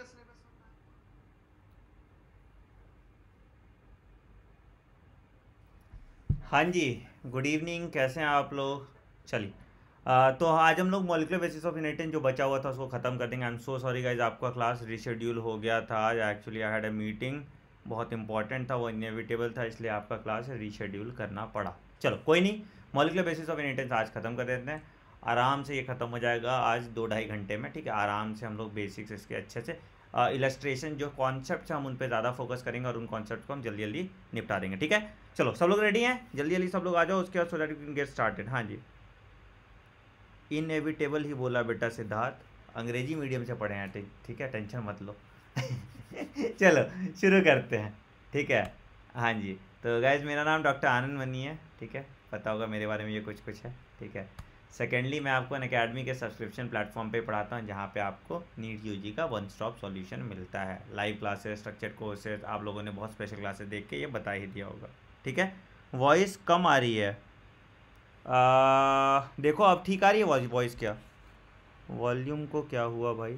का हाँ जी good evening कैसे हैं आप लोग चलिए तो आज हम लोग मोलिकुलर बेसिस ऑफ इनहेरिटेंस जो बचा हुआ था उसको ख़त्म कर देंगे I am so sorry guys आपका क्लास रिशेड्यूल हो गया था आज actually I had a meeting बहुत इंपॉर्टेंट था वो इनएविटेबल था इसलिए आपका क्लास रिशेड्यूल करना पड़ा चलो कोई नहीं मोलिकुलर बेसिस ऑफ इनहेरिटेंस आज ख़त्म कर देते हैं आराम से ये ख़त्म हो जाएगा आज दो ढाई घंटे में ठीक है आराम से हम लोग बेसिक्स इसके अच्छे से इलस्ट्रेशन जो कॉन्सेप्ट हम उन पर ज़्यादा फोकस करेंगे और उन कॉन्सेप्ट को हम जल्दी जल्दी निपटा देंगे ठीक है चलो सब लोग रेडी हैं जल्दी जल्दी सब लोग आ जाओ उसके बाद सो दैट गेट स्टार्टेड हाँ जी इनएविटेबल ही बोला बेटा सिद्धार्थ अंग्रेजी मीडियम से पढ़े हैं ठीक है टेंशन मत लो चलो शुरू करते हैं ठीक है हाँ जी तो गैज मेरा नाम डॉक्टर आनंद मनी है ठीक है पता होगा मेरे बारे में ये कुछ कुछ है ठीक है सेकेंडली मैं आपको अनकेडमी अकेडमी के सब्सक्रिप्शन प्लेटफॉर्म पे पढ़ाता हूँ जहाँ पे आपको नीट जी का वन स्टॉप सॉल्यूशन मिलता है लाइव क्लासेस स्ट्रक्चर्ड कोर्सेज आप लोगों ने बहुत स्पेशल क्लासेस देख के ये बता ही दिया होगा ठीक है वॉइस कम आ रही है आ, देखो अब ठीक आ रही है वॉइस क्या वॉल्यूम को क्या हुआ भाई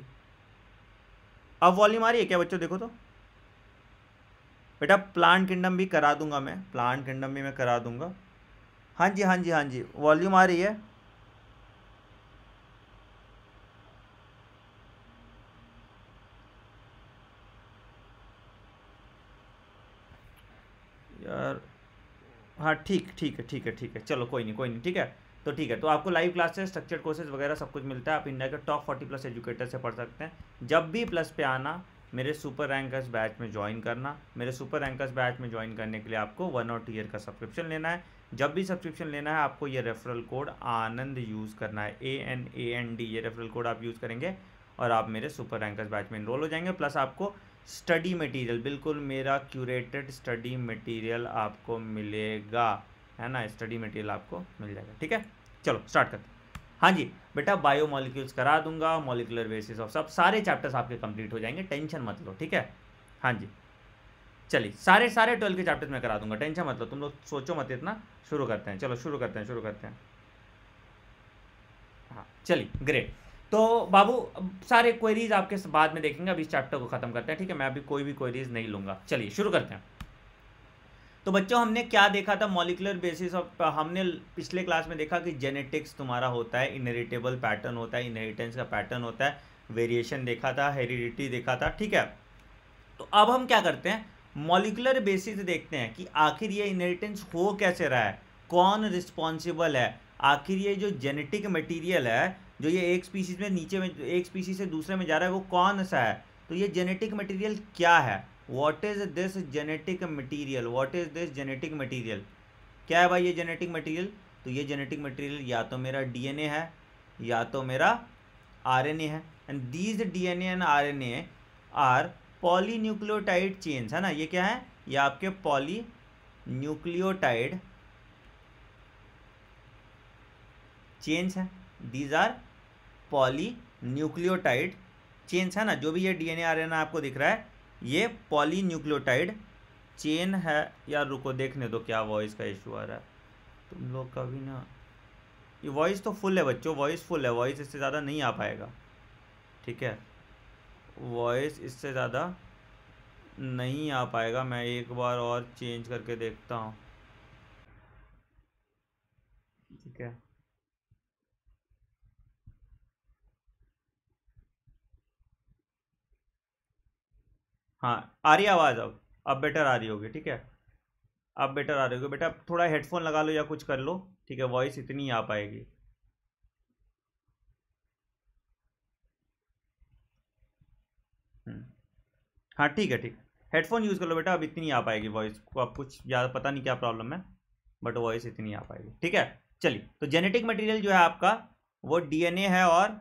अब वॉल्यूम आ रही है क्या बच्चों देखो तो बेटा प्लांट किंगडम भी करा दूंगा मैं प्लांट किंगडम भी मैं करा दूंगा हाँ जी हाँ जी हाँ जी वॉल्यूम आ रही है यार हाँ ठीक ठीक है ठीक है ठीक है चलो कोई नहीं कोई नहीं ठीक है तो ठीक है तो आपको लाइव क्लासेस स्ट्रक्चर कोर्सेज वगैरह सब कुछ मिलता है आप इंडिया के टॉप फोर्टी प्लस एजुकेटर से पढ़ सकते हैं जब भी प्लस पे आना मेरे सुपर रैंकर्स बैच में ज्वाइन करना मेरे सुपर रैंकर्स बैच में ज्वाइन करने के लिए आपको वन और टू ईयर का सब्सक्रिप्शन लेना है जब भी सब्सक्रिप्शन लेना है आपको ये रेफरल कोड आनंद यूज़ करना है A N A N D ये रेफरल कोड आप यूज़ करेंगे और आप मेरे सुपर रैंकर्स बैच में इनरोल हो जाएंगे प्लस आपको स्टडी मटेरियल बिल्कुल मेरा क्यूरेटेड स्टडी मटेरियल आपको मिलेगा है ना स्टडी मटेरियल आपको मिल जाएगा ठीक है चलो स्टार्ट करते हाँ जी बेटा बायो मॉलिक्यूल्स करा दूंगा मॉलिकुलर बेसिस ऑफ सब सारे चैप्टर्स आपके कंप्लीट हो जाएंगे टेंशन मत लो ठीक है हाँ जी चलिए सारे सारे ट्वेल्व के चैप्टर्स में करा दूंगा टेंशन मत लो तुम लोग सोचो मत इतना शुरू करते हैं चलो शुरू करते हैं शुरू करते हैं हाँ चलिए ग्रेट तो बाबू सारे क्वेरीज आपके बाद में देखेंगे अभी इस चैप्टर को ख़त्म करते हैं ठीक है मैं अभी कोई भी क्वेरीज नहीं लूँगा चलिए शुरू करते हैं तो बच्चों हमने क्या देखा था मॉलिकुलर बेसिस ऑफ हमने पिछले क्लास में देखा कि जेनेटिक्स तुम्हारा होता है इनहेरिटेबल पैटर्न होता है इनहेरिटेंस का पैटर्न होता है वेरिएशन देखा था हेरिडिटी देखा था ठीक है तो अब हम क्या करते हैं मॉलिकुलर बेसिस देखते हैं कि आखिर ये इनहेरिटेंस हो कैसे रहा है कौन रिस्पॉन्सिबल है आखिर ये जो जेनेटिक मटीरियल है जो ये एक स्पीसीज में नीचे में एक स्पीसीज से दूसरे में जा रहा है वो कौन सा है तो ये जेनेटिक मटेरियल क्या है what is this genetic material what is this genetic material क्या है भाई ये जेनेटिक मटीरियल तो ये जेनेटिक मटीरियल या तो मेरा डीएनए है या तो मेरा आरएनए है and these DNA and RNA are polynucleotide chains है ना ये क्या है ये आपके पॉली न्यूक्लियोटाइड चेन्स हैं these are polynucleotide chains है ना जो भी ये डीएनए आरएनए आपको दिख रहा है ये पॉली न्यूक्लियोटाइड चेन है यार रुको देखने दो क्या वॉइस का इशू आ रहा है तुम लोग का भी ना ये वॉइस तो फुल है बच्चों वॉइस फुल है वॉइस इससे ज़्यादा नहीं आ पाएगा ठीक है वॉइस इससे ज़्यादा नहीं आ पाएगा मैं एक बार और चेंज करके देखता हूँ ठीक है हाँ आ रही आवाज़ अब अब बेटर आ रही होगी ठीक है अब बेटर आ रही होगी बेटा थोड़ा हेडफोन लगा लो या कुछ कर लो ठीक है वॉइस इतनी आ पाएगी हम्म। हाँ ठीक है ठीक हेडफोन यूज़ कर लो बेटा अब इतनी आ पाएगी वॉइस को अब कुछ ज़्यादा पता नहीं क्या प्रॉब्लम है बट वॉइस इतनी आ पाएगी ठीक है चलिए तो जेनेटिक मटेरियल जो है आपका वो डीएनए है और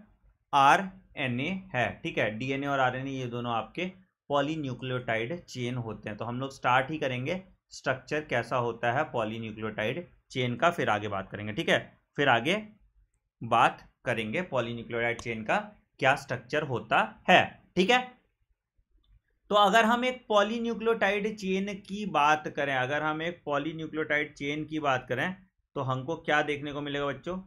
आरएनए है ठीक है डीएनए और आरएनए ये दोनों आपके पॉलीन्यूक्लियोटाइड चेन होते हैं तो हम लोग स्टार्ट ही करेंगे स्ट्रक्चर कैसा होता है पॉलीन्यूक्लियोटाइड चेन का फिर आगे बात करेंगे ठीक है फिर आगे बात करेंगे पॉलीन्यूक्लियोटाइड चेन का क्या स्ट्रक्चर होता है ठीक है तो अगर हम एक पॉलीन्यूक्लियोटाइड चेन की बात करें अगर हम एक पॉलीन्यूक्लियोटाइड चेन की बात करें तो हमको क्या देखने को मिलेगा बच्चों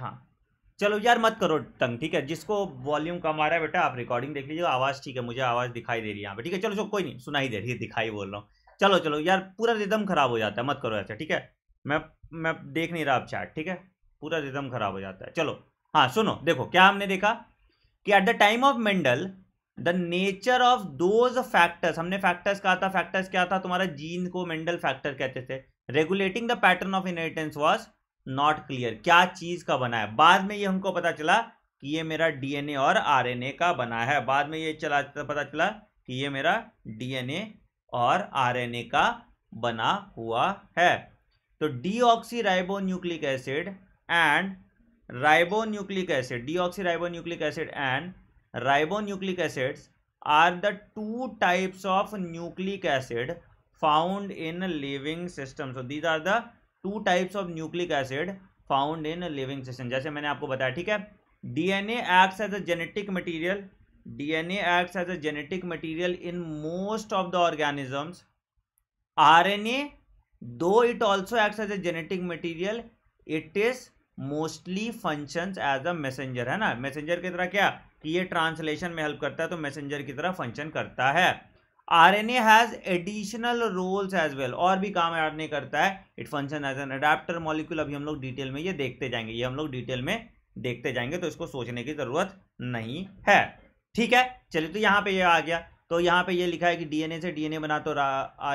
हाँ चलो यार मत करो तंग ठीक है जिसको वॉल्यूम कम आ रहा है बेटा आप रिकॉर्डिंग देख लीजिए आवाज़ ठीक है मुझे आवाज़ दिखाई दे रही है यहाँ पे ठीक है चलो चलो कोई नहीं सुनाई दे रही है दिखाई बोल रहा हूँ चलो चलो यार पूरा रिदम खराब हो जाता है मत करो ऐसा ठीक है मैं मैं देख नहीं रहा आप चैट ठीक है पूरा रिदम खराब हो जाता है चलो हाँ सुनो देखो क्या हमने देखा कि at the time of Mendel the nature of those factors हमने फैक्टर्स कहा था फैक्टर्स क्या था तुम्हारा जीन को मेंडल फैक्टर कहते थे regulating the pattern of inheritance was not clear क्या चीज का बना है बाद में ये हमको पता चला कि ये मेरा डीएनए और आरएनए का बना है बाद में ये चला पता चला कि ये मेरा डीएनए और आरएनए का बना हुआ है तो nucleic acid and ribonucleic acid nucleic acid and ribonucleic acids are the two types of nucleic acid found in living system so these are two types of nucleic acid found in living system जैसे मैंने आपको बताया ठीक है DNA acts as a genetic material DNA acts as a genetic material in most of the organisms RNA though it also acts as a genetic material it is mostly functions as a messenger है ना messenger की तरह क्या कि ये translation में help करता है तो मैसेंजर की तरह फंक्शन करता है RNA has additional roles as well और भी काम आरएनए करता है it function as an adapter molecule अभी हम लोग डिटेल में ये देखते जाएंगे ये हम लोग डिटेल में देखते जाएंगे तो इसको सोचने की जरूरत नहीं है ठीक है चलिए तो यहाँ पे ये आ गया तो यहाँ पे ये लिखा है कि डीएनए से डीएनए बना तो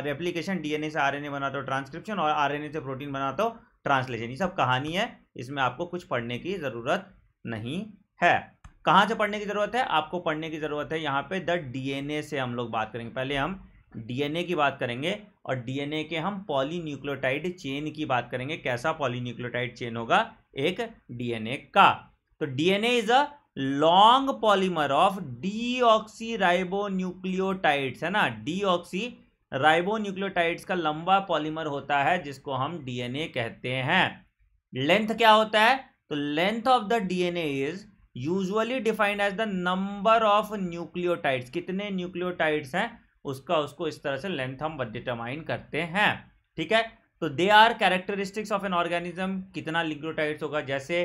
रेप्लीकेशन डीएनए से आरएनए बना तो ट्रांसक्रिप्शन और आरएनए से प्रोटीन बना तो ट्रांसलेशन ये सब कहानी है इसमें आपको कुछ पढ़ने की ज़रूरत नहीं है कहाँ से पढ़ने की ज़रूरत है आपको पढ़ने की ज़रूरत है यहाँ पे द डीएनए से हम लोग बात करेंगे पहले हम डीएनए की बात करेंगे और डीएनए के हम पॉलीन्यूक्लियोटाइड चेन की बात करेंगे कैसा पॉलीन्यूक्लियोटाइड चेन होगा एक डीएनए का तो DNA is a long polymer of ribonucleotides है ना राइबो न्यूक्लियोटाइड्स का लंबा पॉलीमर होता है जिसको हम डीएनए कहते हैं लेंथ क्या होता है तो length of the DNA is usually defined as the number of nucleotides कितने न्यूक्लियोटाइड्स हैं उसका उसको इस तरह से लेंथ हम डिटरमाइन करते हैं ठीक है तो they are characteristics of an organism कितना न्यूक्लियोटाइड्स होगा जैसे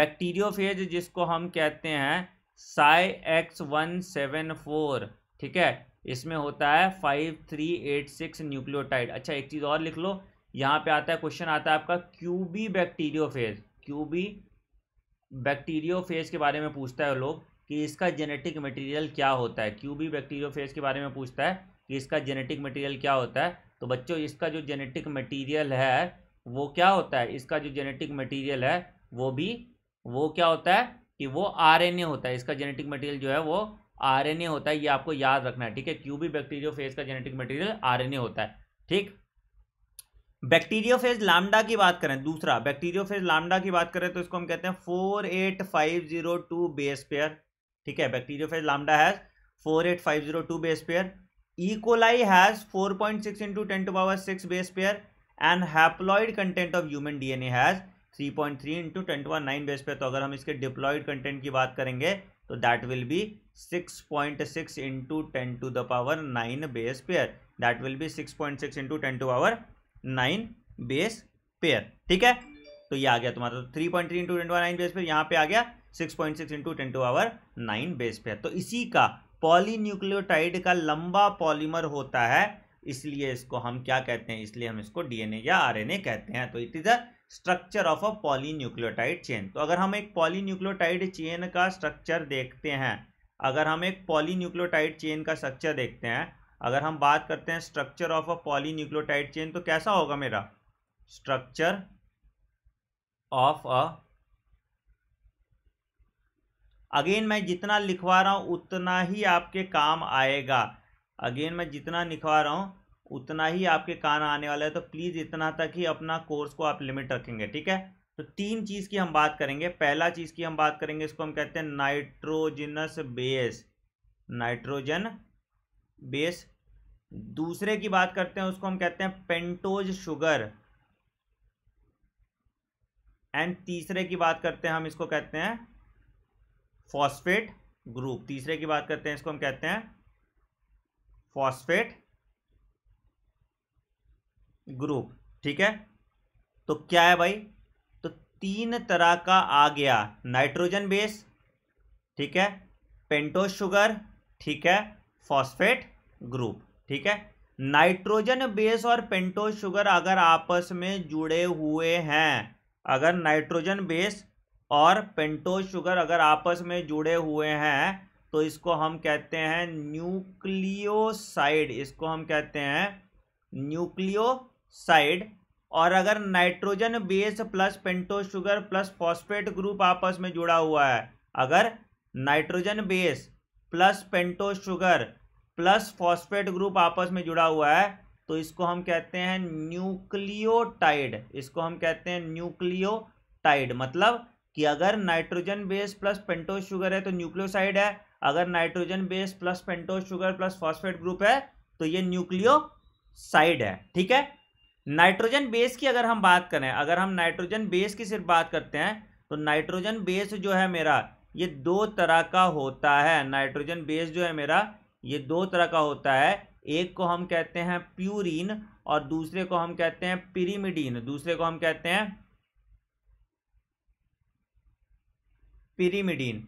बैक्टीरियोफेज जिसको हम कहते हैं phi X one seven four ठीक है इसमें होता है five three eight six nucleotide अच्छा एक चीज़ और लिख लो यहाँ पे आता है क्वेश्चन आता है आपका क्यूबी बैक्टीरियोफेज क्यूबी बैक्टीरियोफेज के बारे में पूछता है लोग कि इसका जेनेटिक मटेरियल क्या होता है क्यूबी बैक्टीरियोफेज के बारे में पूछता है कि इसका जेनेटिक मटेरियल क्या होता है तो बच्चों इसका जो जेनेटिक मटेरियल है वो क्या होता है इसका जो जेनेटिक मटेरियल है वो भी वो क्या होता है कि वो आरएनए होता है इसका जेनेटिक मटेरियल जो है वो आरएनए होता है ये आपको याद रखना है ठीक है क्यूबी बैक्टीरियोफेज का जेनेटिक मटेरियल आर होता है ठीक बैक्टीरियोफेज लामडा की बात करें दूसरा बैक्टीरियोफेज लामडा की बात करें तो इसको हम कहते हैं four eight five zero two base pair ठीक है bacteriophage lambda has four eight five zero two base pair E coli has four point six into ten to power six base pair and haploid content of human DNA has three point three into ten to nine base pair तो अगर हम इसके diploid content की बात करेंगे तो that will be six point six into ten to the power nine base pair that will be six point six into ten to power nine base pair ठीक है तो ये आ गया तुम्हारा three point three into ten to nine base pair यहाँ पे आ गया six point six into ten to power nine base pair तो इसी का पॉलीन्यूक्लियोटाइड का लंबा पॉलीमर होता है इसलिए इसको हम क्या कहते हैं इसलिए हम इसको डीएनए या आरएनए कहते हैं तो it is a structure of a polynucleotide chain तो अगर हम एक पॉलीन्यूक्लियोटाइड चेन का स्ट्रक्चर देखते हैं अगर हम एक पॉलीन्यूक्लियोटाइड चेन का स्ट्रक्चर देखते हैं अगर हम बात करते हैं structure of a polynucleotide chain तो कैसा होगा मेरा स्ट्रक्चर ऑफ अ अगेन मैं जितना लिखवा रहा हूँ उतना ही आपके काम आएगा अगेन मैं जितना लिखवा रहा हूँ उतना ही आपके कान आने वाला है तो प्लीज़ इतना तक ही अपना कोर्स को आप लिमिट रखेंगे ठीक है तो तीन चीज़ की हम बात करेंगे पहला चीज़ की हम बात करेंगे इसको हम कहते हैं नाइट्रोजिनस बेस नाइट्रोजन बेस दूसरे की बात करते हैं उसको हम कहते हैं पेंटोज शुगर एंड तीसरे की बात करते हैं हम इसको कहते हैं फॉस्फेट ग्रुप तीसरे की बात करते हैं इसको हम कहते हैं फॉस्फेट ग्रुप ठीक है तो क्या है भाई तो तीन तरह का आ गया नाइट्रोजन बेस ठीक है पेंटोज शुगर ठीक है फॉस्फेट ग्रुप ठीक है नाइट्रोजन बेस और पेंटो शुगर अगर आपस में जुड़े हुए हैं अगर नाइट्रोजन बेस और पेंटो शुगर अगर आपस में जुड़े हुए हैं तो इसको हम कहते हैं न्यूक्लियोसाइड इसको हम कहते हैं न्यूक्लियोसाइड और अगर nitrogen base plus pentose sugar plus phosphate group आपस में जुड़ा हुआ है अगर nitrogen base plus pentose sugar plus phosphate group आपस में जुड़ा हुआ है तो इसको हम कहते हैं न्यूक्लियोटाइड इसको हम कहते हैं न्यूक्लियोटाइड मतलब कि अगर nitrogen base plus pentose sugar है तो न्यूक्लियोसाइड है अगर nitrogen base plus pentose sugar plus phosphate group है तो ये न्यूक्लियोसाइड है ठीक है नाइट्रोजन बेस की अगर हम बात करें अगर हम नाइट्रोजन बेस की सिर्फ बात करते हैं तो नाइट्रोजन बेस जो है मेरा ये दो तरह का होता है नाइट्रोजन बेस जो है मेरा ये दो तरह का होता है एक को हम कहते हैं प्यूरिन और दूसरे को हम कहते हैं पिरीमिडीन दूसरे को हम कहते हैं पिरीमिडीन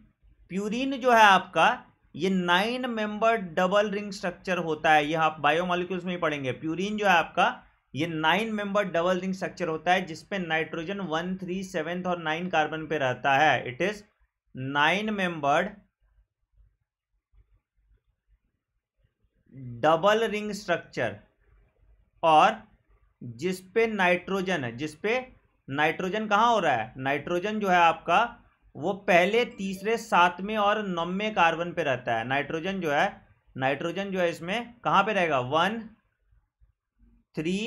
प्यूरिन जो है आपका ये nine member double ring structure होता है ये आप बायोमोलिक्यूल्स में ही पढ़ेंगे प्यूरिन जो है आपका ये nine member double ring structure होता है जिसपे नाइट्रोजन वन थ्री सेवेंथ और नाइन कार्बन पे रहता है it is nine membered double ring structure और जिसपे नाइट्रोजन है जिसपे नाइट्रोजन कहाँ हो रहा है नाइट्रोजन जो है आपका वो पहले तीसरे सातवें और नौवें कार्बन पे रहता है नाइट्रोजन जो है नाइट्रोजन जो है इसमें कहाँ पे रहेगा वन थ्री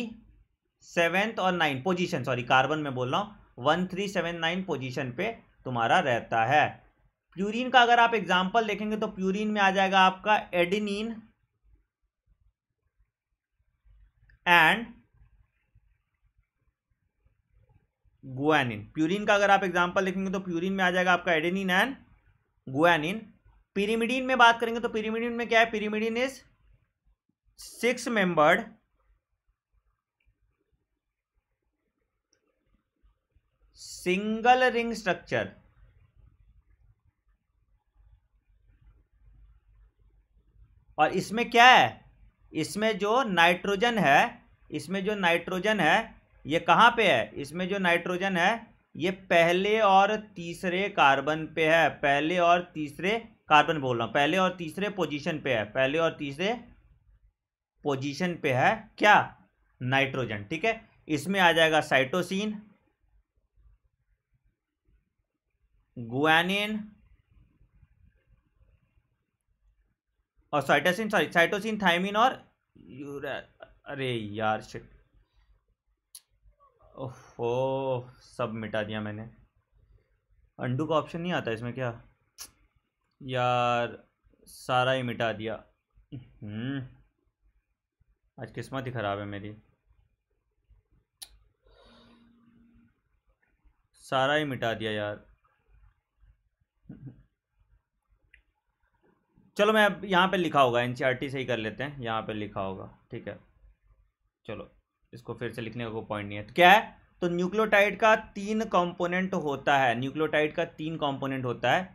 सेवेंथ और नाइन पोजीशन सॉरी कार्बन में बोल रहा हूँ one three seven nine position पे तुम्हारा रहता है प्यूरिन का अगर आप एग्जाम्पल देखेंगे तो प्यूरिन में आ जाएगा आपका एडिनिन एंड गुआनिन प्यूरिन का अगर आप एग्जाम्पल देखेंगे तो प्यूरिन में आ जाएगा आपका एडेनिन एंड गुआनिन पिरिमिडिन में बात करेंगे तो पिरीमिडिन में क्या है pyrimidine is six membered single ring structure और इसमें क्या है इसमें जो नाइट्रोजन है इसमें जो नाइट्रोजन है ये कहाँ पे है इसमें जो नाइट्रोजन है ये पहले और तीसरे कार्बन पे है पहले और तीसरे कार्बन बोल रहा हूँ पहले और तीसरे पोजीशन पे है पहले और तीसरे पोजीशन पे है क्या नाइट्रोजन ठीक है इसमें आ जाएगा साइटोसिन गुआनिन और साइटोसिन सॉरी साइटोसिन थाइमिन और यूरा अरे यार शिट ओहो सब मिटा दिया मैंने अंडू का ऑप्शन नहीं आता इसमें क्या यार सारा ही मिटा दिया हम्म। आज किस्मत ही ख़राब है मेरी सारा ही मिटा दिया यार चलो मैं अब यहाँ पर लिखा होगा एन e से ही कर लेते हैं यहाँ पर लिखा होगा ठीक है चलो इसको फिर से लिखने का कोई पॉइंट नहीं है तो क्या है तो न्यूक्लियोटाइड का तीन कंपोनेंट होता है न्यूक्लियोटाइड का तीन कंपोनेंट होता है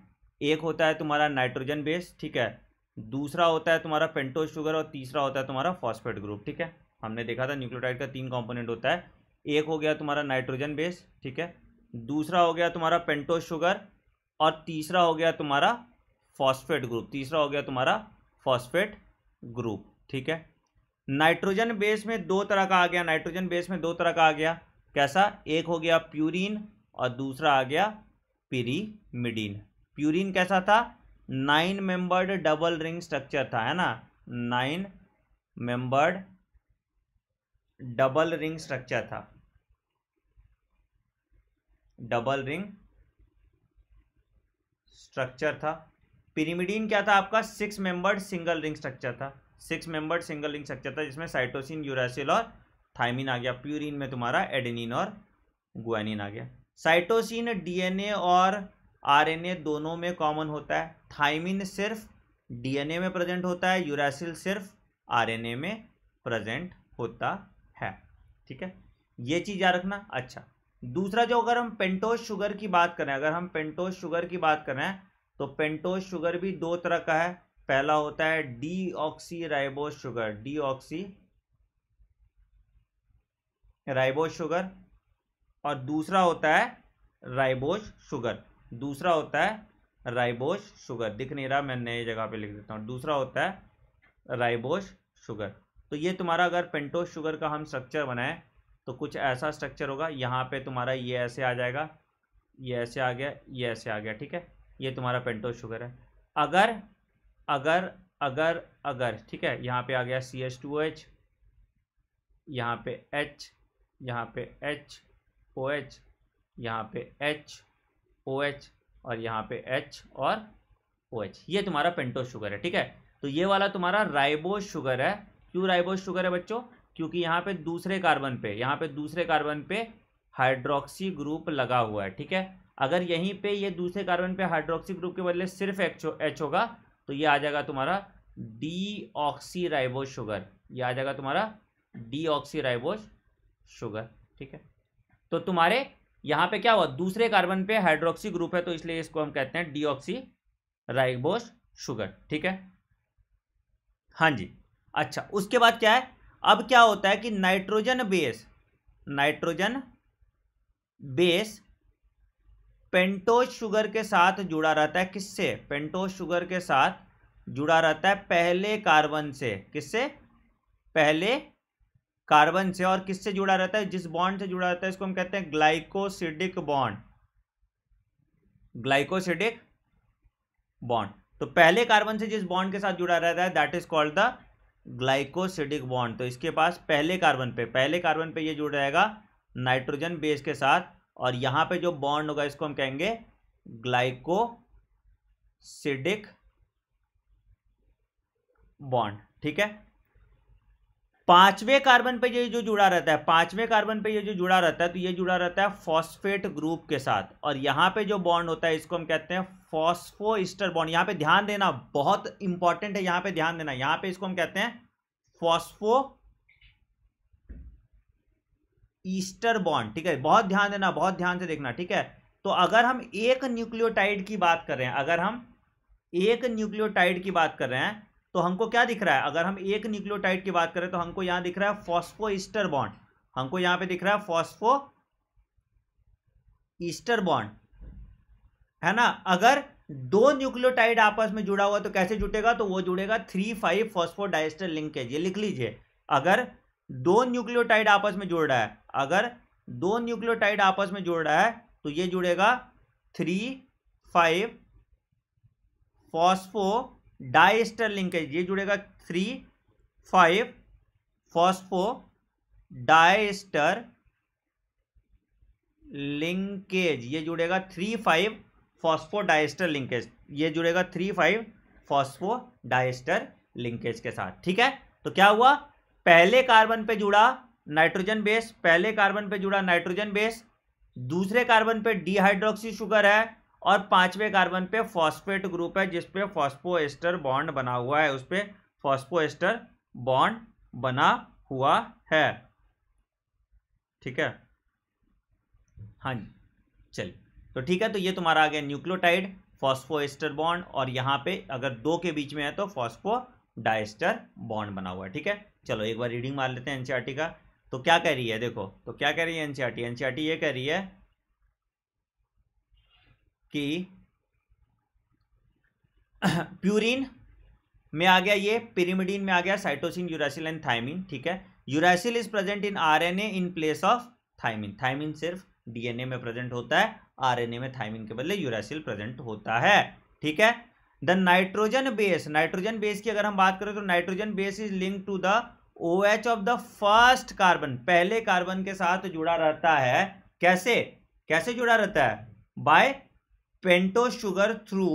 एक होता है तुम्हारा नाइट्रोजन बेस ठीक है दूसरा होता है तुम्हारा पेंटोज शुगर और तीसरा होता है तुम्हारा फॉस्फेट ग्रुप ठीक है हमने देखा था न्यूक्लियोटाइड का तीन कॉम्पोनेंट होता है एक हो गया तुम्हारा नाइट्रोजन बेस ठीक है दूसरा हो गया तुम्हारा पेंटोज शुगर और तीसरा हो गया तुम्हारा फॉस्फेट ग्रुप तीसरा हो गया तुम्हारा फॉस्फेट ग्रुप ठीक है नाइट्रोजन बेस में दो तरह का आ गया नाइट्रोजन बेस में दो तरह का आ गया कैसा एक हो गया प्यूरिन और दूसरा आ गया पिरीमिडीन प्यूरिन कैसा था nine membered double ring structure था है ना nine membered double ring structure था डबल रिंग स्ट्रक्चर था पिरीमिडीन क्या था आपका six membered single ring structure था six membered single ring structure था जिसमें साइटोसिन यूरासिल और थाइमिन आ गया प्यूरिन में तुम्हारा एडेनिन और गुआनिन आ गया साइटोसिन डीएनए और आरएनए दोनों में कॉमन होता है थाइमिन सिर्फ डीएनए में प्रेजेंट होता है यूरासिल सिर्फ आरएनए में प्रेजेंट होता है ठीक है ये चीज़ याद रखना अच्छा दूसरा जो अगर हम पेंटोज शुगर की बात करें अगर हम पेंटोज शुगर की बात करें तो पेंटोज शुगर भी दो तरह का है पहला होता है deoxyribose sugar deoxyribose sugar और दूसरा होता है राइबोज शुगर दूसरा होता है राइबोज शुगर दिख नहीं रहा मैं नई जगह पे लिख देता हूँ दूसरा होता है राइबोज शुगर तो ये तुम्हारा अगर पेंटोज शुगर का हम स्ट्रक्चर बनाए तो कुछ ऐसा स्ट्रक्चर होगा यहाँ पे तुम्हारा ये ऐसे आ जाएगा ये ऐसे आ गया ये ऐसे आ गया ठीक है ये तुम्हारा पेंटो शुगर है अगर अगर अगर अगर ठीक है यहाँ पे आ गया सी एच टू एच यहाँ पे एच यहाँ पे एच ओ एच यहाँ पे एच ओ एच और यहाँ पे एच और ओ एच ये तुम्हारा पेंटो शुगर है ठीक है तो ये वाला तुम्हारा राइबो शुगर है क्यों राइबो शुगर है बच्चों क्योंकि यहाँ पे दूसरे कार्बन पे यहाँ पे दूसरे कार्बन पे हाइड्रोक्सी ग्रुप लगा हुआ है ठीक है अगर यहीं पे ये दूसरे कार्बन पे हाइड्रोक्सी ग्रुप के बदले सिर्फ एच एच होगा तो ये आ जाएगा तुम्हारा डी ऑक्सी राइबोज शुगर यह आ जाएगा तुम्हारा डी ऑक्सी राइबोज शुगर ठीक है तो तुम्हारे यहाँ पे क्या हुआ दूसरे कार्बन पे हाइड्रोक्सी ग्रुप है तो इसलिए इसको हम कहते हैं डी ऑक्सी राइबोज शुगर ठीक है हाँ जी अच्छा उसके बाद क्या है अब क्या होता है कि nitrogen base nitrogen base pentose sugar के साथ जुड़ा रहता है किससे पेंटोज शुगर के साथ जुड़ा रहता है पहले कार्बन से किससे पहले कार्बन से और किससे जुड़ा रहता है जिस बॉन्ड से जुड़ा रहता है इसको हम कहते हैं ग्लाइकोसिडिक बॉन्ड ग्लाइकोसिडिक बॉन्ड तो पहले कार्बन से जिस बॉन्ड के साथ जुड़ा रहता है that is called the glycosidic bond तो इसके पास पहले कार्बन पे पहले कार्बन पे ये जुड़ जाएगा नाइट्रोजन बेस के साथ और यहां पे जो बॉन्ड होगा इसको हम कहेंगे ग्लाइकोसिडिक बॉन्ड ठीक है पांचवे कार्बन पे ये जो जुड़ा रहता है पांचवे कार्बन पे ये जो जुड़ा रहता है तो ये जुड़ा रहता है फॉस्फेट ग्रुप के साथ और यहां पे जो बॉन्ड होता है इसको हम कहते हैं फॉस्फोइस्टर बॉन्ड यहां पे ध्यान देना बहुत इंपॉर्टेंट है यहां पे ध्यान देना यहां पे इसको हम कहते हैं फॉस्फो ईस्टर बॉन्ड ठीक है बहुत ध्यान देना बहुत ध्यान से देखना ठीक है तो अगर हम एक न्यूक्लियोटाइड की बात कर रहे हैं अगर हम एक न्यूक्लियोटाइड की बात कर रहे हैं तो हमको क्या दिख रहा है अगर हम एक न्यूक्लियोटाइड की बात करें तो हमको यहां दिख रहा है फॉस्फो ईस्टर बॉन्ड हमको यहां पे दिख रहा है फॉस्फो ईस्टर बॉन्ड है ना अगर दो न्यूक्लियोटाइड आपस में जुड़ा हुआ तो कैसे जुटेगा तो वो जुड़ेगा थ्री फाइव फॉस्फोडाइस्टर लिंकेज ये लिख लीजिए अगर दो न्यूक्लियोटाइड आपस में जुड़ रहा है अगर दो न्यूक्लियोटाइड आपस में जुड़ रहा है तो ये जुड़ेगा three five phospho diester phosphodiester ये जुड़ेगा three five phospho diester phosphodiester ये जुड़ेगा three five phospho diester phosphodiester ये जुड़ेगा three five phospho diester phosphodiester के साथ ठीक है तो क्या हुआ पहले कार्बन पे जुड़ा नाइट्रोजन बेस पहले कार्बन पे जुड़ा नाइट्रोजन बेस दूसरे कार्बन पे डीहाइड्रोक्सी शुगर है और पांचवें कार्बन पे फॉस्फेट ग्रुप है जिसपे फॉस्फोएस्टर बॉन्ड बना हुआ है उस पर फॉस्फोएस्टर बॉन्ड बना हुआ है ठीक है हाँ जी चलिए तो ठीक है तो ये तुम्हारा आ गया न्यूक्लियोटाइड फॉस्फोएस्टर बॉन्ड और यहाँ पे अगर दो के बीच में है तो फॉस्फो डाइस्टर बॉन्ड बना हुआ है ठीक है चलो एक बार रीडिंग मार लेते हैं एनसीईआरटी e का तो क्या कह रही है देखो तो क्या कह रही है एनसीआरटी एनसीआरटी e e ये कह रही है कि प्यूरिन में आ गया ये पिरिमिडीन में आ गया साइटोसिन यूरासिल एंड थायमिन ठीक है uracil is present in RNA in place of thymine thymine सिर्फ डीएनए में प्रेजेंट होता है आरएनए में थायमिन के बदले यूरासिल प्रेजेंट होता है ठीक है the nitrogen base nitrogen base की अगर हम बात करें तो nitrogen base is link to the O H of the first carbon पहले कार्बन के साथ जुड़ा रहता है कैसे कैसे जुड़ा रहता है by pentose sugar through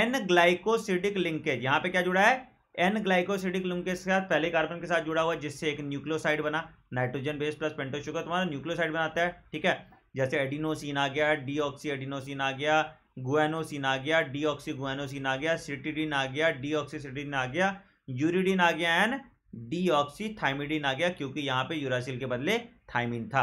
N glycosidic linkage यहां पे क्या जुड़ा है एन ग्लाइकोसिडिक लिंकेज के साथ पहले कार्बन के साथ जुड़ा हुआ जिससे एक न्यूक्लियोसाइड बना nitrogen base plus pentose sugar तुम्हारा न्यूक्लियोसाइड बनाता है ठीक है जैसे एडिनोसिन आ गया डीऑक्सी एडिनोसिन आ गया गुएनोसिन आ गया डीऑक्सी गुएनोसिन आ गया सिटीडिन आ गया डीऑक्सी सिटीडिन आ गया यूरिडिन आ गया एंड ऑक्सी थाइमिडीन आ गया क्योंकि यहां पे यूरासिल के बदले थाइमिन था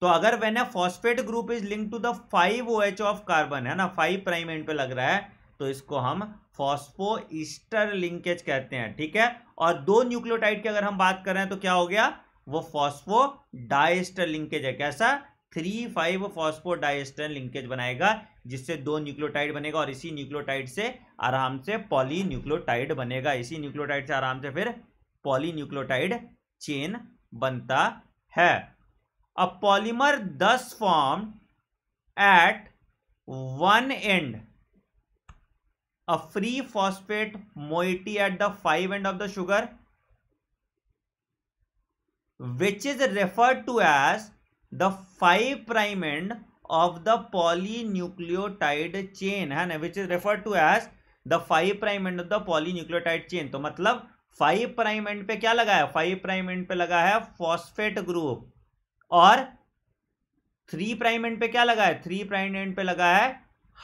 तो अगर when a phosphate group is link to the five O H of carbon है ना फाइव प्राइम एंड पे लग रहा है तो इसको हम फॉस्फो ईस्टर लिंकेज कहते हैं ठीक है और दो न्यूक्लियोटाइड की अगर हम बात करें तो क्या हो गया वो फॉस्फो डाइस्टर लिंकेज है कैसा three five phospho diester linkage बनाएगा जिससे दो न्यूक्लियोटाइड बनेगा और इसी न्यूक्लियोटाइड से आराम से पॉली न्यूक्लियोटाइड बनेगा इसी न्यूक्लियोटाइड से आराम से फिर पॉलीन्यूक्लोटाइड चेन बनता है a polymer thus form at one end a free phosphate moiety at the five end of the sugar which is refer to as the five prime end of the polynucleotide chain है ना which is refer to as the five prime end of the poly polynucleotide chain तो मतलब five prime end पे क्या लगा है five prime end पे लगा है फॉस्फेट ग्रुप और थ्री प्राइम एंड पे क्या लगा है थ्री प्राइम एंड पे लगा है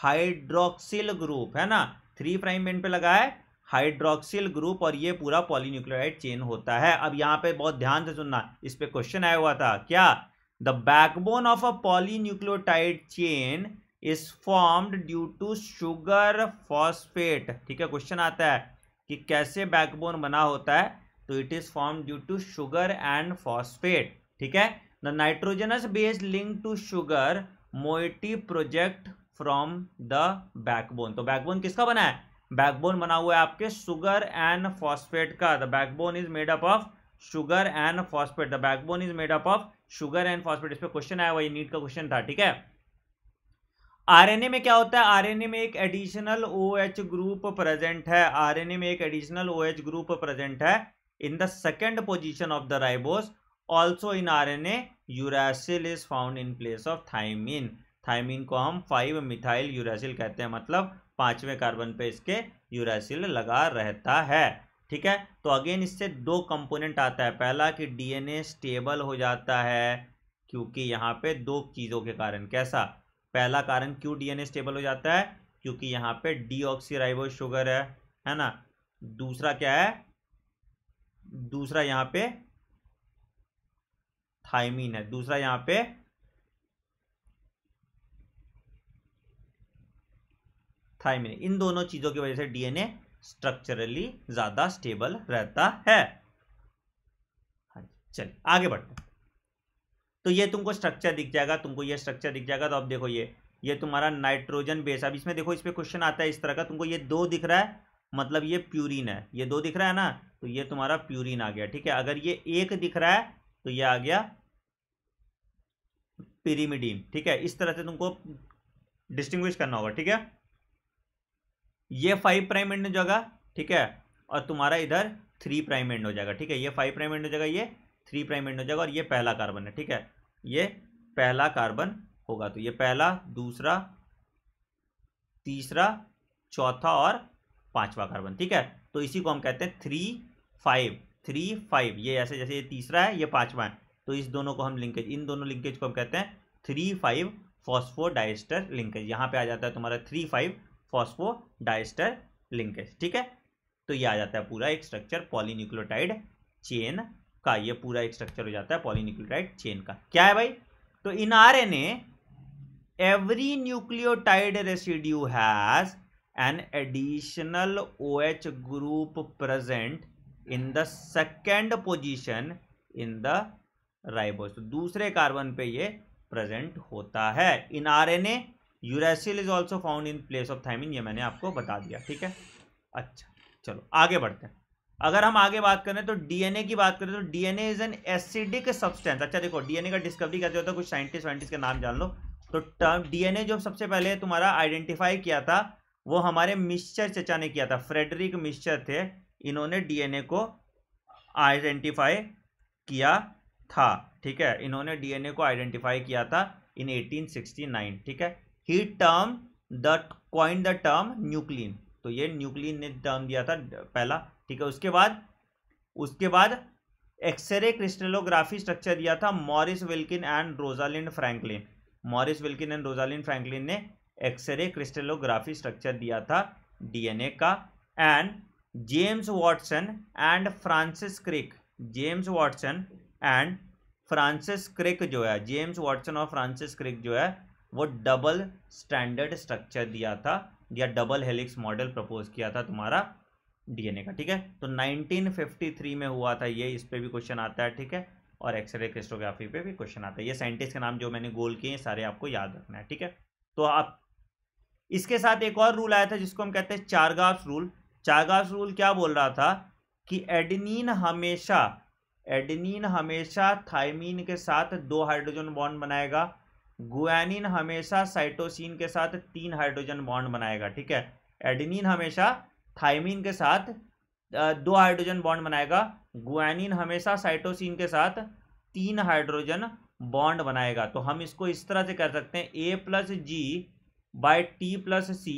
हाइड्रोक्सिल ग्रुप है ना थ्री प्राइम एंड पे लगा है हाइड्रोक्सिल ग्रुप और ये पूरा पॉलीन्यूक्लियोराइड चेन होता है अब यहां पे बहुत ध्यान से सुनना इस पे क्वेश्चन आया हुआ था क्या the backbone of a polynucleotide chain is formed due to sugar phosphate ठीक है क्वेश्चन आता है कि कैसे बैकबोन बना होता है तो it is form due to sugar and phosphate ठीक है the nitrogenous base link to sugar moiety project from the backbone तो बैकबोन किसका बना है बैकबोन बना हुआ है आपके शुगर एंड फॉस्फेट का the backbone is made up of sugar and phosphate the backbone is made up of sugar and phosphate इस पर क्वेश्चन आया हुआ ये नीट का क्वेश्चन था ठीक है आरएनए में क्या होता है आरएनए में एक एडिशनल ओएच ग्रुप प्रेजेंट है आरएनए में एक एडिशनल ओएच ग्रुप प्रेजेंट है in the second position of the ribose also in R N A uracil is found in place of thymine thymine को हम फाइव मिथाइल यूरासिल कहते हैं मतलब पांचवें कार्बन पे इसके यूरासिल लगा रहता है ठीक है तो अगेन इससे दो कंपोनेंट आता है पहला कि डीएनए स्टेबल हो जाता है क्योंकि यहाँ पे दो चीज़ों के कारण कैसा पहला कारण क्यों डीएनए स्टेबल हो जाता है क्योंकि यहां पे डीऑक्सीराइबो शुगर है है ना दूसरा क्या है दूसरा यहां पे थाइमीन है दूसरा यहां पे थाइमीन इन दोनों चीजों की वजह से डीएनए स्ट्रक्चरली ज्यादा स्टेबल रहता है हाँ चलिए आगे बढ़ते हैं तो ये तुमको स्ट्रक्चर दिख जाएगा तुमको ये स्ट्रक्चर दिख जाएगा तो अब देखो ये ये तुम्हारा नाइट्रोजन बेस अब इसमें देखो इस पर क्वेश्चन आता है इस तरह का तुमको ये दो दिख रहा है मतलब ये प्यूरिन है ये दो दिख रहा है ना तो ये तुम्हारा प्यूरिन आ गया ठीक है अगर ये एक दिख रहा है तो ये आ गया पिरीमिडीन ठीक है इस तरह से तुमको डिस्टिंग्विश करना होगा ठीक है ये फाइव प्राइम एंड हो जाएगा ठीक है और तुम्हारा इधर थ्री प्राइम एंड हो जाएगा ठीक है ये फाइव प्राइम एंड हो जाएगा ये थ्री प्राइम एंड हो जाएगा और ये पहला कार्बन है ठीक है ये पहला कार्बन होगा तो ये पहला दूसरा तीसरा चौथा और पांचवा कार्बन ठीक है तो इसी को हम कहते हैं थ्री फाइव थ्री फाइव ये ऐसे जैसे ये तीसरा है ये पांचवा है तो इस दोनों को हम लिंकेज इन दोनों लिंकेज को हम कहते हैं थ्री फाइव फॉस्फोडाइस्टर लिंकेज यहाँ पे आ जाता है तुम्हारा थ्री फाइव फॉस्फोडाइस्टर लिंकेज ठीक है तो ये आ जाता है पूरा एक स्ट्रक्चर पॉलीन्यूक्लोटाइड चेन का ये पूरा एक स्ट्रक्चर हो जाता है पॉलीन्यूक्लियोटाइड चेन का क्या है भाई तो in R N every nucleotide residue has an additional O H group present in the second position in the ribose तो दूसरे कार्बन पे ये प्रेजेंट होता है in R N A uracil is also found in place of thymine ये मैंने आपको बता दिया ठीक है अच्छा चलो आगे बढ़ते हैं अगर हम आगे बात करें तो डीएनए की बात करें तो DNA is an acidic substance अच्छा देखो डीएनए का डिस्कवरी करते होता है कुछ साइंटिस्ट वाइंटिस्ट का नाम जान लो तो टर्म डीएनए जो सबसे पहले तुम्हारा आइडेंटिफाई किया था वो हमारे मिस्टर चचा ने किया था फ्रेडरिक मिस्टर थे इन्होंने डीएनए को आइडेंटिफाई किया था ठीक है इन्होंने डीएनए को आइडेंटिफाई किया था इन 1869 ठीक है ही टर्म द क्वाइन द टर्म न्यूक्लिन तो ये न्यूक्लिन ने टर्म दिया था पहला ठीक है उसके बाद उसके बाद एक्सरे क्रिस्टलोग्राफी स्ट्रक्चर दिया था मॉरिस विल्किन एंड रोजालिन फ्रैंकलिन मॉरिस विल्किन एंड रोजालिन फ्रैंकलिन ने एक्सरे क्रिस्टलोग्राफी स्ट्रक्चर दिया था डीएनए का and James Watson and Francis Crick James Watson and Francis Crick जो है जेम्स वॉटसन और फ्रांसिस क्रिक जो है वो डबल स्टैंडर्ड स्ट्रक्चर दिया था या डबल हेलिक्स मॉडल प्रपोज किया था तुम्हारा डीएनए का ठीक है तो 1953 में हुआ था ये इस पर भी क्वेश्चन आता है ठीक है और एक्सरे क्रिस्टोग्राफी पे भी क्वेश्चन आता है ये साइंटिस्ट के नाम जो मैंने गोल किए हैं सारे आपको याद रखना है ठीक है तो आप इसके साथ एक और रूल आया था जिसको हम कहते हैं चारगास रूल चारगास रूल क्या बोल रहा था कि एडनिन हमेशा एडनिन हमेशा थाइमिन के साथ दो हाइड्रोजन बॉन्ड बनाएगा गुआनिन हमेशा साइटोसिन के साथ तीन हाइड्रोजन बॉन्ड बनाएगा ठीक है एडनिन हमेशा थाइमिन के साथ दो हाइड्रोजन बॉन्ड बनाएगा गुआनिन हमेशा साइटोसिन के साथ तीन हाइड्रोजन बॉन्ड बनाएगा तो हम इसको इस तरह से कर सकते हैं A plus G by T plus C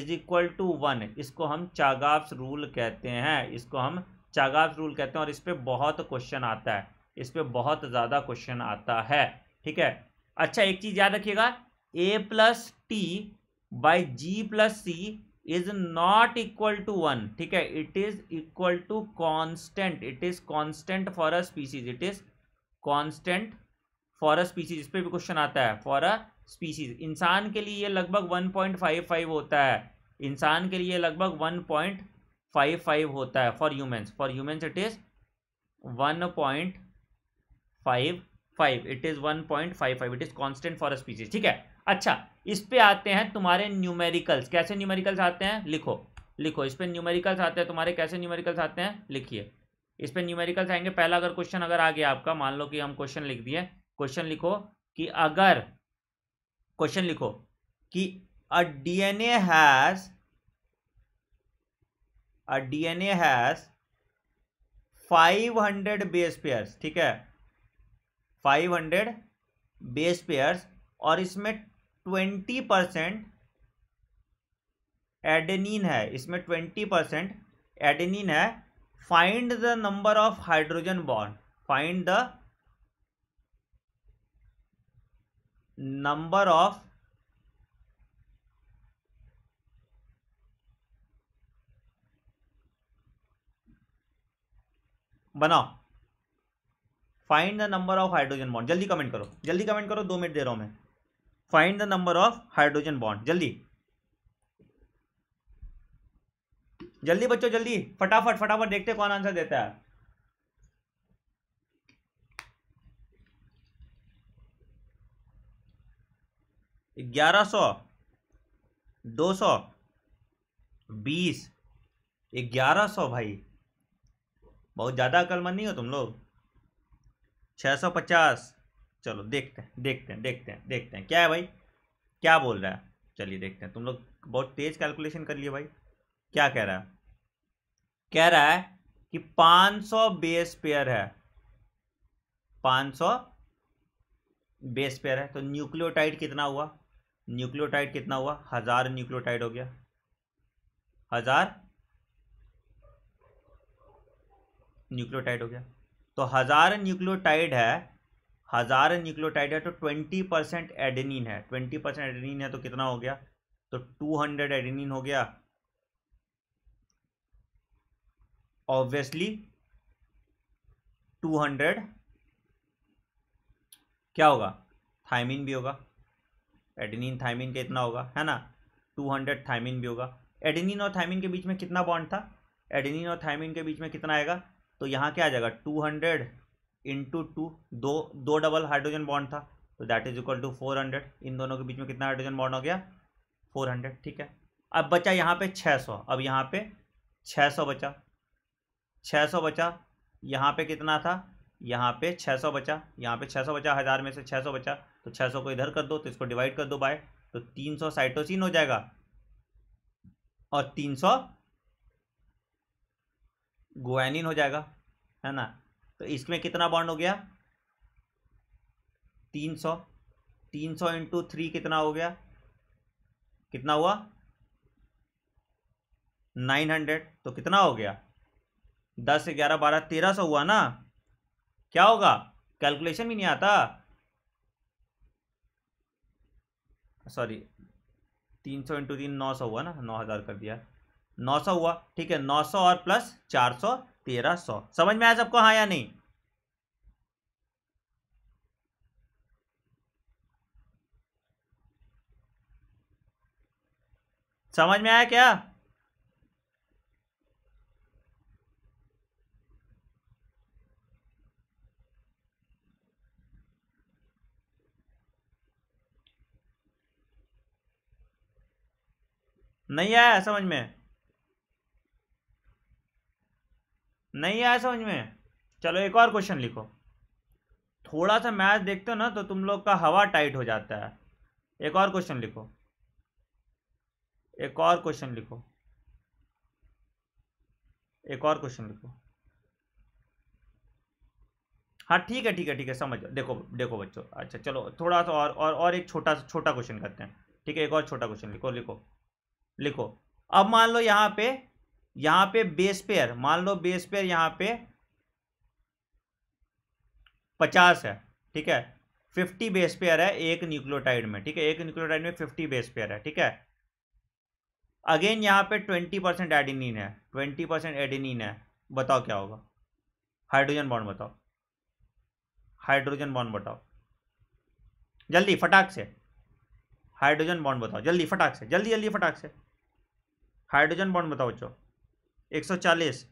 is equal to one इसको हम चागाफ्स रूल कहते हैं इसको हम चागाफ्स रूल कहते हैं और इस पर बहुत क्वेश्चन आता है इस पर बहुत ज़्यादा क्वेश्चन आता है ठीक है अच्छा एक चीज़ याद रखिएगा A plus T by G plus C is not equal to one ठीक है it is equal to constant it is constant for a species it is constant for a species इस पर भी क्वेश्चन आता है फॉर अ स्पीसीज इंसान के लिए ये लगभग वन पॉइंट फाइव फाइव होता है इंसान के लिए लगभग वन पॉइंट फाइव फाइव होता है for humans for humans it is one point five five it is one point five five it is constant for a species ठीक है अच्छा इस पे आते हैं तुम्हारे न्यूमेरिकल्स कैसे न्यूमेरिकल्स आते हैं लिखो लिखो इस पे न्यूमेरिकल्स आते हैं तुम्हारे कैसे न्यूमेरिकल्स आते हैं लिखिए इस पर न्यूमेरिकल्स आएंगे पहला अगर क्वेश्चन अगर आ गया आपका मान लो कि हम क्वेश्चन लिख दिए क्वेश्चन लिखो कि अगर क्वेश्चन लिखो कि a DNA has a DNA has 500 base pairs ठीक है 500 बेस पेयर्स और इसमें ट्वेंटी परसेंट एडेनिन है इसमें ट्वेंटी परसेंट एडेनिन है find the number of hydrogen bond find the number of बनाओ find the number of hydrogen bond जल्दी comment करो जल्दी कमेंट करो दो मिनट दे रहा हूं मैं find the number of hydrogen bond जल्दी जल्दी बच्चों जल्दी फटाफट फटाफट देखते कौन आंसर देता है ग्यारह सौ दो सौ बीस ग्यारह सौ भाई बहुत ज़्यादा अकलमंद नहीं हो तुम लोग छह सौ पचास चलो देखते हैं देखते हैं देखते हैं देखते हैं क्या है भाई क्या बोल रहा है चलिए देखते हैं तुम लोग बहुत तेज कैलकुलेशन कर लिए भाई क्या कह रहा है कह रहा है कि 500 बेस पेयर है 500 बेस पेयर है तो न्यूक्लियोटाइड कितना हुआ न्यूक्लियोटाइड कितना हुआ हजार न्यूक्लियोटाइड हो गया हजार न्यूक्लियोटाइड हो गया तो हजार न्यूक्लियोटाइड है हजार न्यूक्लियोटाइड है तो ट्वेंटी परसेंट एडेनिन है ट्वेंटी परसेंट एडेनिन है तो कितना हो गया तो टू हंड्रेड एडेनिन हो गया ऑब्वियसली टू हंड्रेड क्या होगा थायमिन भी होगा एडेनिन थायमिन का इतना होगा है ना टू हंड्रेड थायमिन भी होगा एडेनिन और थायमिन के बीच में कितना बॉन्ड था एडेनिन और थायमिन के बीच में कितना आएगा तो यहाँ क्या आ जाएगा टू हंड्रेड इंटू टू दो दो डबल हाइड्रोजन बॉन्ड था तो that is equal to four hundred इन दोनों के बीच में कितना हाइड्रोजन बॉन्ड हो गया फोर हंड्रेड ठीक है अब बचा यहाँ पे छः सौ अब यहाँ पे छः सौ बचा छः सौ बचा यहाँ पे कितना था यहाँ पे छः सौ बचा यहाँ पे छः सौ बचा हज़ार में से छः सौ बचा तो छः सौ को इधर कर दो तो इसको डिवाइड कर दो बाय तो तीन सौ साइटोसिन हो जाएगा और तीन सौ गोएनिन हो जाएगा है ना तो इसमें कितना बॉन्ड हो गया तीन सौ तीन सौ इंटू थ्री कितना हो गया कितना हुआ नाइन हंड्रेड तो कितना हो गया दस ग्यारह बारह तेरह सौ हुआ ना क्या होगा कैलकुलेशन भी नहीं आता सॉरी तीन सौ इंटू तीन नौ सौ हुआ ना नौ हज़ार कर दिया नौ सौ हुआ ठीक है नौ सौ और प्लस चार सौ तेरह सौ समझ में आया सबको हाँ या नहीं समझ में आया क्या नहीं आया समझ में नहीं आया समझ में चलो एक और क्वेश्चन लिखो थोड़ा सा मैच देखते हो ना तो तुम लोग का हवा टाइट हो जाता है एक और क्वेश्चन लिखो एक और क्वेश्चन लिखो एक और क्वेश्चन लिखो हाँ ठीक है ठीक है ठीक है समझ देखो देखो बच्चों अच्छा चलो थोड़ा सा और और और एक छोटा छोटा क्वेश्चन करते हैं ठीक है एक और छोटा क्वेश्चन लिखो लिखो लिखो अब मान लो यहाँ पे यहां पे बेस पेयर मान लो बेस पेयर यहाँ पे पचास है ठीक है फिफ्टी बेस पेयर है एक न्यूक्लियोटाइड में ठीक है एक न्यूक्लियोटाइड में फिफ्टी बेस पेयर है ठीक है अगेन यहां पे ट्वेंटी परसेंट एडिनिन है ट्वेंटी परसेंट एडिनिन है बताओ क्या होगा हाइड्रोजन बॉन्ड बताओ हाइड्रोजन बॉन्ड बताओ जल्दी फटाक से हाइड्रोजन बॉन्ड बताओ जल्दी फटाक से जल्दी जल्दी फटाक से हाइड्रोजन बॉन्ड बताओ बच्चों एक सौ चालीस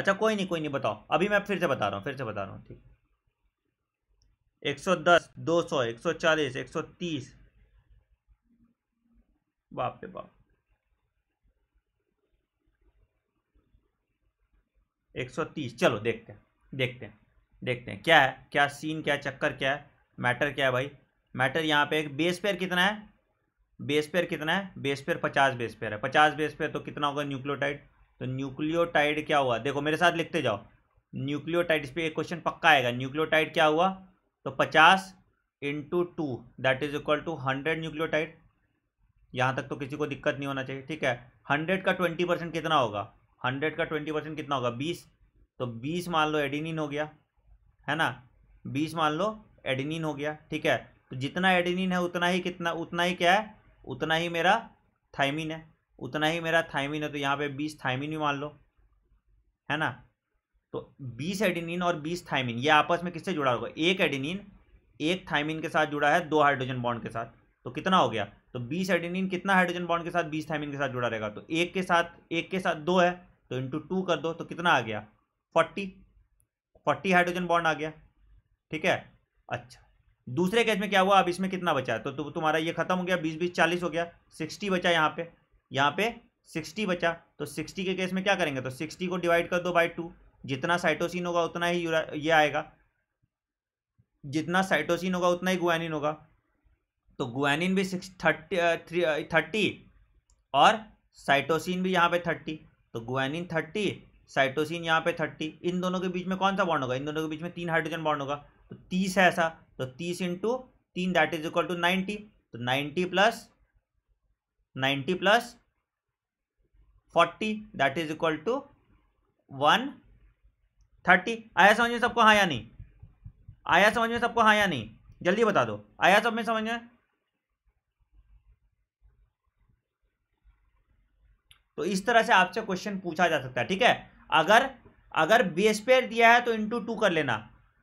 अच्छा कोई नहीं कोई नहीं बताओ अभी मैं फिर से बता रहा हूँ फिर से बता रहा हूँ ठीक एक सौ दस दो सौ एक सौ चालीस एक सौ तीस बाप रे बाप एक सौ तीस चलो देखते हैं देखते हैं देखते हैं क्या है क्या सीन क्या चक्कर क्या है मैटर क्या है भाई मैटर यहाँ पे बेस पेयर कितना है बेस पेयर कितना है बेस पेयर पचास बेस पेयर है पचास बेस पेयर तो कितना होगा न्यूक्लियोटाइड तो न्यूक्लियोटाइड क्या हुआ देखो मेरे साथ लिखते जाओ न्यूक्लियोटाइड इस पर एक क्वेश्चन पक्का आएगा न्यूक्लियोटाइड क्या हुआ तो पचास into two that is equal to hundred nucleotide यहाँ तक तो किसी को दिक्कत नहीं होना चाहिए ठीक है हंड्रेड का ट्वेंटी परसेंट कितना होगा हंड्रेड का ट्वेंटी परसेंट कितना होगा बीस तो बीस मान लो एडिनिन हो गया है ना बीस मान लो एडिनिन हो गया ठीक है तो जितना एडिनिन है उतना ही कितना उतना ही क्या है उतना ही मेरा थाइमिन है उतना ही मेरा थाइमिन है तो यहाँ पे बीस थाइमिन भी मान लो है ना तो बीस एडिनिन और बीस थाइमिन ये आपस में किससे जुड़ा होगा एक एडिनिन एक थाइमिन के साथ जुड़ा है दो हाइड्रोजन बॉन्ड के साथ तो कितना हो गया तो बीस एडिनिन कितना हाइड्रोजन बॉन्ड के साथ बीस थाइमिन के साथ जुड़ा रहेगा तो एक के साथ एक के साथ दो है तो इंटू टू कर दो तो कितना आ गया फोर्टी फोर्टी हाइड्रोजन बॉन्ड आ गया ठीक है अच्छा दूसरे केस में क्या हुआ अब इसमें कितना बचा तो, तुम्हारा ये खत्म हो गया बीस बीस चालीस हो गया सिक्सटी बचा यहाँ पे यहाँ पे सिक्सटी बचा तो सिक्सटी के केस में क्या करेंगे तो सिक्सटी को डिवाइड कर दो बाई टू जितना साइटोसिन होगा उतना ही ये आएगा जितना साइटोसिन होगा उतना ही गुआनिन होगा तो गुआनिन भी सिक्स थर्टी थर्टी और साइटोसिन भी यहाँ पे थर्टी तो गुआनिन थर्टी साइटोसिन यहाँ पे थर्टी इन दोनों के बीच में कौन सा बॉन्ड होगा इन दोनों के बीच में तीन हाइड्रोजन बॉन्ड होगा तो तीस है ऐसा तो तीस इंटू तीन that is equal to ninety तो ninety plus ninety plus forty that is equal to one thirty आया समझ में सबको हाँ या नहीं आया समझ में सबको हाँ या नहीं जल्दी बता दो आया सब में समझ में तो इस तरह से आपसे क्वेश्चन पूछा जा सकता है ठीक है अगर अगर बेस पेयर दिया है तो इंटू टू कर लेना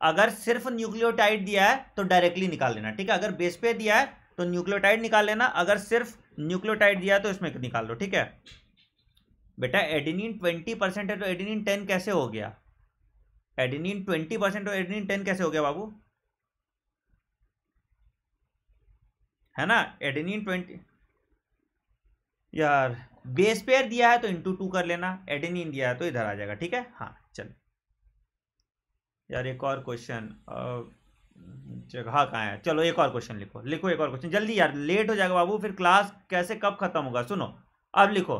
अगर सिर्फ न्यूक्लियोटाइड दिया है तो डायरेक्टली निकाल लेना ठीक है अगर बेस पे दिया है तो न्यूक्लियोटाइड निकाल लेना अगर सिर्फ न्यूक्लियोटाइड दिया है तो इसमें निकाल लो ठीक है बेटा एडिनिन ट्वेंटी परसेंट है तो एडिनिन टेन कैसे हो गया एडिनिन ट्वेंटी परसेंट और एडिनिन टेन कैसे हो गया बाबू है ना एडिनिन ट्वेंटी यार बेस पेयर दिया है तो इंटू टू कर लेना एडिनिन दिया है तो इधर आ जाएगा ठीक है हाँ यार एक और क्वेश्चन जगह कहाँ है चलो एक और क्वेश्चन लिखो लिखो एक और क्वेश्चन जल्दी यार लेट हो जाएगा बाबू फिर क्लास कैसे कब खत्म होगा सुनो अब लिखो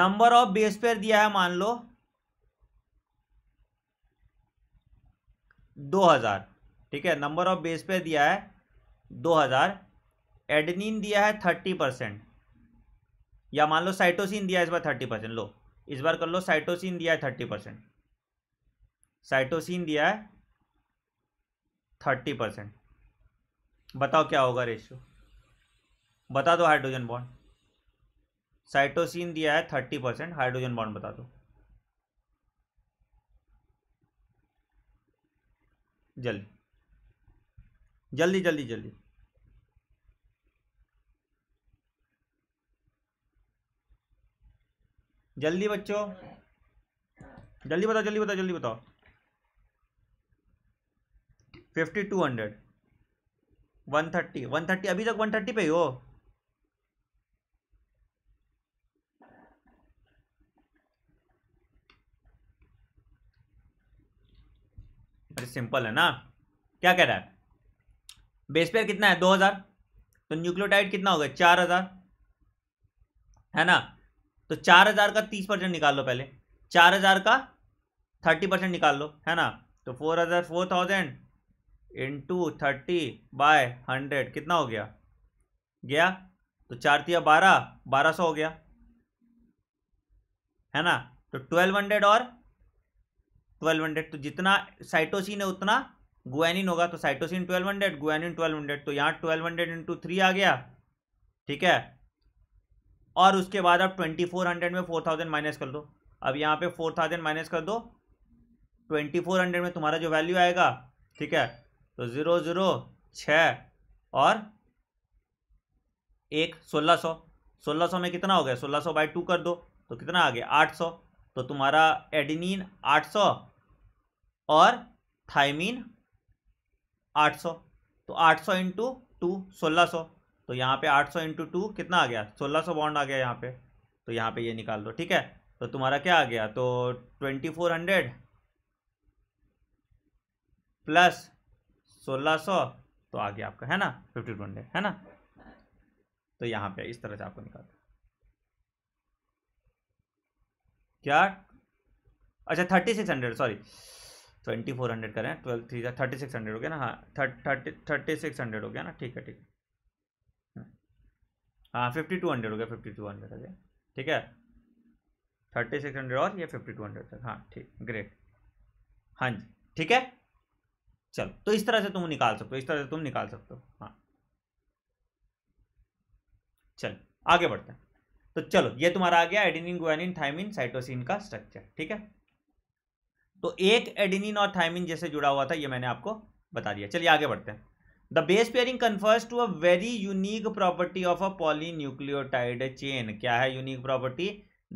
नंबर ऑफ बेस पेयर दिया है मान लो दो हजार ठीक है नंबर ऑफ बेस पेयर दिया है दो हजार एडनिन दिया है थर्टी परसेंट या मान लो साइटोसिन दिया है इस बार थर्टी परसेंट लो इस बार कर लो साइटोसिन दिया है थर्टी परसेंट साइटोसिन दिया है थर्टी परसेंट बताओ क्या होगा रेशियो बता दो हाइड्रोजन बॉन्ड साइटोसिन दिया है थर्टी परसेंट हाइड्रोजन बॉन्ड बता दो जल्दी जल्दी जल्दी जल्दी जल्दी बच्चों जल्दी बताओ जल्दी बताओ जल्दी बताओ fifty two hundred one thirty one thirty अभी तक वन थर्टी पे ही हो अरे सिंपल है ना क्या कह रहा है बेस पेयर कितना है दो हजार तो न्यूक्लियोटाइड कितना हो गया चार हजार है ना तो चार हजार का तीस परसेंट निकाल लो पहले चार हजार का थर्टी परसेंट निकाल लो है ना तो फोर हजार four thousand into thirty by hundred कितना हो गया गया तो चार तिया बारह बारह सौ हो गया है ना तो ट्वेल्व हंड्रेड और ट्वेल्व हंड्रेड तो जितना साइटोसिन है उतना गुएनिन होगा तो cytosine twelve hundred guanine twelve hundred तो यहाँ ट्वेल्व हंड्रेड इंटू थ्री आ गया ठीक है और उसके बाद आप ट्वेंटी फोर हंड्रेड में फोर थाउजेंड माइनस कर दो अब यहाँ पे फोर थाउजेंड माइनस कर दो ट्वेंटी फोर हंड्रेड में तुम्हारा जो वैल्यू आएगा ठीक है तो ज़ीरो ज़ीरो छ और एक सोलह सौ सोलह सौ में कितना हो गया सोलह सौ बाई टू कर दो तो कितना आ गया आठ सौ तो तुम्हारा एडिनिन आठ सौ और थाइमिन आठ सौ तो आठ सौ इंटू टू सोलह सौ तो यहाँ पे आठ सौ इंटू टू कितना आ गया सोलह सौ बॉन्ड आ गया यहाँ पे तो यहाँ पे ये निकाल दो ठीक है तो तुम्हारा क्या आ गया तो ट्वेंटी फोर हंड्रेड प्लस सोलह सौ तो आगे आपका है ना फिफ्टी टू हंड्रेड है ना तो यहाँ पे इस तरह से आपको निकाल क्या अच्छा thirty six hundred sorry twenty four hundred करें twelve three thirty six hundred हो गया ना हाँ थर्टी थर्टी सिक्स हंड्रेड हो गया ना ठीक है ठीक है हम्म। हाँ फिफ्टी टू हंड्रेड हो गया फिफ्टी टू हंड्रेड हो गया ठीक है थर्टी सिक्स हंड्रेड और ये फिफ्टी टू हंड्रेड तक हाँ ठीक ग्रेट हाँ जी ठीक है चलो तो इस तरह से तुम निकाल सकते हो इस तरह से तुम निकाल सकते हो हाँ चलो आगे बढ़ते हैं तो चलो ये तुम्हारा आ गया एडिनिन गुआनिन थाइमिन साइटोसिन का स्ट्रक्चर ठीक है तो एक एडिनिन और थाइमिन जैसे जुड़ा हुआ था ये मैंने आपको बता दिया चलिए आगे बढ़ते हैं the base pairing confers to a very unique property of a polynucleotide chain क्या है unique property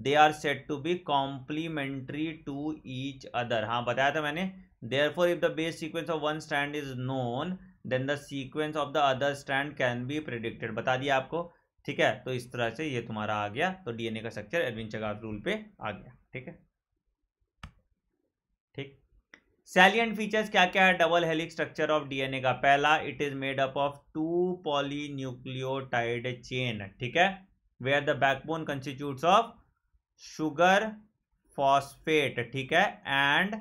they are said to be complementary to each other हाँ बताया था मैंने therefore if the base sequence of one strand is known then the sequence of the other strand can be predicted बता दिया आपको ठीक है तो इस तरह से ये तुम्हारा आ गया तो डीएनए का स्ट्रक्चर एडविन चगार रूल पे आ गया ठीक है ठीक सैलियंट फीचर्स क्या क्या है double helix structure of DNA का पहला it is made up of two polynucleotide chain ठीक है where the backbone constitutes of sugar phosphate ठीक है and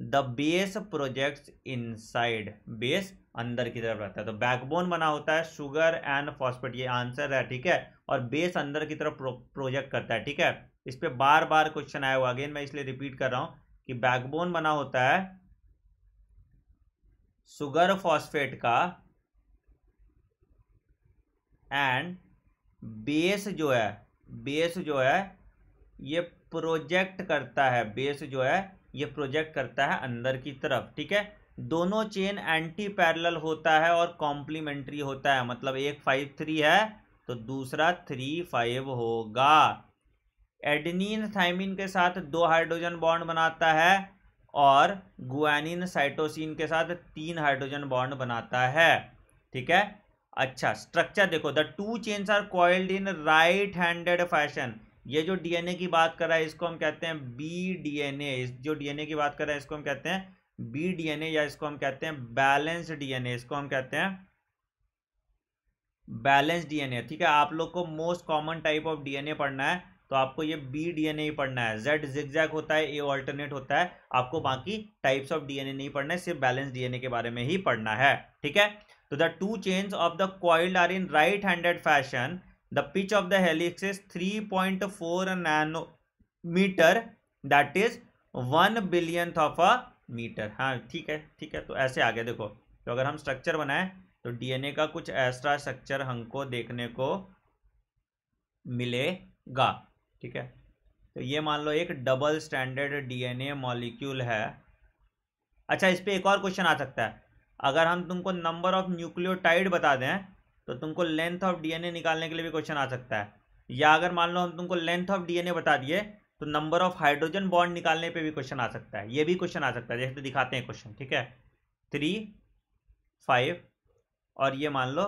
the base projects inside base अंदर की तरफ रहता है तो बैकबोन बना होता है शुगर एंड फॉस्फेट ये आंसर है ठीक है और बेस अंदर की तरफ प्रोजेक्ट करता है ठीक है इस पर बार बार क्वेश्चन आया हुआ अगेन मैं इसलिए रिपीट कर रहा हूं कि बैकबोन बना होता है शुगर फॉस्फेट का एंड बेस जो है बेस जो है ये प्रोजेक्ट करता है बेस जो है ये प्रोजेक्ट करता है अंदर की तरफ ठीक है दोनों चेन एंटी पैरेलल होता है और कॉम्प्लीमेंट्री होता है मतलब एक फाइव थ्री है तो दूसरा थ्री फाइव होगा एडनिन थाइमिन के साथ दो हाइड्रोजन बॉन्ड बनाता है और गुआनिन साइटोसिन के साथ तीन हाइड्रोजन बॉन्ड बनाता है ठीक है अच्छा स्ट्रक्चर देखो the two chains are coiled in right handed fashion ये जो डीएनए की बात कर रहा है इसको हम कहते हैं बी डीएनए जो डीएनए की बात कर रहा है इसको हम कहते हैं बी डीएनए या इसको हम कहते हैं बैलेंस डीएनए इसको हम कहते हैं बैलेंस डीएनए ठीक है आप लोग को most common type of DNA पढ़ना है तो आपको ये बी डीएनए ही पढ़ना है जेड जिगजैग होता है ए ऑल्टरनेट होता है आपको बाकी टाइप्स ऑफ डीएनए नहीं पढ़ना है सिर्फ बैलेंस डीएनए के बारे में ही पढ़ना है ठीक है तो the two chains of the coiled are in right handed fashion the pitch of three point four 3.4 metre that is one billionth of a metre हाँ ठीक है ठीक है तो ऐसे आगे देखो तो अगर हम स्ट्रक्चर बनाएं तो डीएनए का कुछ एक्स्ट्रा स्ट्रक्चर हमको देखने को मिलेगा ठीक है तो ये मान लो एक डबल स्टैंडर्ड डीएनए मॉलिक्यूल है अच्छा इस पर एक और क्वेश्चन आ सकता है अगर हम तुमको नंबर ऑफ न्यूक्लियोटाइड बता दें तो तुमको लेंथ ऑफ डीएनए निकालने के लिए भी क्वेश्चन आ सकता है या अगर मान लो हम तुमको लेंथ ऑफ डीएनए बता दिए तो नंबर ऑफ हाइड्रोजन बॉन्ड निकालने पे भी क्वेश्चन आ सकता है ये भी क्वेश्चन आ सकता है जैसे दिखाते हैं क्वेश्चन ठीक है थ्री फाइव और ये मान लो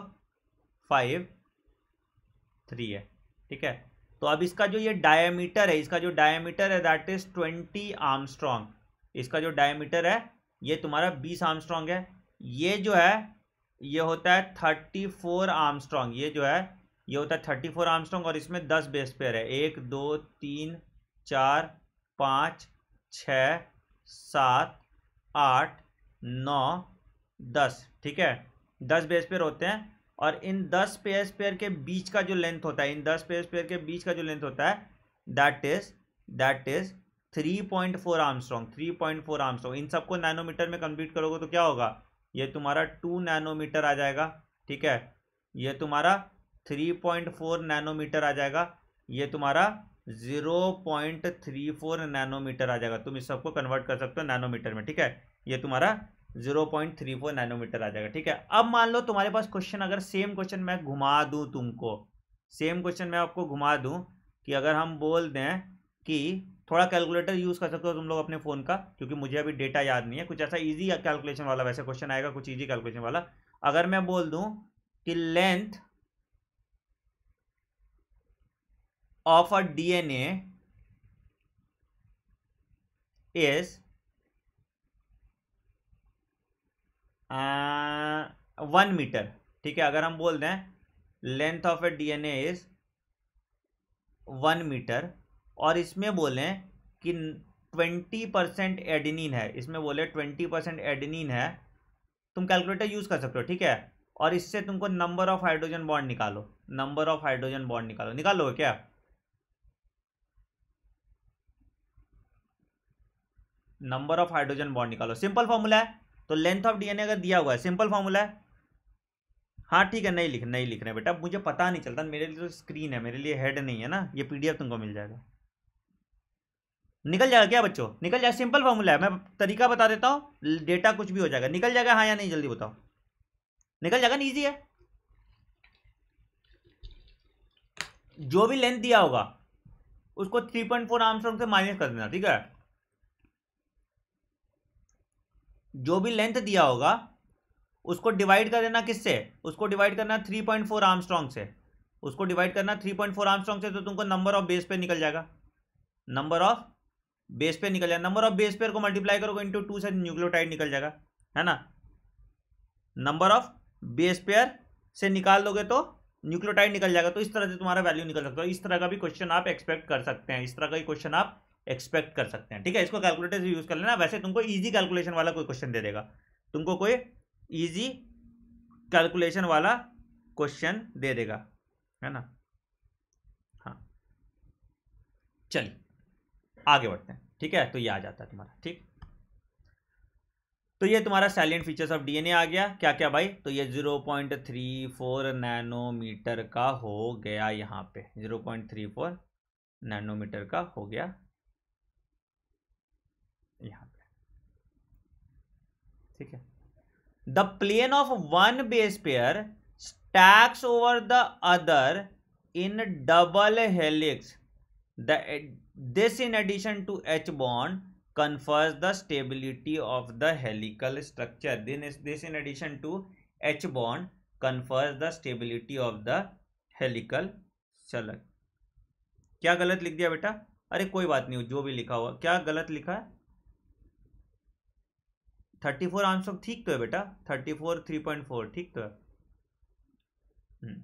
फाइव थ्री है ठीक है तो अब इसका जो ये डायमीटर है इसका जो डायमीटर है दैट इज ट्वेंटी आर्मस्ट्रॉन्ग इसका जो डायमीटर है ये तुम्हारा बीस आर्मस्ट्रॉन्ग है ये जो है ये होता है थर्टी फोर आर्मस्ट्रॉन्ग ये जो है ये होता है थर्टी फोर आर्मस्ट्रॉन्ग और इसमें दस बेस पेयर है एक दो तीन चार पाँच छ सात आठ नौ दस ठीक है दस बेस पेयर होते हैं और इन दस पेयर्स पेयर के बीच का जो लेंथ होता है इन दस पेयर्स पेयर के बीच का जो लेंथ होता है that is that is three point four angstrom three point four angstrom इन सबको नैनोमीटर में कंप्लीट करोगे तो क्या होगा ये तुम्हारा टू नैनोमीटर आ जाएगा ठीक है ये तुम्हारा थ्री पॉइंट फोर नैनोमीटर आ जाएगा ये तुम्हारा zero point three four nanometre आ जाएगा तुम इस सबको कन्वर्ट कर सकते हो नैनोमीटर में ठीक है ये तुम्हारा zero point three four nanometre आ जाएगा ठीक है अब मान लो तुम्हारे पास क्वेश्चन अगर सेम क्वेश्चन मैं घुमा दूँ तुमको सेम क्वेश्चन मैं आपको घुमा दूँ कि अगर हम बोल दें कि थोड़ा कैलकुलेटर यूज़ कर सकते हो तुम लोग अपने फ़ोन का क्योंकि मुझे अभी डेटा याद नहीं है कुछ ऐसा ईजी कैलकुलेशन वाला वैसे क्वेश्चन आएगा कुछ ईजी कैलकुलेशन वाला अगर मैं बोल दूँ कि length of a DNA is one metre ठीक है अगर हम बोल दें length of a DNA is one metre और इसमें बोलें कि ट्वेंटी परसेंट एडिनिन है इसमें बोले ट्वेंटी परसेंट एडिनिन है तुम कैलकुलेटर यूज़ कर सकते हो ठीक है और इससे तुमको नंबर ऑफ हाइड्रोजन बॉन्ड निकालो नंबर ऑफ हाइड्रोजन बॉन्ड निकालो निकालो क्या नंबर ऑफ हाइड्रोजन बॉन्ड निकालो सिंपल फॉर्मूला है तो लेंथ ऑफ डीएनए अगर दिया हुआ है सिंपल फॉर्मूला है हाँ ठीक है नहीं लिख नहीं लिख रहे बेटा मुझे पता नहीं चलता मेरे लिए तो स्क्रीन है मेरे लिए हेड नहीं है ना ये पीडीएफ तुमको मिल जाएगा निकल जाएगा क्या बच्चों निकल जाएगा सिंपल फॉर्मूला है मैं तरीका बता देता हूँ डेटा कुछ भी हो जाएगा निकल जाएगा हाँ या नहीं जल्दी बताओ निकल जाएगा नहीं ईजी है जो भी लेंथ दिया होगा उसको थ्री पॉइंट फोर आर्मस्ट्रॉन्ग से माइनस कर देना ठीक है जो भी लेंथ दिया होगा उसको डिवाइड कर देना किससे उसको डिवाइड करना थ्री पॉइंट फोर आर्मस्ट्रॉन्ग से उसको डिवाइड करना थ्री पॉइंट फोर आर्मस्ट्रॉन्ग से तो तुमको नंबर ऑफ बेस पे निकल जाएगा नंबर ऑफ बेस पेयर निकल जाएगा नंबर ऑफ बेस पेयर को मल्टीप्लाई करोगे इंटू टू से न्यूक्लियोटाइड निकल जाएगा है ना नंबर ऑफ बेस पेयर से निकाल दोगे तो न्यूक्लियोटाइड निकल जाएगा तो इस तरह से तुम्हारा वैल्यू निकल सकता है इस तरह का भी क्वेश्चन आप एक्सपेक्ट कर सकते हैं इस तरह का क्वेश्चन आप एक्सपेक्ट कर सकते हैं ठीक है इसको कैलकुलेटर से यूज कर लेना वैसे तुमको ईजी कैलकुलेशन वाला कोई क्वेश्चन दे देगा तुमको कोई ईजी कैलकुलेशन वाला क्वेश्चन दे देगा है ना हाँ चलिए आगे बढ़ते हैं ठीक है तो ये आ जाता है तुम्हारा ठीक तो ये तुम्हारा साइलेंट फीचर्स ऑफ डीएनए आ गया क्या क्या भाई तो ये 0.34 नैनोमीटर का हो गया यहां पे 0.34 नैनोमीटर का हो गया यहां पे ठीक है the plane of one base pair stacks over the other in double helix this in addition to H bond confers the stability of the helical structure this in addition to H bond confers the stability of the helical चल क्या गलत लिख दिया बेटा अरे कोई बात नहीं हो जो भी लिखा हुआ क्या गलत लिखा है थर्टी फोर आंसर ठीक तो है बेटा thirty four three point four ठीक तो है हम्म।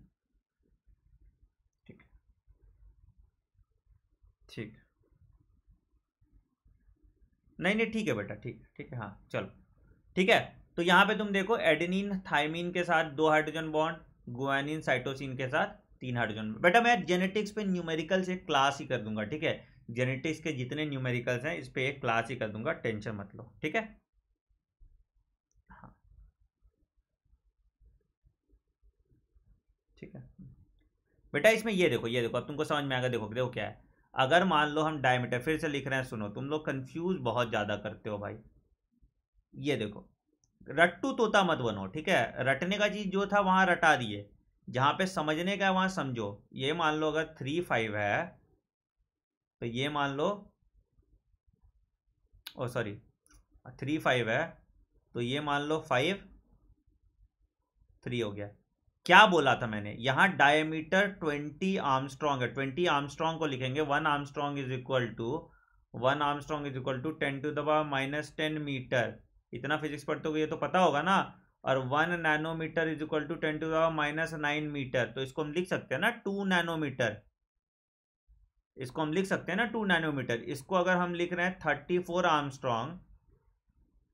ठीक नहीं नहीं ठीक है बेटा ठीक ठीक है हाँ चलो ठीक है तो यहाँ पे तुम देखो एडेनिन थायमीन के साथ दो हाइड्रोजन बॉन्ड गुआनिन साइटोसिन के साथ तीन हाइड्रोजन बेटा मैं जेनेटिक्स पे न्यूमेरिकल से क्लास ही कर दूंगा ठीक है जेनेटिक्स के जितने न्यूमेरिकल्स हैं इस पर एक क्लास ही कर दूंगा टेंशन मत लो ठीक है हाँ। ठीक है बेटा इसमें ये देखो ये देखो अब तुमको समझ में आएगा देखो देखो क्या है अगर मान लो हम डायमीटर फिर से लिख रहे हैं सुनो तुम लोग कंफ्यूज बहुत ज़्यादा करते हो भाई ये देखो रट्टू तोता मत बनो ठीक है रटने का चीज़ जो था वहां रटा दिए जहां पे समझने का है वहां समझो ये मान लो अगर थ्री फाइव है तो ये मान लो ओ सॉरी थ्री फाइव है तो ये मान लो फाइव थ्री हो गया क्या बोला था मैंने यहां डायमीटर ट्वेंटी आर्मस्ट्रॉन्ग है ट्वेंटी आर्मस्ट्रॉन्ग को लिखेंगे one angstrom is equal to one angstrom is equal to ten to the power minus ten meter इतना फिजिक्स पढ़ते हुए ये तो पता होगा ना और one nanometer is equal to ten to the power minus nine meter तो इसको हम लिख सकते हैं ना टू नैनोमीटर इसको हम लिख सकते हैं ना टू नैनोमीटर इसको अगर हम लिख रहे हैं थर्टी फोर आर्मस्ट्रॉन्ग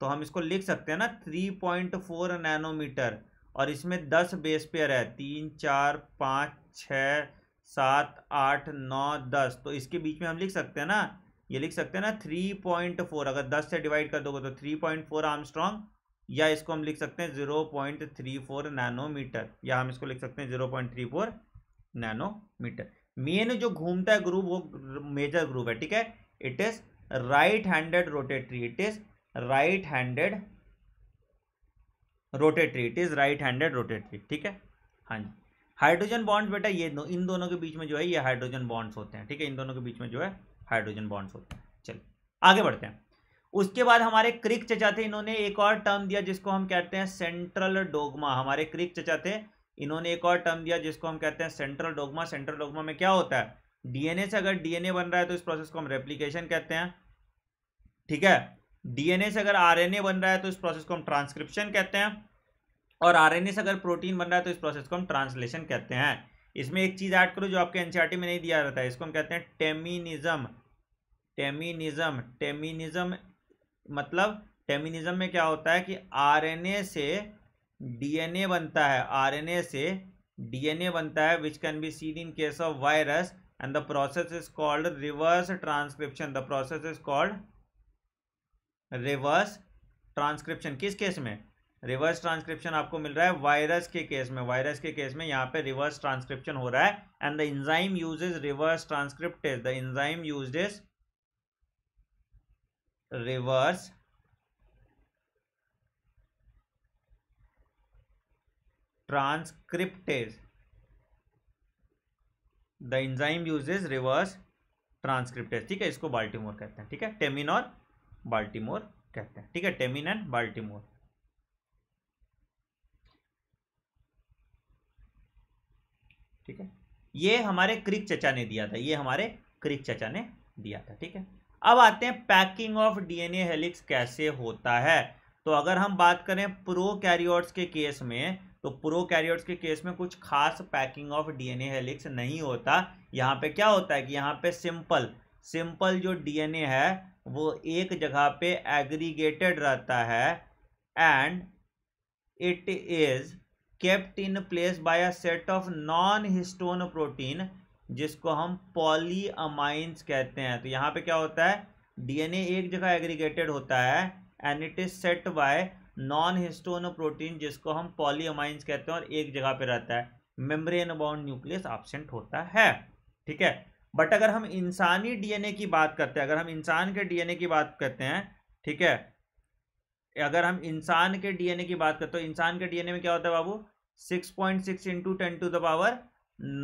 तो हम इसको लिख सकते हैं ना थ्री पॉइंट फोर नैनोमीटर और इसमें दस बेस पेयर है तीन चार पाँच छ सात आठ नौ दस तो इसके बीच में हम लिख सकते हैं ना ये लिख सकते हैं ना थ्री पॉइंट फोर अगर दस से डिवाइड कर दोगे तो थ्री पॉइंट फोर स्ट्रॉन्ग या इसको हम लिख सकते हैं zero point three four nanometer या हम इसको लिख सकते हैं zero point three four nanometer मेन जो घूमता है ग्रुप वो मेजर ग्रुप है ठीक है it is right handed rotatory it is right handed rotatory it is right handed rotatory ठीक है हाँ जी हाइड्रोजन बॉन्ड बेटा ये दो, इन दोनों के बीच में जो है ये हाइड्रोजन बॉन्ड्स होते हैं ठीक है इन दोनों के बीच में जो है हाइड्रोजन बॉन्ड्स होते हैं चलिए आगे बढ़ते हैं उसके बाद हमारे क्रिक चचा थे इन्होंने एक और टर्म दिया जिसको हम कहते हैं सेंट्रल डोगमा हमारे क्रिक चचा थे इन्होंने एक और टर्म दिया जिसको हम कहते हैं सेंट्रल डोगमा सेंट्रल डोगमा में क्या होता है डीएनए से अगर डीएनए बन रहा है तो इस प्रोसेस को हम रेप्लीकेशन कहते हैं ठीक है डीएनए से अगर आरएनए बन रहा है तो इस प्रोसेस को हम ट्रांसक्रिप्शन कहते हैं और आरएनए से अगर प्रोटीन बन रहा है तो इस प्रोसेस को हम ट्रांसलेशन कहते हैं इसमें एक चीज़ ऐड करो जो आपके एनसीआरटी e में नहीं दिया रहता है इसको हम कहते हैं टेमिनिज्म टेमिनिज्म टेमिनिज्म मतलब टेमिनिज्म में क्या होता है कि आर से डी बनता है आर से डी बनता है which can be seen in case of virus and the process is called reverse transcription the process is called reverse transcription किस केस में रिवर्स ट्रांसक्रिप्शन आपको मिल रहा है वायरस के केस में वायरस के केस में यहाँ पे रिवर्स ट्रांसक्रिप्शन हो रहा है and the enzyme use is reverse transcriptase the enzyme use is reverse transcriptase the enzyme use is reverse transcriptase ठीक है इसको बाल्टीमोर कहते हैं ठीक है टेमिन बाल्टीमोर कहते हैं ठीक है टेमिन एंड बाल्टीमोर ठीक है ये हमारे क्रिक चचा ने दिया था ये हमारे क्रिक चचा ने दिया था ठीक है अब आते हैं पैकिंग ऑफ डीएनए हेलिक्स कैसे होता है तो अगर हम बात करें प्रो कैरियोट्स के केस में तो प्रो कैरियोट्स के केस में कुछ खास पैकिंग ऑफ डीएनए हेलिक्स नहीं होता यहाँ पे क्या होता है कि यहाँ पे सिंपल सिंपल जो डीएनए है वो एक जगह पे एग्रीगेटेड रहता है and it is kept in place by a set of non histone protein जिसको हम पॉलीअमाइंस कहते हैं तो यहाँ पे क्या होता है डीएनए एक जगह एग्रीगेटेड होता है and it is set by non histone protein जिसको हम पॉलीअमाइंस कहते हैं और एक जगह पे रहता है मेम्ब्रेन बाउंड न्यूक्लियस एबसेंट होता है ठीक है बट अगर हम इंसानी डीएनए की बात करते हैं अगर हम इंसान के डीएनए की बात करते हैं ठीक है अगर हम इंसान के डीएनए की बात करते हैं तो इंसान के डीएनए में क्या होता है बाबू six point six into ten to the power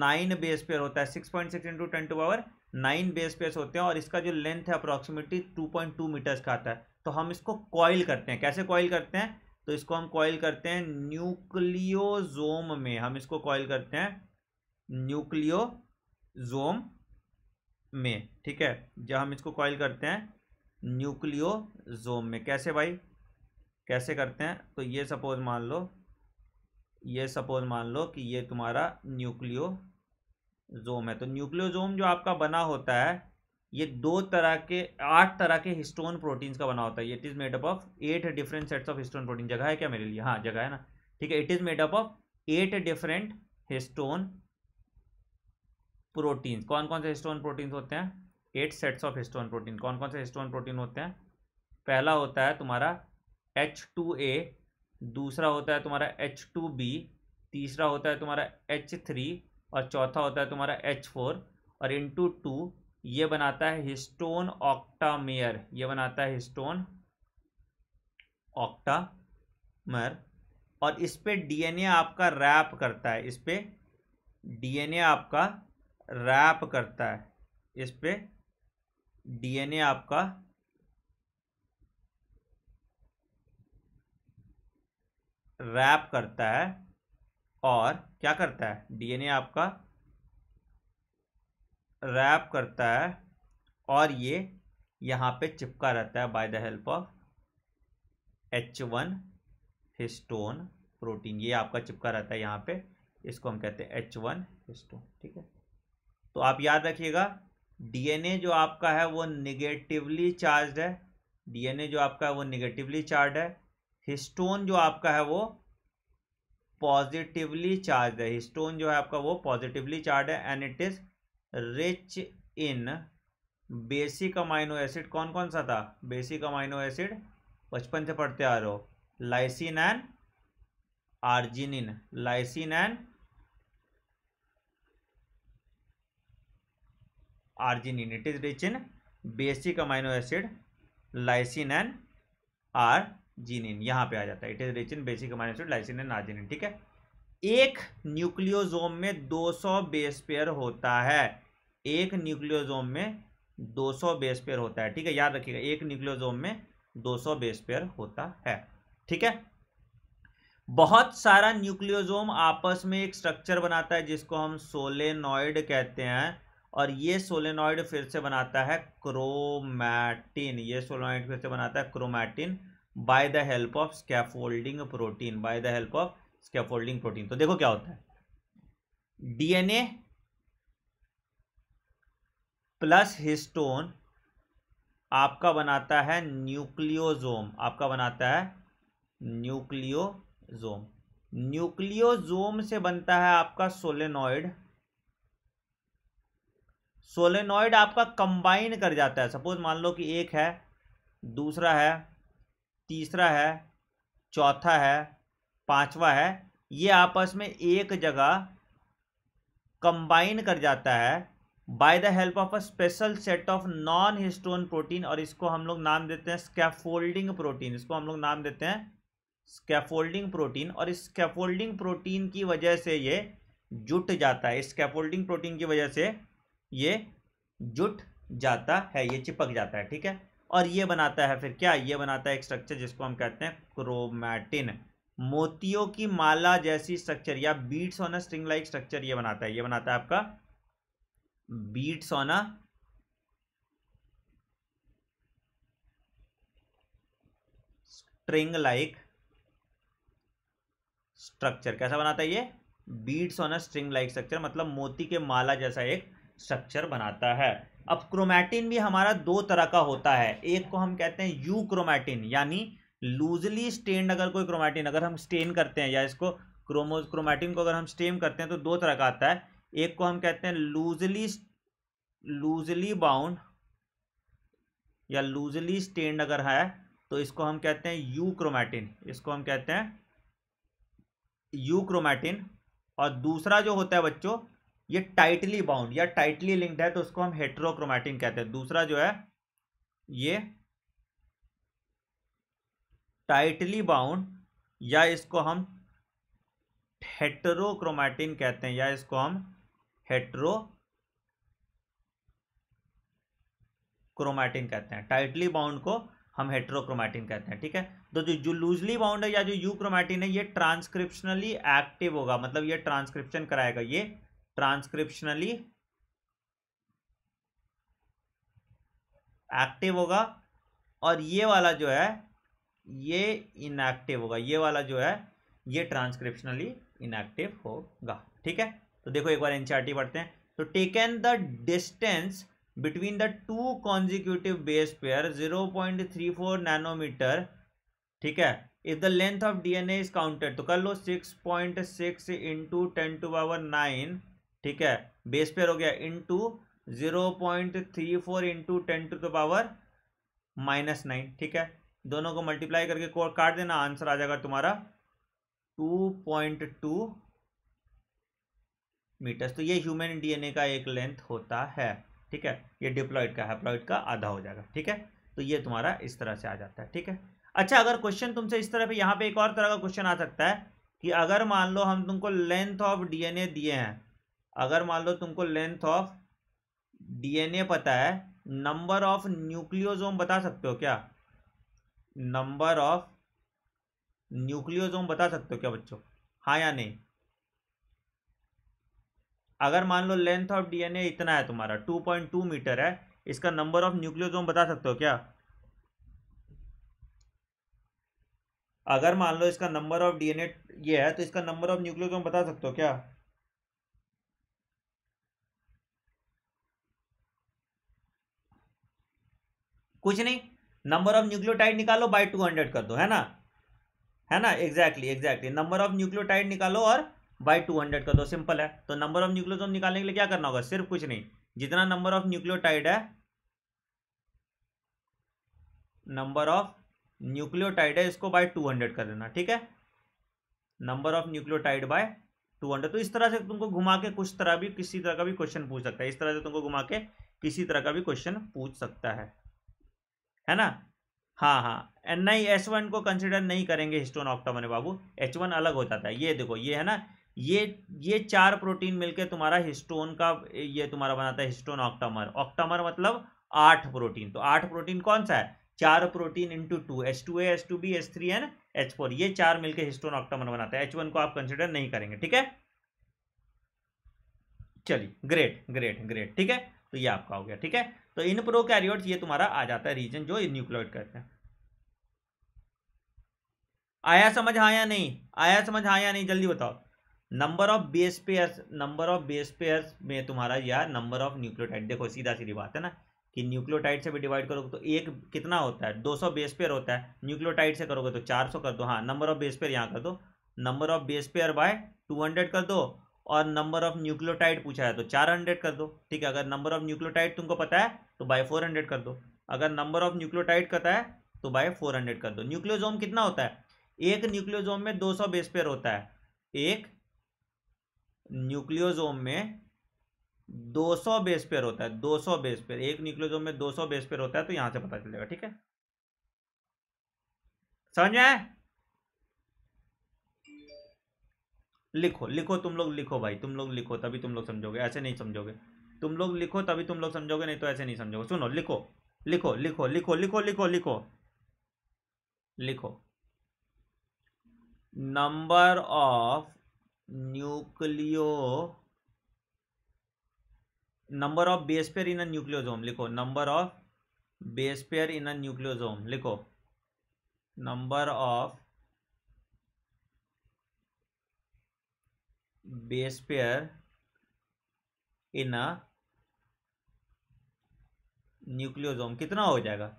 nine base pair होता है six point six into ten to power nine base pair होते हैं और इसका जो लेंथ है approximately two point two meters का आता है तो हम इसको कॉइल करते हैं कैसे कॉइल करते हैं तो इसको हम कॉइल करते हैं न्यूक्लियोजोम में हम इसको कॉयल करते हैं न्यूक्लियोजोम में ठीक है जब हम इसको कॉइल करते हैं न्यूक्लियोजोम में कैसे भाई कैसे करते हैं तो ये सपोज मान लो ये सपोज मान लो कि ये तुम्हारा न्यूक्लियोजोम है तो न्यूक्लियोजोम जो आपका बना होता है ये दो तरह के आठ तरह के हिस्टोन प्रोटीन्स का बना होता है it is made up of eight different sets of histone protein जगह है क्या मेरे लिए हाँ जगह है ना ठीक है it is made up of eight different histone protein कौन कौन से हिस्टोन प्रोटीन होते हैं eight sets of histone protein कौन कौन से हिस्टोन प्रोटीन होते हैं पहला होता है तुम्हारा एच टू ए दूसरा होता है तुम्हारा एच टू बी तीसरा होता है तुम्हारा एच थ्री और चौथा होता है तुम्हारा एच फोर और इंटू टू ये बनाता है हिस्टोन ऑक्टामेयर ये बनाता है हिस्टोन ऑक्टामर और इस पर ए आपका रैप करता है इस पर ए आपका रैप करता है इस पे डीएनए आपका रैप करता है और क्या करता है डीएनए आपका रैप करता है और ये यहाँ पे चिपका रहता है by the help of H one histone protein ये आपका चिपका रहता है यहाँ पे इसको हम कहते हैं एच वन हिस्टोन ठीक है तो आप याद रखिएगा डीएनए जो आपका है वो निगेटिवली चार्ज है डीएनए जो आपका है वो निगेटिवली चार्ज है हिस्टोन जो आपका है वो पॉजिटिवली चार्ज है हिस्टोन जो है आपका वो पॉजिटिवली चार्ज है and it is rich in basic amino acid कौन कौन सा था बेसिक अमाइनो एसिड बचपन से पढ़ते आ रहे हो lysine and arginine lysine and arginine it is rich in basic amino acid lysine and arginine यहाँ पे आ जाता है it is rich in basic amino acid lysine and arginine ठीक है एक न्यूक्लियोजोम में 200 सौ बेसपेयर होता है एक न्यूक्लियोजोम में 200 सौ बेसपेयर होता है ठीक है याद रखिएगा एक न्यूक्लियोजोम में 200 सौ बेसपेयर होता है ठीक है बहुत सारा न्यूक्लियोजोम आपस में एक स्ट्रक्चर बनाता है जिसको हम सोलेनॉइड कहते हैं और ये सोलेनॉइड फिर से बनाता है क्रोमैटिन ये सोलेनॉइड फिर से बनाता है chromatin by the help of scaffolding protein by the help of scaffolding protein तो देखो क्या होता है डीएनए प्लस हिस्टोन आपका बनाता है न्यूक्लियोजोम आपका बनाता है न्यूक्लियोजोम न्यूक्लियोजोम से बनता है आपका सोलेनॉइड सोलेनॉइड आपका कंबाइन कर जाता है सपोज मान लो कि एक है दूसरा है तीसरा है चौथा है पांचवा है ये आपस में एक जगह कंबाइन कर जाता है by the help of a special set of non histone protein और इसको हम लोग नाम देते हैं स्कैफोल्डिंग प्रोटीन इसको हम लोग नाम देते हैं स्कैफोल्डिंग प्रोटीन और इस स्कैफोल्डिंग प्रोटीन की वजह से ये जुट जाता है स्कैफोल्डिंग प्रोटीन की वजह से ये जुट जाता है ये चिपक जाता है ठीक है और ये बनाता है फिर क्या ये बनाता है एक स्ट्रक्चर जिसको हम कहते हैं क्रोमैटिन मोतियों की माला जैसी स्ट्रक्चर या beads on a string like structure ये बनाता है ये बनाता है आपका beads on a string like structure कैसा बनाता है ये beads on a string like structure मतलब मोती के माला जैसा एक स्ट्रक्चर बनाता है अब क्रोमैटिन भी हमारा दो तरह का होता है एक को हम कहते हैं यू क्रोमैटिन यानी लूजली स्टेन अगर कोई क्रोमैटिन अगर हम स्टेन करते हैं या इसको क्रोमो क्रोमैटिन को अगर हम स्टेन करते हैं तो दो तरह का आता है एक को हम कहते हैं लूजली लूजली बाउंड या लूजली स्टेन अगर है तो इसको हम कहते हैं यू क्रोमैटिन इसको हम कहते हैं यू क्रोमैटिन और दूसरा जो होता है बच्चों ये टाइटली बाउंड या टाइटली लिंक्ड है तो उसको हम हेट्रोक्रोमैटिन कहते हैं दूसरा जो है ये टाइटली बाउंड या इसको हम हेट्रोक्रोमैटिन कहते हैं या इसको हम हेट्रो क्रोमैटिन कहते हैं टाइटली बाउंड को हम हेट्रोक्रोमैटिन कहते हैं ठीक है तो जो जो लूजली बाउंड है या जो यू क्रोमैटिन है ये ट्रांसक्रिप्शनली एक्टिव होगा मतलब ये ट्रांसक्रिप्शन कराएगा ये ट्रांसक्रिप्शनली एक्टिव होगा और ये वाला जो है ये इनएक्टिव होगा ये वाला जो है ये ट्रांसक्रिप्शनली इनएक्टिव होगा ठीक है तो देखो एक बार टी e पढ़ते हैं तो taken the distance between the two consecutive base pair 0.34 nanometer ठीक है if the length of DNA is counted तो कर लो 6.6 point six into ten to power nine ठीक है बेस पेयर हो गया into zero point three four into ten to the power minus nine ठीक है दोनों को मल्टीप्लाई करके कोर काट देना आंसर आ जाएगा तुम्हारा टू पॉइंट टू मीटर्स तो ये ह्यूमन डीएनए का एक लेंथ होता है ठीक है ये डिप्लॉइड का है का आधा हो जाएगा ठीक है तो ये तुम्हारा इस तरह से आ जाता है ठीक है अच्छा अगर क्वेश्चन तुमसे इस तरह पे यहाँ पे एक और तरह का क्वेश्चन आ सकता है कि अगर मान लो हम तुमको लेंथ ऑफ डीएनए दिए हैं अगर मान लो तुमको लेंथ ऑफ डीएनए पता है नंबर ऑफ न्यूक्लियोजोम बता सकते हो क्या नंबर ऑफ न्यूक्लियोजोम बता सकते हो क्या बच्चों हाँ या नहीं अगर मान लो लेंथ ऑफ डीएनए इतना है तुम्हारा टू पॉइंट टू मीटर है इसका नंबर ऑफ न्यूक्लियोजोम बता सकते हो क्या अगर मान लो इसका नंबर ऑफ डीएनए ये है तो इसका नंबर ऑफ न्यूक्लियोजोम बता सकते हो क्या कुछ नहीं नंबर ऑफ न्यूक्लियोटाइड निकालो बाई टू हंड्रेड कर दो है ना है ना exactly exactly number of nucleotide निकालो और बाई टू हंड्रेड कर दो सिंपल है तो नंबर ऑफ न्यूक्लियोसोम निकालने के लिए क्या करना होगा सिर्फ कुछ नहीं जितना नंबर ऑफ न्यूक्लियोटाइड है नंबर ऑफ न्यूक्लियोटाइड है इसको बाय टू हंड्रेड कर देना ठीक है number of nucleotide by two hundred तो इस तरह से तुमको घुमा के कुछ तरह भी किसी तरह का भी क्वेश्चन पूछ सकता है इस तरह से तुमको घुमा के किसी तरह का भी क्वेश्चन पूछ सकता है है ना हाँ हाँ नहीं एस वन को कंसिडर नहीं करेंगे हिस्टोन ऑक्टोमन बाबू एच वन अलग हो जाता है ये देखो ये है ना ये ये चार प्रोटीन मिलके तुम्हारा हिस्टोन का ये तुम्हारा बनाता है हिस्टोन ऑक्टामर ऑक्टामर मतलब आठ प्रोटीन तो आठ प्रोटीन कौन सा है चार protein into two S two S two B S three and H four ये चार मिलके हिस्टोन ऑक्टामर बनाता है एच वन को आप कंसिडर नहीं करेंगे ठीक है चलिए ग्रेट ग्रेट ग्रेट ठीक है तो ये आपका हो गया ठीक है तो इन प्रोकैरियोट्स ये तुम्हारा आ जाता है रीजन जो न्यूक्लियोइड करते हैं आया समझ आया हाँ नहीं आया समझ आया हाँ नहीं जल्दी बताओ number of base pairs number of base pairs में तुम्हारा यार नंबर ऑफ न्यूक्लियोटाइड देखो सीधा सीधी बात है ना कि न्यूक्लियोटाइड से भी डिवाइड करोगे तो एक कितना होता है 200 बेस पेयर होता है न्यूक्लियोटाइड से करोगे तो 400 कर दो हाँ नंबर ऑफ बेस पेयर यहाँ कर दो number of base pair by 200 कर दो और नंबर ऑफ न्यूक्लियोटाइड पूछा है तो 400 कर दो ठीक है अगर नंबर ऑफ न्यूक्लियोटाइड तुमको पता है तो बाय फोर हंड्रेड कर दो अगर नंबर ऑफ न्यूक्लियोटाइड करता है तो बाय फोर हंड्रेड कर दो न्यूक्लियोजोम कितना होता है एक न्यूक्लियोजोम में दो सौ बेस पेयर होता है एक न्यूक्लियोजोम में 200 बेस पेयर होता है 200 बेस पेयर एक न्यूक्लियोजोम में 200 बेस पेयर होता है तो यहां से पता चलेगा ठीक है समझ में आए लिखो लिखो तुम लोग लिखो भाई तुम लोग लिखो तभी तुम लोग समझोगे ऐसे नहीं समझोगे तुम लोग लिखो तभी तुम लोग समझोगे नहीं तो ऐसे नहीं समझोगे सुनो लिखो लिखो लिखो लिखो लिखो लिखो लिखो लिखो number of nucleo number of base pair in a nucleosome लिखो number of base pair in a nucleosome लिखो number of base in a nucleosome कितना हो जाएगा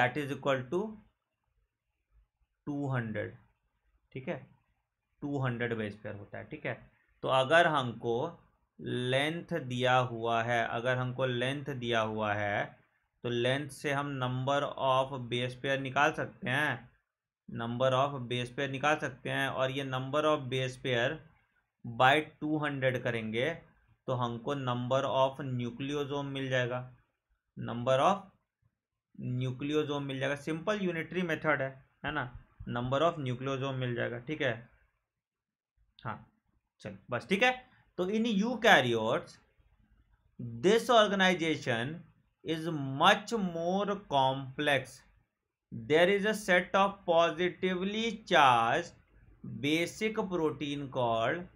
that is equal to two hundred ठीक है टू हंड्रेड बेस पेयर होता है ठीक है तो अगर हमको लेंथ दिया हुआ है अगर हमको लेंथ दिया हुआ है तो लेंथ से हम नंबर ऑफ बेस पेयर निकाल सकते हैं नंबर ऑफ बेस पेयर निकाल सकते हैं और ये number of base pair by two hundred करेंगे तो हमको नंबर ऑफ न्यूक्लियोजोम मिल जाएगा नंबर ऑफ न्यूक्लियोजोम मिल जाएगा सिंपल यूनिटरी मेथड है है ना नंबर ऑफ न्यूक्लियोजोम मिल जाएगा ठीक है हाँ चल बस ठीक है तो in eukaryotes this organisation is much more complex there is a set of positively charge basic protein called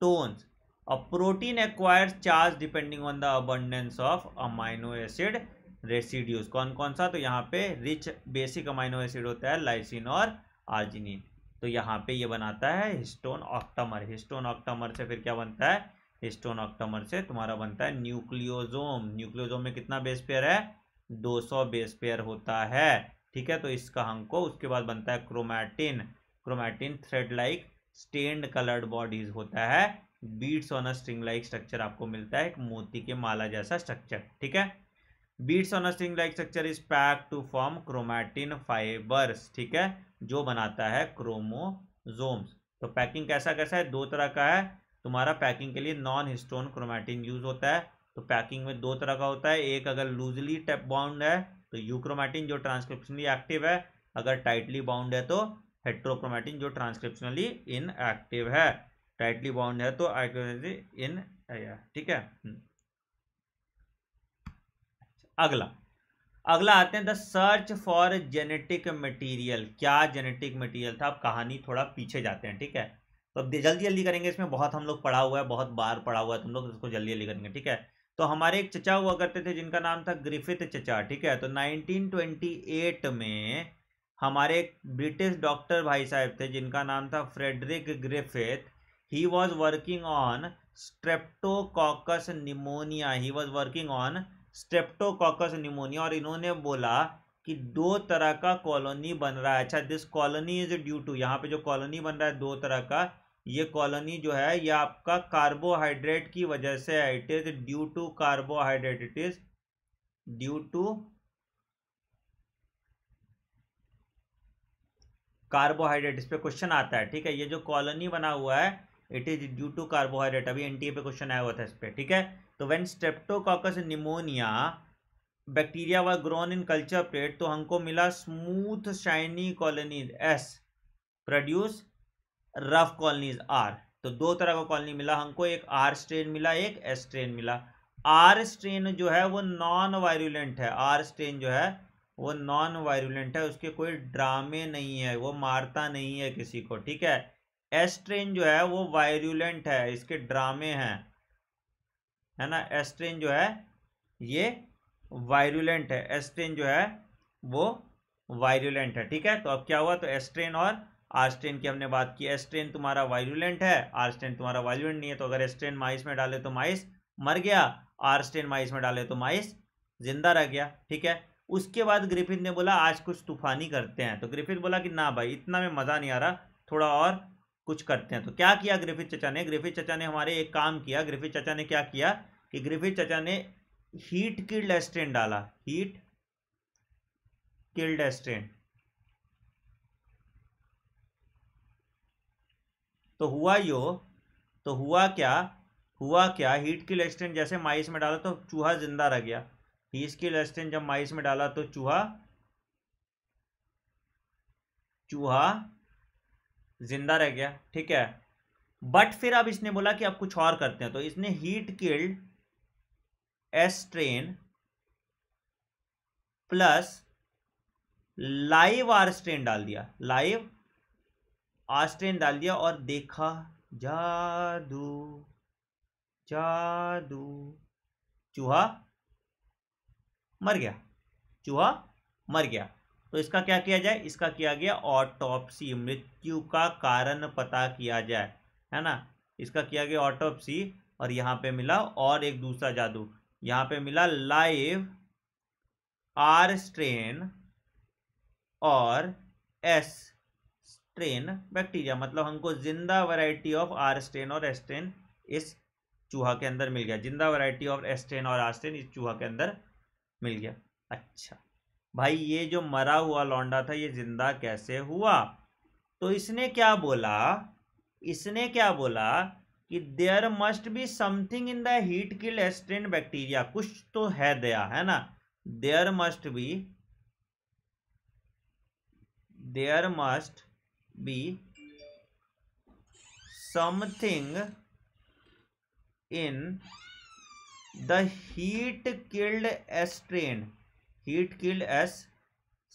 histones a protein acquire charge depending on the abundance of amino acid residues कौन कौन सा तो यहाँ पे rich basic amino acid होता है lysine और arginine तो यहाँ पे ये बनाता है हिस्टोन ऑक्टमर हिस्टोन ऑक्टमर से फिर क्या बनता है हिस्टोन ऑक्टमर से तुम्हारा बनता है न्यूक्लियोजोम न्यूक्लियोजोम में कितना बेस पेयर है 200 बेस पेयर होता है ठीक है तो इसका हमको उसके बाद बनता है chromatin chromatin thread like stained coloured bodies होता है beads on a string like structure आपको मिलता है एक मोती के माला जैसा स्ट्रक्चर ठीक है beads on a string like structure is pack to form chromatin fibres ठीक है जो बनाता है क्रोमोजोम्स तो पैकिंग कैसा कैसा है दो तरह का है तुम्हारा पैकिंग के लिए नॉन हिस्टोन क्रोमैटिन यूज होता है तो पैकिंग में दो तरह का होता है एक अगर लूजली टेप बाउंड है तो यूक्रोमैटिन जो ट्रांसक्रिप्शनली एक्टिव है अगर टाइटली बाउंड है तो हेट्रोक्रोमैटिन जो ट्रांसक्रिप्शनली इनएक्टिव है टाइटली बाउंड है तो आइकोजी इन ठीक है हम्म। अगला अगला आते हैं the search for genetic material क्या जेनेटिक मटेरियल था आप कहानी थोड़ा पीछे जाते हैं ठीक है तो अब जल्दी जल्दी करेंगे इसमें बहुत हम लोग पढ़ा हुआ है बहुत बार पढ़ा हुआ है तुम तो लोग इसको जल्दी जल्दी करेंगे ठीक है तो हमारे एक चचा हुआ करते थे जिनका नाम था ग्रिफिथ चचा ठीक है तो 1928 में हमारे एक ब्रिटिश डॉक्टर भाई साहब थे जिनका नाम था Frederick Griffith he was working on streptococcus pneumonia he was working on streptococcus pneumonia और इन्होंने बोला कि दो तरह का कॉलोनी बन रहा है अच्छा this colony is due to यहाँ पे जो कॉलोनी बन रहा है दो तरह का ये कॉलोनी जो है ये आपका कार्बोहाइड्रेट की वजह से है it is due to carbohydrate it is due to carbohydrate इस पर क्वेश्चन आता है ठीक है ये जो कॉलोनी बना हुआ है it is due to carbohydrate अभी एनटीए पे क्वेश्चन आया हुआ था इस पर ठीक है तो when streptococcus pneumoniae bacteria were grown in culture plate तो हमको मिला smooth shiny colonies S produce rough colonies R तो दो तरह का कॉलोनी मिला हमको एक आर स्ट्रेन मिला एक एस स्ट्रेन मिला आर स्ट्रेन जो है वो नॉन वायरुलेंट है आर स्ट्रेन जो है वो नॉन वायरुलेंट है उसके कोई ड्रामे नहीं है वो मारता नहीं है किसी को ठीक है एस्ट्रेन जो है वो वायरुलेंट है इसके ड्रामे हैं है ना एस्ट्रेन जो है ये वायरुलेंट है एस्ट्रेन जो है वो वायरुलेंट है ठीक है तो अब क्या हुआ तो एस्ट्रेन और आर्स्ट्रेन की हमने बात की एस्ट्रेन तुम्हारा वायरुलेंट है आर्स्ट्रेन तुम्हारा वायरुलेंट नहीं है तो अगर एस्ट्रेन माइस में डाले तो माइस मर गया आर्स्ट्रेन माइस में डाले तो माइस जिंदा रह गया ठीक है उसके बाद ग्रिफिथ ने बोला आज कुछ तूफानी करते हैं तो ग्रिफिथ बोला कि ना भाई इतना में मज़ा नहीं आ रहा थोड़ा और कुछ करते हैं तो क्या किया ग्रिफिथ चचा ने ग्रिफिथ चचा ने हमारे एक काम किया ग्रिफिथ चचा ने क्या किया कि ग्रिफिथ चचा ने हीट किल्ड एस्ट्रेन डाला हीट किल्ड एस्ट्रेन तो हुआ यो तो हुआ क्या हुआ क्या हीट किल एस्ट्रेन जैसे माइस में डाला तो चूहा जिंदा रह गया हीट किल एस्ट्रेन जब माइस में डाला तो चूहा चूहा जिंदा रह गया ठीक है बट फिर अब इसने बोला कि अब कुछ और करते हैं तो इसने heat killed S strain plus live R strain डाल दिया लाइव आर स्ट्रेन डाल दिया और देखा जादू जादू चूहा मर गया चूहा मर गया तो इसका क्या किया जाए इसका किया गया ऑटोपसी मृत्यु का कारण पता किया जाए है ना इसका किया गया ऑटोपसी और यहाँ पे मिला और एक दूसरा जादू यहाँ पे मिला लाइव आर स्ट्रेन और एस स्ट्रेन बैक्टीरिया मतलब हमको जिंदा वैरायटी ऑफ आर स्ट्रेन और एस स्ट्रेन इस चूहा के अंदर मिल गया जिंदा वैरायटी ऑफ एस्ट्रेन और आर स्ट्रेन इस चूहा के अंदर मिल गया अच्छा भाई ये जो मरा हुआ लौंडा था ये जिंदा कैसे हुआ तो इसने क्या बोला इसने क्या बोला कि there must be something in the heat kill S strain bacteria कुछ तो है दया है ना there must be there must be something in the heat killed S strain heat killed S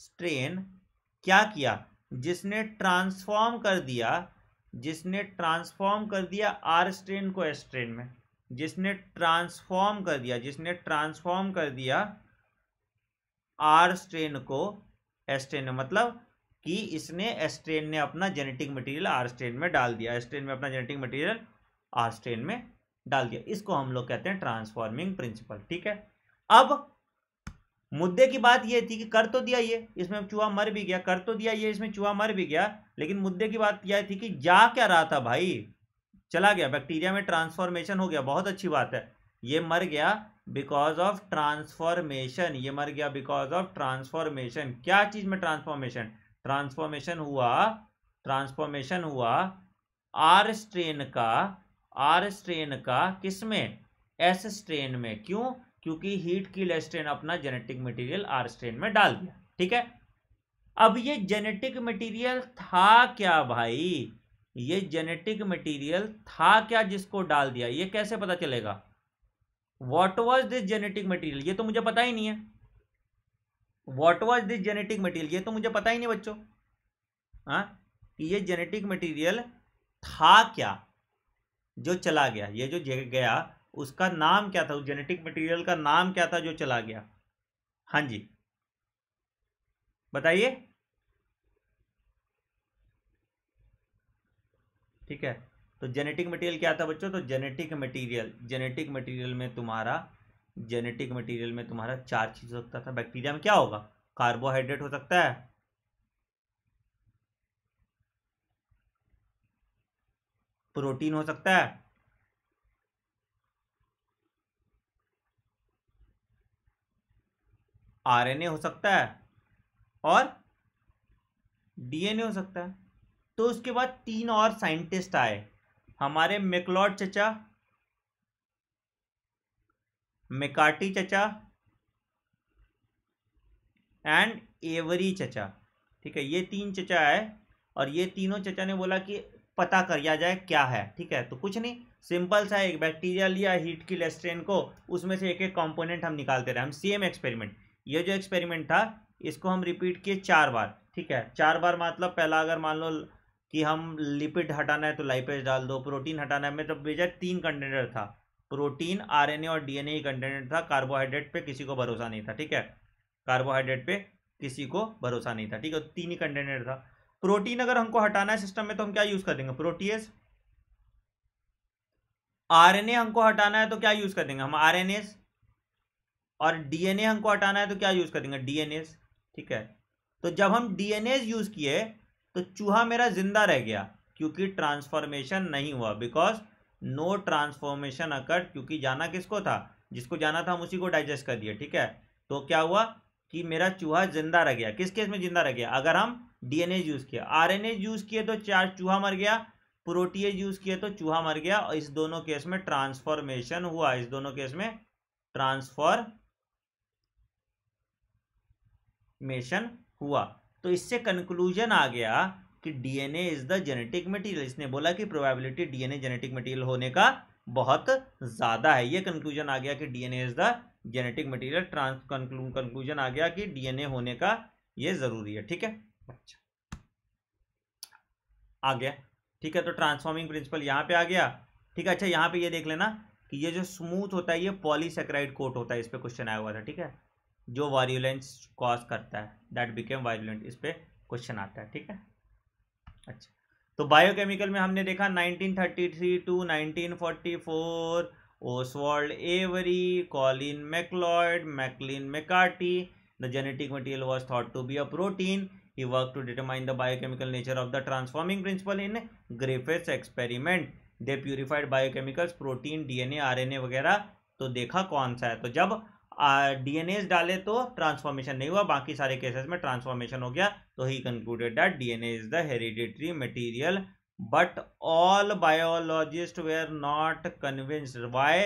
strain क्या किया जिसने ट्रांसफॉर्म कर दिया जिसने ट्रांसफॉर्म कर दिया आर स्ट्रेन को एस स्ट्रेन में जिसने ट्रांसफॉर्म कर दिया जिसने ट्रांसफॉर्म कर दिया आर स्ट्रेन को एस स्ट्रेन में मतलब कि इसने एस्ट्रेन ने अपना जेनेटिक मटेरियल आर स्ट्रेन में डाल दिया स्ट्रेन में अपना जेनेटिक मटेरियल आर स्ट्रेन में डाल दिया इसको हम लोग कहते हैं ट्रांसफॉर्मिंग प्रिंसिपल ठीक है अब मुद्दे की बात यह थी कि कर तो दिया ये इसमें चूहा मर भी गया कर तो दिया ये इसमें चूहा मर भी गया लेकिन मुद्दे की बात यह थी कि जा क्या रहा था भाई चला गया बैक्टीरिया में ट्रांसफॉर्मेशन हो गया बहुत अच्छी बात है ये मर गया बिकॉज ऑफ ट्रांसफॉर्मेशन ये मर गया बिकॉज ऑफ ट्रांसफॉर्मेशन क्या चीज में ट्रांसफॉर्मेशन ट्रांसफॉर्मेशन हुआ ट्रांसफॉर्मेशन हुआ आर स्ट्रेन का आर स्ट्रेन का किस में एस स्ट्रेन में क्यों क्योंकि हीट लेस स्ट्रेन अपना जेनेटिक मटेरियल आर स्ट्रेन में डाल दिया ठीक है अब ये जेनेटिक मटेरियल था क्या भाई ये जेनेटिक मटेरियल था क्या जिसको डाल दिया ये कैसे पता चलेगा what was this genetic material ये तो मुझे पता ही नहीं है what was this genetic material ये तो मुझे पता ही नहीं बच्चों हाँ कि ये जेनेटिक मटेरियल था क्या जो चला गया ये जो गया उसका नाम क्या था उस जेनेटिक मटेरियल का नाम क्या था जो चला गया हाँ जी बताइए ठीक है तो जेनेटिक मटेरियल क्या था बच्चों तो जेनेटिक मटेरियल जेनेटिक मटेरियल में तुम्हारा जेनेटिक मटेरियल में तुम्हारा चार चीज हो सकता था बैक्टीरिया में क्या होगा कार्बोहाइड्रेट हो सकता है प्रोटीन हो सकता है आरएनए हो सकता है और डीएनए हो सकता है तो उसके बाद तीन और साइंटिस्ट आए हमारे मेकलॉड चचा मेकार्टी चचा एंड एवरी चचा ठीक है ये तीन चचा है और ये तीनों चचा ने बोला कि पता कर लिया जाए क्या है ठीक है तो कुछ नहीं सिंपल सा एक बैक्टीरिया लिया हीट की लेस्ट्रेन को उसमें से एक एक कंपोनेंट हम निकालते रहे हम सेम एक्सपेरिमेंट ये जो एक्सपेरिमेंट था इसको हम रिपीट किए चार बार ठीक है चार बार मतलब पहला अगर मान लो कि हम लिपिड हटाना है तो लाइपेज डाल दो प्रोटीन हटाना है मतलब तो भेजा तीन कंटेनर था प्रोटीन आरएनए और डीएनए ही कंटेनर था कार्बोहाइड्रेट पे किसी को भरोसा नहीं था ठीक है कार्बोहाइड्रेट पे किसी को भरोसा नहीं था ठीक है तो तीन ही कंटेनर था प्रोटीन अगर हमको हटाना है सिस्टम में तो हम क्या यूज कर देंगे प्रोटीएस आरएनए हमको हटाना है तो क्या यूज कर देंगे हम आरएनएस और डीएनए हमको हटाना है तो क्या यूज़ करेंगे डीएनए ठीक है तो जब हम डीएनए यूज़ किए तो चूहा मेरा जिंदा रह गया क्योंकि ट्रांसफॉर्मेशन नहीं हुआ बिकॉज नो ट्रांसफॉर्मेशन अकट क्योंकि जाना किसको था जिसको जाना था हम उसी को डाइजेस्ट कर दिया ठीक है तो क्या हुआ कि मेरा चूहा जिंदा रह गया किस केस में जिंदा रह गया अगर हम डीएनए यूज़ किया आरएनए यूज़ किए तो चार चूहा मर गया प्रोटीएज यूज़ किए तो चूहा मर गया और इस दोनों केस में ट्रांसफॉर्मेशन हुआ इस दोनों केस में ट्रांसफॉर मेशन हुआ तो इससे कंक्लूजन आ गया कि DNA is the genetic material इसने बोला कि प्रोबेबिलिटी डीएनए जेनेटिक मटेरियल होने का बहुत ज़्यादा है ये कंक्लूजन आ गया कि DNA is the genetic material trans conclusion आ गया कि डीएनए होने का ये ज़रूरी है ठीक है अच्छा आ गया ठीक है तो ट्रांसफॉर्मिंग प्रिंसिपल यहां पे आ गया ठीक है अच्छा यहां पे ये देख लेना कि ये जो स्मूथ होता है ये पॉलीसेक्राइड कोट होता है इस पर क्वेश्चन आया हुआ था ठीक है जो वायुलेंस कॉज करता है दैट बिकेम वायुलेंट इस पर क्वेश्चन आता है ठीक है अच्छा तो बायोकेमिकल में हमने देखा 1933 to 1944 Oswald Avery Colin MacLeod Maclyn McCarty the genetic material was thought to be a protein he work to determine the biochemical nature of the transforming principle in Griffith's experiment they purified biochemicals protein D N A R N A वगैरह तो देखा कौन सा है तो जब DNA डाले तो ट्रांसफॉर्मेशन नहीं हुआ बाकी सारे केसेस में ट्रांसफॉर्मेशन हो गया तो he concluded that DNA is the hereditary material but all biologist were not convinced why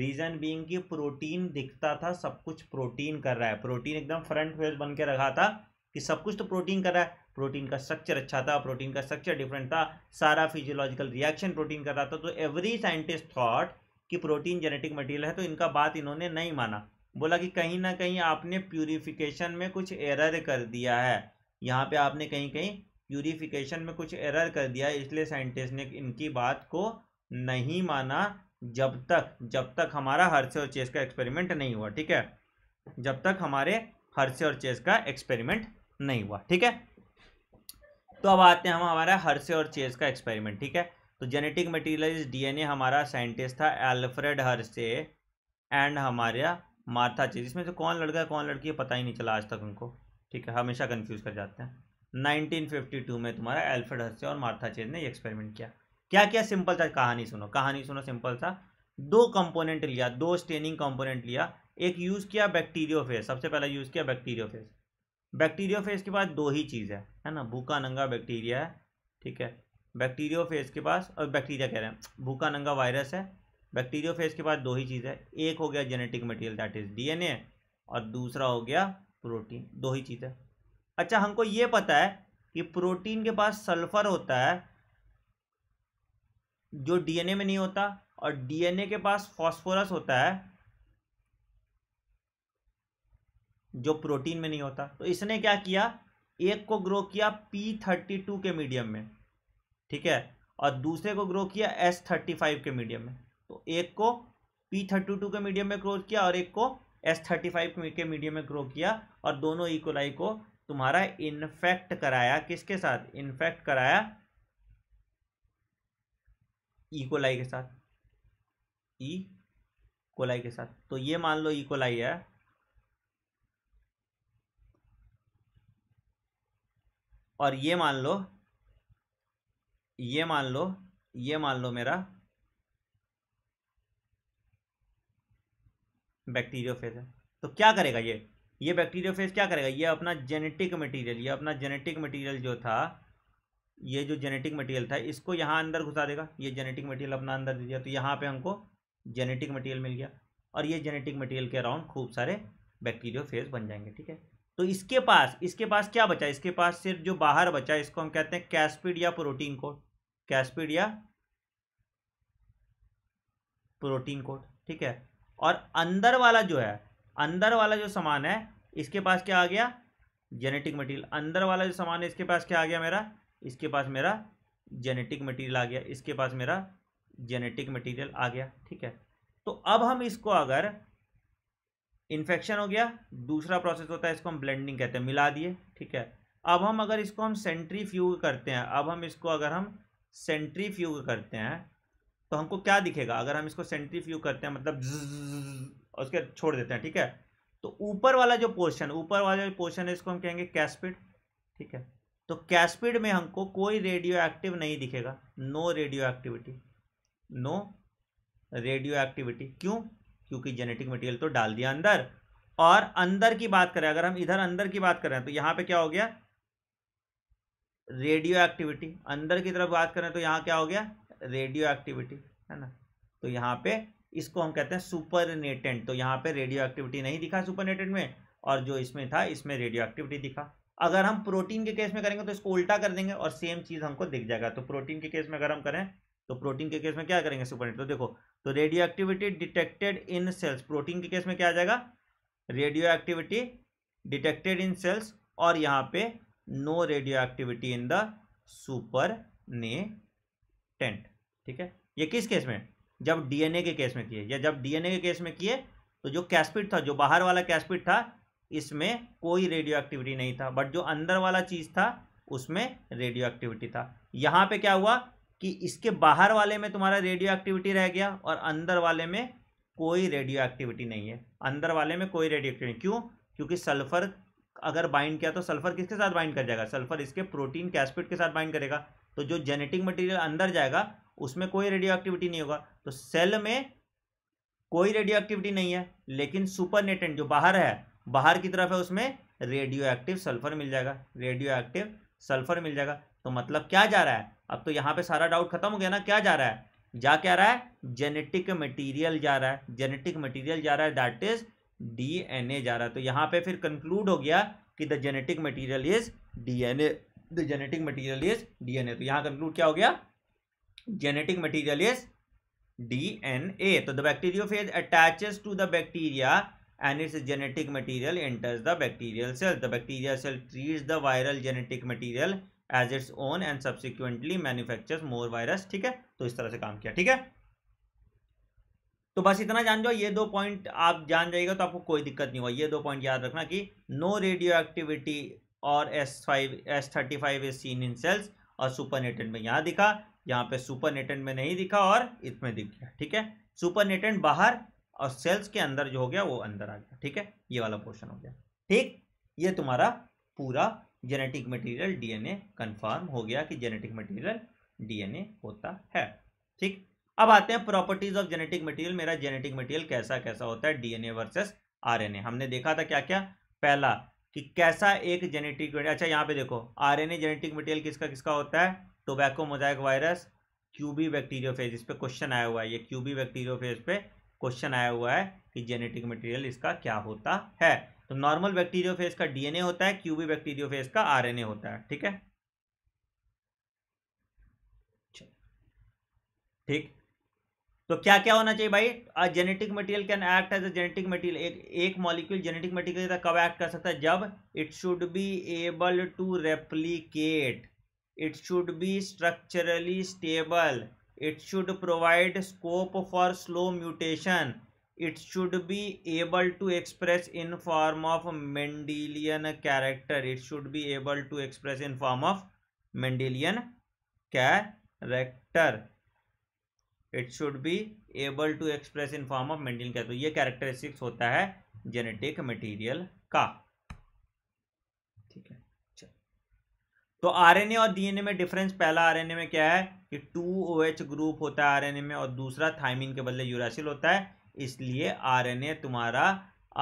reason being कि प्रोटीन दिखता था सब कुछ प्रोटीन कर रहा है प्रोटीन एकदम फ्रंट फेज बन के रखा था कि सब कुछ तो प्रोटीन कर रहा है प्रोटीन का स्ट्रक्चर अच्छा था प्रोटीन का स्ट्रक्चर डिफरेंट था सारा फिजियोलॉजिकल रिएक्शन प्रोटीन कर रहा था तो एवरी साइंटिस्ट थॉट कि प्रोटीन जेनेटिक मटेरियल है तो इनका बात इन्होंने नहीं माना बोला कि कहीं ना कहीं आपने प्यूरिफिकेशन में कुछ एरर कर दिया है यहाँ पे आपने कहीं कहीं प्यूरिफिकेशन में कुछ एरर कर दिया है इसलिए साइंटिस्ट ने इनकी बात को नहीं माना जब तक जब तक हमारा हर्से और चेस का एक्सपेरिमेंट नहीं हुआ ठीक है जब तक हमारे हर्से और चेस का एक्सपेरिमेंट नहीं हुआ ठीक है तो अब आते हैं हम हमारा हर्से और चेस का एक्सपेरिमेंट ठीक है तो जेनेटिक मटेरियलिस्ट डीएनए हमारा साइंटिस्ट था एल्फ्रेड हर्से एंड हमारा मार्था चीज इसमें से कौन लड़का है कौन लड़की है पता ही नहीं चला आज तक उनको ठीक है हमेशा कंफ्यूज कर जाते हैं 1952 में तुम्हारा एल्फ्रेड हर्से और मार्था चेज ने एक्सपेरिमेंट किया क्या क्या सिंपल था कहानी सुनो कहानी सुनो सिंपल था दो कंपोनेंट लिया दो स्टेनिंग कंपोनेंट लिया एक यूज़ किया बैक्टीरियोफेज सबसे पहला यूज़ किया बैक्टीरियोफेज बैक्टीरियोफेज के पास दो ही चीज़ है है ना भूखा नंगा बैक्टीरिया है ठीक है बैक्टीरियोफेज के पास और बैक्टीरिया कह रहे हैं भूखा नंगा वायरस है बैक्टीरियोफेज के पास दो ही चीज़ है एक हो गया genetic material that is DNA और दूसरा हो गया प्रोटीन दो ही चीज़ है अच्छा हमको ये पता है कि प्रोटीन के पास सल्फर होता है जो डीएनए में नहीं होता और डीएनए के पास फॉस्फोरस होता है जो प्रोटीन में नहीं होता तो इसने क्या किया एक को ग्रो किया पी थर्टी टू के मीडियम में ठीक है और दूसरे को ग्रो किया एस थर्टी फाइव के मीडियम में तो एक को पी थर्टी टू के मीडियम में ग्रो किया और एक को एस थर्टी फाइव के मीडियम में ग्रो किया और दोनों इकोलाई को तुम्हारा इन्फेक्ट कराया किसके साथ इन्फेक्ट कराया इकोलाई के साथ ई कोलाई के साथ तो ये मान लो इकोलाई है और ये मान लो ये मान लो ये मान लो मेरा बैक्टीरियोफेज है तो क्या करेगा ये ये बैक्टीरियोफेज क्या करेगा ये अपना जेनेटिक मटेरियल ये अपना जेनेटिक मटेरियल जो था ये जो जेनेटिक मटेरियल था इसको यहाँ अंदर घुसा देगा ये जेनेटिक मटेरियल अपना अंदर दे दिया तो यहाँ पे हमको जेनेटिक मटेरियल मिल गया और ये जेनेटिक मटेरियल के अराउंड खूब सारे बैक्टीरियोफेज बन जाएंगे ठीक है तो इसके पास इसके पास क्या बचा इसके पास सिर्फ जो बाहर बचा इसको हम कहते हैं कैस्पिड या प्रोटीन कोड कैस्पिड या प्रोटीन कोड ठीक है और अंदर वाला जो है अंदर वाला जो सामान है इसके पास क्या आ गया जेनेटिक मटेरियल अंदर वाला जो सामान है इसके पास क्या आ गया मेरा इसके पास मेरा जेनेटिक मटेरियल आ गया इसके पास मेरा जेनेटिक मटेरियल आ गया ठीक है तो अब हम इसको अगर इन्फेक्शन हो गया दूसरा प्रोसेस होता है इसको हम ब्लेंडिंग कहते हैं मिला दिए ठीक है अब हम अगर इसको हम सेंट्री करते हैं अब हम इसको अगर हम सेंट्री करते हैं तो हमको क्या दिखेगा अगर हम इसको सेंट्रीफ्यू करते हैं मतलब और उसके छोड़ देते हैं ठीक है तो ऊपर वाला जो पोर्शन ऊपर वाला जो पोर्शन है इसको हम कहेंगे कैस्पिड ठीक है तो कैस्पिड में हमको कोई रेडियो एक्टिव नहीं दिखेगा no radioactivity no radioactivity क्यों क्योंकि जेनेटिक मटेरियल तो डाल दिया अंदर और अंदर की बात करें अगर हम इधर अंदर की बात करें तो यहां पे क्या हो गया रेडियो एक्टिविटी अंदर की तरफ बात करें तो यहां क्या हो गया रेडियो एक्टिविटी है ना तो यहाँ पे इसको हम कहते हैं सुपर नेटेंट तो यहाँ पे रेडियो एक्टिविटी नहीं दिखा सुपरनेटेंट में और जो इसमें था इसमें रेडियो एक्टिविटी दिखा अगर हम प्रोटीन के केस में करेंगे तो इसको उल्टा कर देंगे और सेम चीज़ हमको दिख जाएगा तो प्रोटीन के केस में अगर हम करें तो प्रोटीन के केस में क्या करेंगे नेटेंट तो देखो तो radioactivity detected in cells protein के केस में क्या आ जाएगा radioactivity detected in cells और यहाँ पे no radioactivity in the supernatant ठीक है ये किस केस में जब डीएनए के केस में किए या जब डीएनए के केस में किए तो जो कैसपिट था जो बाहर वाला कैसपिट था इसमें कोई रेडियो एक्टिविटी नहीं था बट जो अंदर वाला चीज़ था उसमें रेडियो एक्टिविटी था यहाँ पे क्या हुआ कि इसके बाहर वाले में तुम्हारा रेडियो एक्टिविटी रह गया और अंदर वाले में कोई रेडियो एक्टिविटी नहीं है अंदर वाले में कोई रेडियो एक्टिविटी क्यों क्योंकि सल्फर अगर बाइंड किया तो सल्फर किसके साथ बाइंड कर जाएगा सल्फर इसके प्रोटीन कैसपिट के साथ बाइंड करेगा तो जो जेनेटिक मटेरियल अंदर जाएगा उसमें कोई रेडियो एक्टिविटी नहीं होगा तो सेल में कोई रेडियो एक्टिविटी नहीं है लेकिन सुपरनेटेंट जो बाहर है बाहर की तरफ है उसमें रेडियो एक्टिव सल्फर मिल जाएगा रेडियो एक्टिव सल्फर मिल जाएगा तो मतलब क्या जा रहा है अब तो यहाँ पे सारा डाउट खत्म हो गया ना क्या जा रहा है जा क्या रहा है जेनेटिक मटीरियल जा रहा है जेनेटिक मटीरियल जा रहा है दैट इज डी जा रहा है तो यहाँ पे फिर कंक्लूड हो गया कि the genetic material is D the genetic material is DNA तो यहां कंक्लूड क्या हो गया जेनेटिक मटीरियल इज डीएनए तो the bacteriophage attaches to the bacteria and its genetic material enters the bacterial cell the bacteria cell treats the viral genetic material as its own and subsequently manufacture more virus ठीक है तो इस तरह से काम किया ठीक है तो बस इतना जान जाओ ये दो पॉइंट आप जान जाएगा तो आपको कोई दिक्कत नहीं होगा ये दो पॉइंट याद रखना कि नो रेडियो एक्टिविटी और S five S thirty five is seen in cells और सुपर नेटेंट में यहाँ दिखा यहाँ पे सुपर नेटेंट में नहीं दिखा और इसमें दिख गया ठीक है सुपर नेटेंट बाहर और सेल्स के अंदर जो हो गया वो अंदर आ गया ठीक है ये वाला पोर्शन हो गया ठीक ये तुम्हारा पूरा जेनेटिक मटेरियल डीएनए कंफर्म हो गया कि जेनेटिक मटेरियल डीएनए होता है ठीक अब आते हैं प्रॉपर्टीज ऑफ जेनेटिक मटेरियल मेरा जेनेटिक मटेरियल कैसा कैसा होता है डीएनए वर्सेस आरएनए हमने देखा था क्या क्या पहला कि कैसा एक जेनेटिक अच्छा यहाँ पे देखो आरएनए जेनेटिक मटेरियल किसका किसका होता है tobacco mosaic virus Q B bacteriophage इस पर क्वेश्चन आया हुआ है ये क्यूबी फेज पे क्वेश्चन आया हुआ है कि जेनेटिक मटेरियल इसका क्या होता है तो नॉर्मल बैक्टीरियो फेज का डीएनए होता है क्यूबी बैक्टीरियो फेज का आरएनए होता है ठीक है ठीक तो क्या क्या होना चाहिए भाई a genetic material can act as a genetic material एक एक मॉलिक्यूल जेनेटिक मटेरियल कब एक्ट कर सकता है जब it should be able to replicate it should be structurally stable it should provide scope for slow mutation it should be able to express in form of Mendelian character it should be able to express in form of Mendelian character it should be able to express in form of Mendelian character ये characteristics होता है genetic material का ठीक है तो RNA और DNA में difference पहला आरएनए में क्या है कि टू ओएच ग्रुप होता है आरएनए में और दूसरा थाइमिन के बदले यूरासिल होता है इसलिए आरएनए तुम्हारा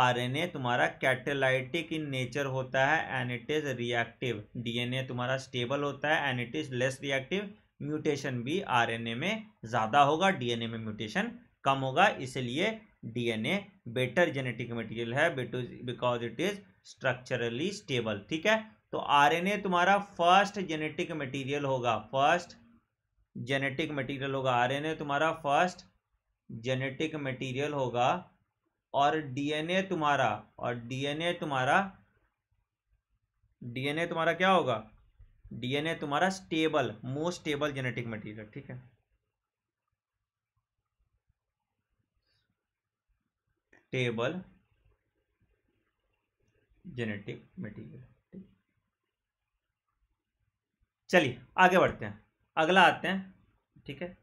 आरएनए तुम्हारा कैटेलाइटिक इन नेचर होता है and it is reactive DNA तुम्हारा स्टेबल होता है and it is less reactive mutation भी आरएनए में ज़्यादा होगा डीएनए में म्यूटेशन कम होगा इसलिए डीएनए बेटर जेनेटिक मटेरियल है because it is structurally stable ठीक है तो आरएनए तुम्हारा फर्स्ट जेनेटिक मटेरियल होगा फर्स्ट जेनेटिक मटेरियल होगा आरएनए तुम्हारा फर्स्ट जेनेटिक मटेरियल होगा और डीएनए तुम्हारा और डीएनए तुम्हारा डीएनए तुम्हारा क्या होगा डीएनए तुम्हारा stable most stable genetic material ठीक है टेबल जेनेटिक मटेरियल चलिए आगे बढ़ते हैं अगला आते हैं ठीक है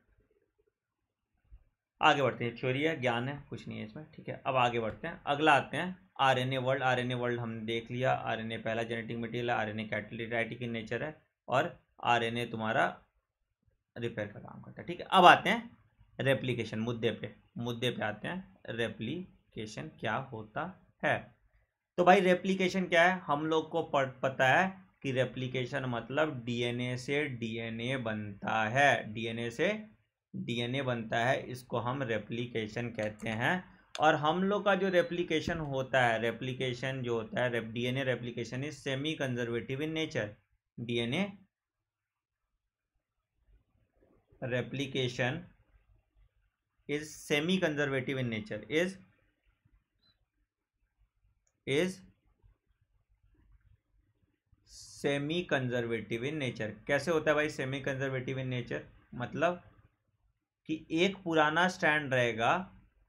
आगे बढ़ते हैं थ्योरी है ज्ञान है कुछ नहीं है इसमें ठीक है अब आगे बढ़ते हैं अगला आते हैं आरएनए वर्ल्ड आरएनए वर्ल्ड हमने देख लिया आरएनए पहला जेनेटिक मटेरियल है आरएनए कैटलिटाइटिक इन नेचर है और आरएनए तुम्हारा रिपेयर का काम करता है ठीक है अब आते हैं रेप्लीकेशन मुद्दे पे मुद्दे पे आते हैं रेप्लीकेशन क्या होता है तो भाई रेप्लीकेशन क्या है हम लोग को पता है कि रेप्लीकेशन मतलब डीएनए से डीएनए बनता है डीएनए से डीएनए बनता है इसको हम रेप्लिकेशन कहते हैं और हम लोग का जो रेप्लिकेशन होता है रेप्लिकेशन जो होता है DNA replication is semi conservative in nature DNA replication is semi conservative in nature is is semi conservative in nature कैसे होता है भाई सेमी कंजर्वेटिव इन नेचर मतलब कि एक पुराना स्टैंड रहेगा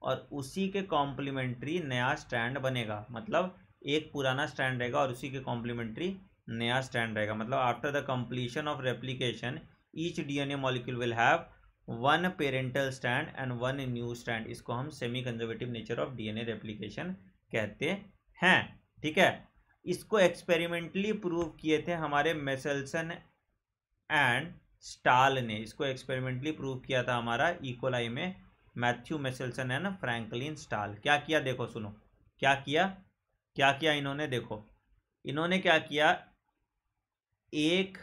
और उसी के कॉम्प्लीमेंट्री नया स्टैंड बनेगा मतलब एक पुराना स्टैंड रहेगा और उसी के कॉम्प्लीमेंट्री नया स्टैंड रहेगा मतलब after the completion of replication each D N A molecule will have one parental strand and one new strand इसको हम semi conservative nature of D N A replication कहते हैं ठीक है इसको एक्सपेरिमेंटली प्रूव किए थे हमारे मेसल्सन एंड स्टाल ने इसको एक्सपेरिमेंटली प्रूव किया था हमारा इकोलाई में Matthew Meselson and Franklin Stahl क्या किया देखो सुनो क्या किया क्या किया इन्होंने देखो इन्होंने क्या किया एक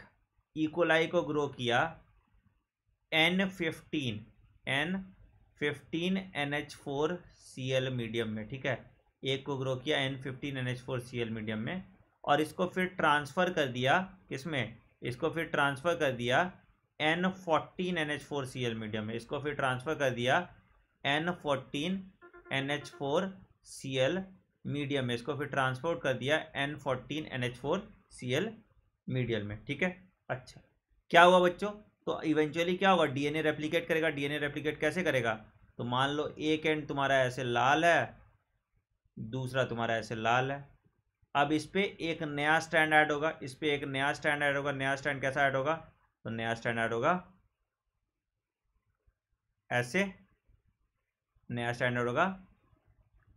इकोलाई को ग्रो किया N fifteen N fifteen N H four C L medium में ठीक है एक को ग्रो किया N fifteen N H four C L medium में और इसको फिर ट्रांसफ़र कर दिया किसमें इसको फिर ट्रांसफ़र कर दिया N fourteen N H four C L medium है इसको फिर ट्रांसफ़र कर दिया N fourteen N H four C L medium में इसको फिर ट्रांसपोर्ट कर दिया N fourteen N H four C L medium में ठीक है अच्छा क्या हुआ बच्चों तो इवेंचुअली क्या होगा डीएनए रेप्लिकेट करेगा डीएनए रेप्लिकेट कैसे करेगा तो मान लो एक एंड तुम्हारा ऐसे लाल है दूसरा तुम्हारा ऐसे लाल है अब इस पर एक नया स्टैंड ऐड होगा इस पर एक नया स्टैंड ऐड होगा नया स्टैंड कैसा ऐड होगा तो नया स्टैंडर्ड होगा ऐसे नया स्टैंडर्ड होगा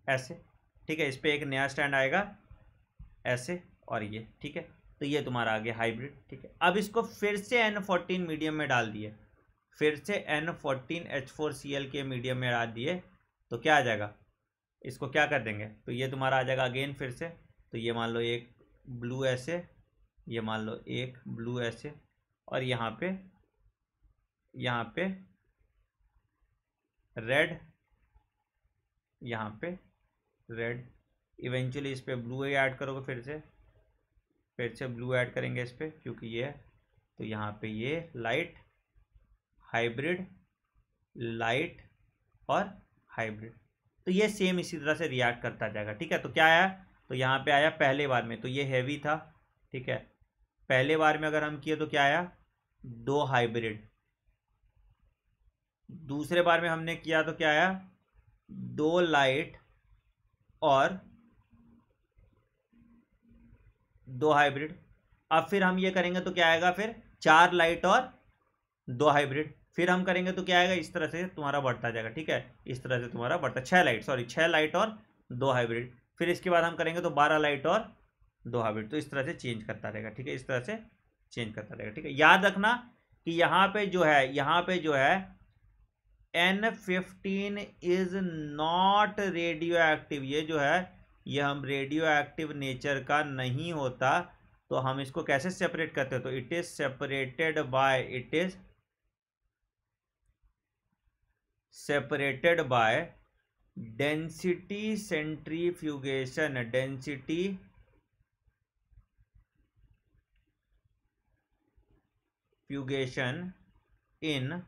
ऐसे ठीक है इस पर एक नया स्टैंड आएगा ऐसे और ये ठीक है तो ये तुम्हारा आ गया हाइब्रिड ठीक है अब इसको फिर से एन फोर्टीन मीडियम में डाल दिए फिर से N fourteen H four C L के मीडियम में डाल दिए तो क्या आ जाएगा इसको क्या कर देंगे तो ये तुम्हारा आ जाएगा अगेन फिर से तो ये मान लो एक ब्लू ऐसे ये मान लो एक ब्लू ऐसे और यहाँ पे यहाँ पे रेड यहाँ पे रेड इवेंचुअली इस पर ब्लू ऐड करोगे फिर से फिर से ब्लू ऐड करेंगे इस पर क्योंकि ये तो यहाँ पे ये लाइट हाइब्रिड लाइट और हाइब्रिड तो ये सेम इसी तरह से रिएक्ट करता जाएगा ठीक है तो क्या आया तो यहाँ पे आया पहले बार में तो ये हैवी था ठीक है पहले बार में अगर हम किए तो क्या आया दो हाइब्रिड दूसरे बार में हमने किया तो क्या आया दो लाइट और दो हाइब्रिड अब फिर हम ये करेंगे तो क्या आएगा फिर चार लाइट और दो हाइब्रिड फिर हम करेंगे तो क्या आएगा इस तरह से तुम्हारा बढ़ता जाएगा ठीक है इस तरह से तुम्हारा बढ़ता छह लाइट सॉरी छह लाइट और दो हाइब्रिड फिर इसके बाद हम करेंगे तो बारह लाइट और दो हाइब्रिड तो इस तरह से चेंज करता रहेगा ठीक है इस तरह से चेंज करता रहेगा ठीक है याद रखना कि यहाँ पे जो है यहाँ पे जो है N fifteen is not radioactive ये जो है ये हम रेडियो एक्टिव नेचर का नहीं होता तो हम इसको कैसे सेपरेट करते हैं तो it is separated by it is separated by density centrifugation density fugation in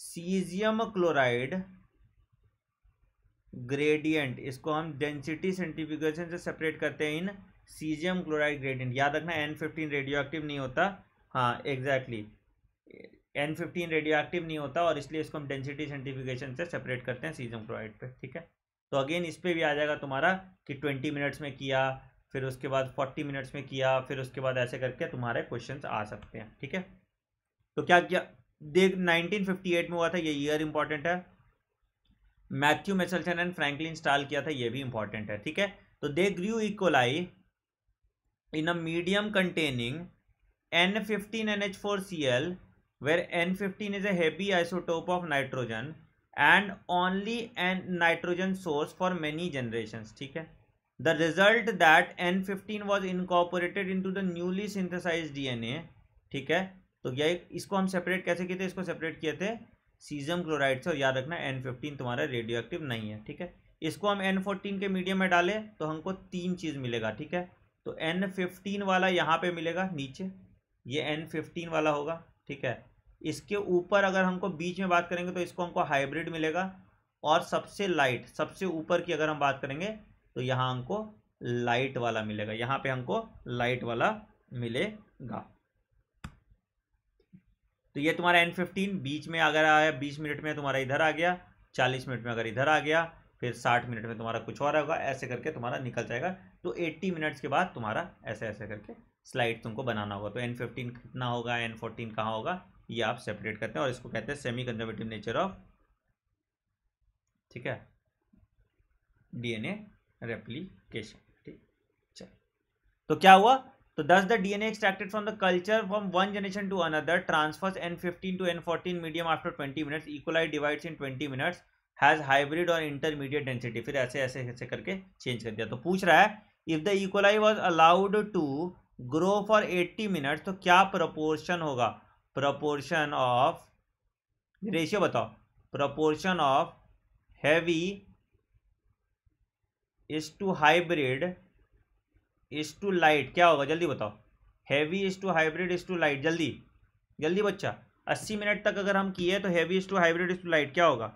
caesium chloride gradient इसको हम डेंसिटी सेंट्रीफ्यूगेशन से सेपरेट करते हैं इन सीजियम क्लोराइड ग्रेडियंट याद रखना एन फिफ्टीन रेडियो एक्टिव नहीं होता हाँ exactly N fifteen radioactive नहीं होता और इसलिए इसको हम डेंसिटी सेंटिफिकेशन से सेपरेट करते हैं सीजियम क्लोराइड पे ठीक है तो अगेन इस पर भी आ जाएगा तुम्हारा कि ट्वेंटी मिनट्स में किया फिर उसके बाद फोर्टी मिनट्स में किया फिर उसके बाद ऐसे करके तुम्हारे क्वेश्चन आ सकते हैं ठीक है तो क्या क्या देख 1958 में हुआ था ये ईयर इंपॉर्टेंट है Matthew Meselson and Franklin Stahl किया था ये भी इंपॉर्टेंट है ठीक है तो they grew E coli in a medium containing N fifteen N H four C L where N15 is a heavy isotope of nitrogen and only N nitrogen source for many generation ठीक है The result that N15 was incorporated into the newly synthesized DNA ठीक है तो यह इसको हम separate कैसे किए थे इसको सेपरेट किए थे सीजम क्लोराइड से और याद रखना N15 तुम्हारा रेडियो एक्टिव नहीं है ठीक है इसको हम N14 के मीडियम में डालें तो हमको तीन चीज़ मिलेगा ठीक है तो N15 वाला यहाँ पे मिलेगा नीचे ये N15 वाला होगा ठीक है इसके ऊपर अगर हमको बीच में बात करेंगे तो इसको हमको हाइब्रिड मिलेगा और सबसे लाइट सबसे ऊपर की अगर हम बात करेंगे तो यहाँ हमको लाइट वाला मिलेगा यहाँ पे हमको लाइट वाला मिलेगा तो ये तुम्हारा एन फिफ्टीन बीच में अगर आया बीस मिनट में तुम्हारा इधर आ गया चालीस मिनट में अगर इधर आ गया फिर साठ मिनट में तुम्हारा कुछ और होगा ऐसे करके तुम्हारा निकल जाएगा तो एट्टी मिनट्स के बाद तुम्हारा ऐसे ऐसे करके स्लाइड तुमको बनाना होगा तो एन फिफ्टीन कितना होगा एन फोर्टीन कहाँ होगा ये आप सेपरेट करते हैं और इसको कहते हैं सेमी कंजर्वेटिव नेचर ऑफ ठीक है डीएनए रेप्लीकेशन ठीक चल तो क्या हुआ तो thus the DNA extracted from the culture from one generation to another transfers N fifteen to N fourteen medium after twenty minutes E coli divides in twenty minutes has hybrid और intermediate density फिर ऐसे ऐसे ऐसे करके change कर दिया तो पूछ रहा है if the E coli was allowed to grow for eighty minutes तो क्या प्रपोर्शन होगा प्रपोर्शन ऑफ रेशियो बताओ proportion of heavy is to hybrid is to light क्या होगा जल्दी बताओ heavy is to hybrid is to light जल्दी जल्दी बच्चा अस्सी मिनट तक अगर हम किए तो heavy is to hybrid is to light क्या होगा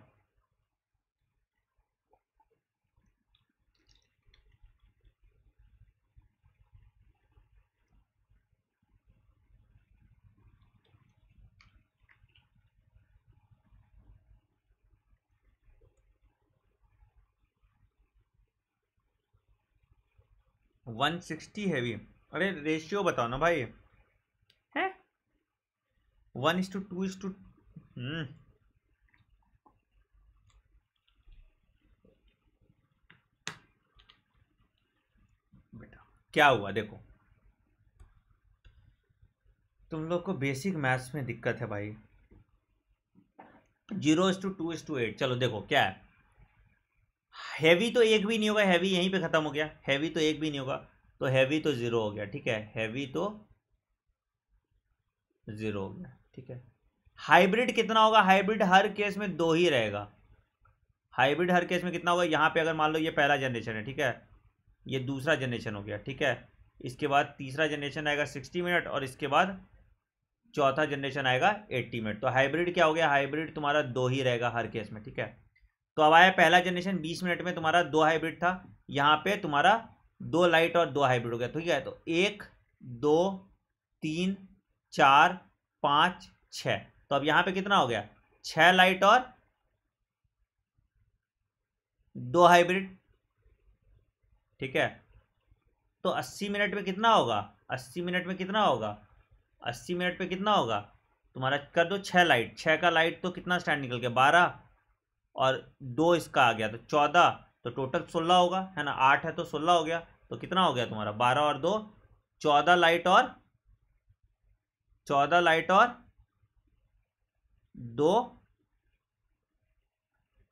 वन सिक्सटी है भी अरे रेशियो बताओ ना भाई है one is to two is to बेटा क्या हुआ देखो तुम लोग को बेसिक मैथ्स में दिक्कत है भाई zero is to two is to eight चलो देखो क्या है हैवी तो एक भी नहीं होगा हैवी यहीं पे खत्म हो गया हैवी तो एक भी नहीं होगा तो हैवी तो ज़ीरो हो गया ठीक है हैवी तो ज़ीरो हो गया ठीक है हाइब्रिड कितना होगा हाइब्रिड हर केस में दो ही रहेगा हाइब्रिड हर केस में कितना होगा यहाँ पे अगर मान लो ये पहला जनरेशन है ठीक है ये दूसरा जनरेशन हो गया ठीक है इसके बाद तीसरा जनरेशन आएगा सिक्सटी मिनट और इसके बाद चौथा जनरेशन आएगा एट्टी मिनट तो हाइब्रिड क्या हो गया हाइब्रिड तुम्हारा दो ही रहेगा हर केस में ठीक है तो अब आया पहला जनरेशन बीस मिनट में तुम्हारा दो हाइब्रिड था यहाँ पे तुम्हारा दो लाइट और दो हाइब्रिड हो गया ठीक तो है तो एक दो तीन चार पाँच छ तो अब यहाँ पे कितना हो गया छह लाइट और दो हाइब्रिड ठीक है तो अस्सी मिनट में कितना होगा अस्सी मिनट में कितना होगा अस्सी मिनट पे कितना होगा तुम्हारा कर दो छः लाइट छः का लाइट तो कितना स्टैंड निकल गया बारह और दो इसका आ गया तो चौदह तो टोटल सोलह होगा है ना आठ है तो सोलह हो गया तो कितना हो गया तुम्हारा बारह और दो चौदह लाइट और चौदह लाइट और दो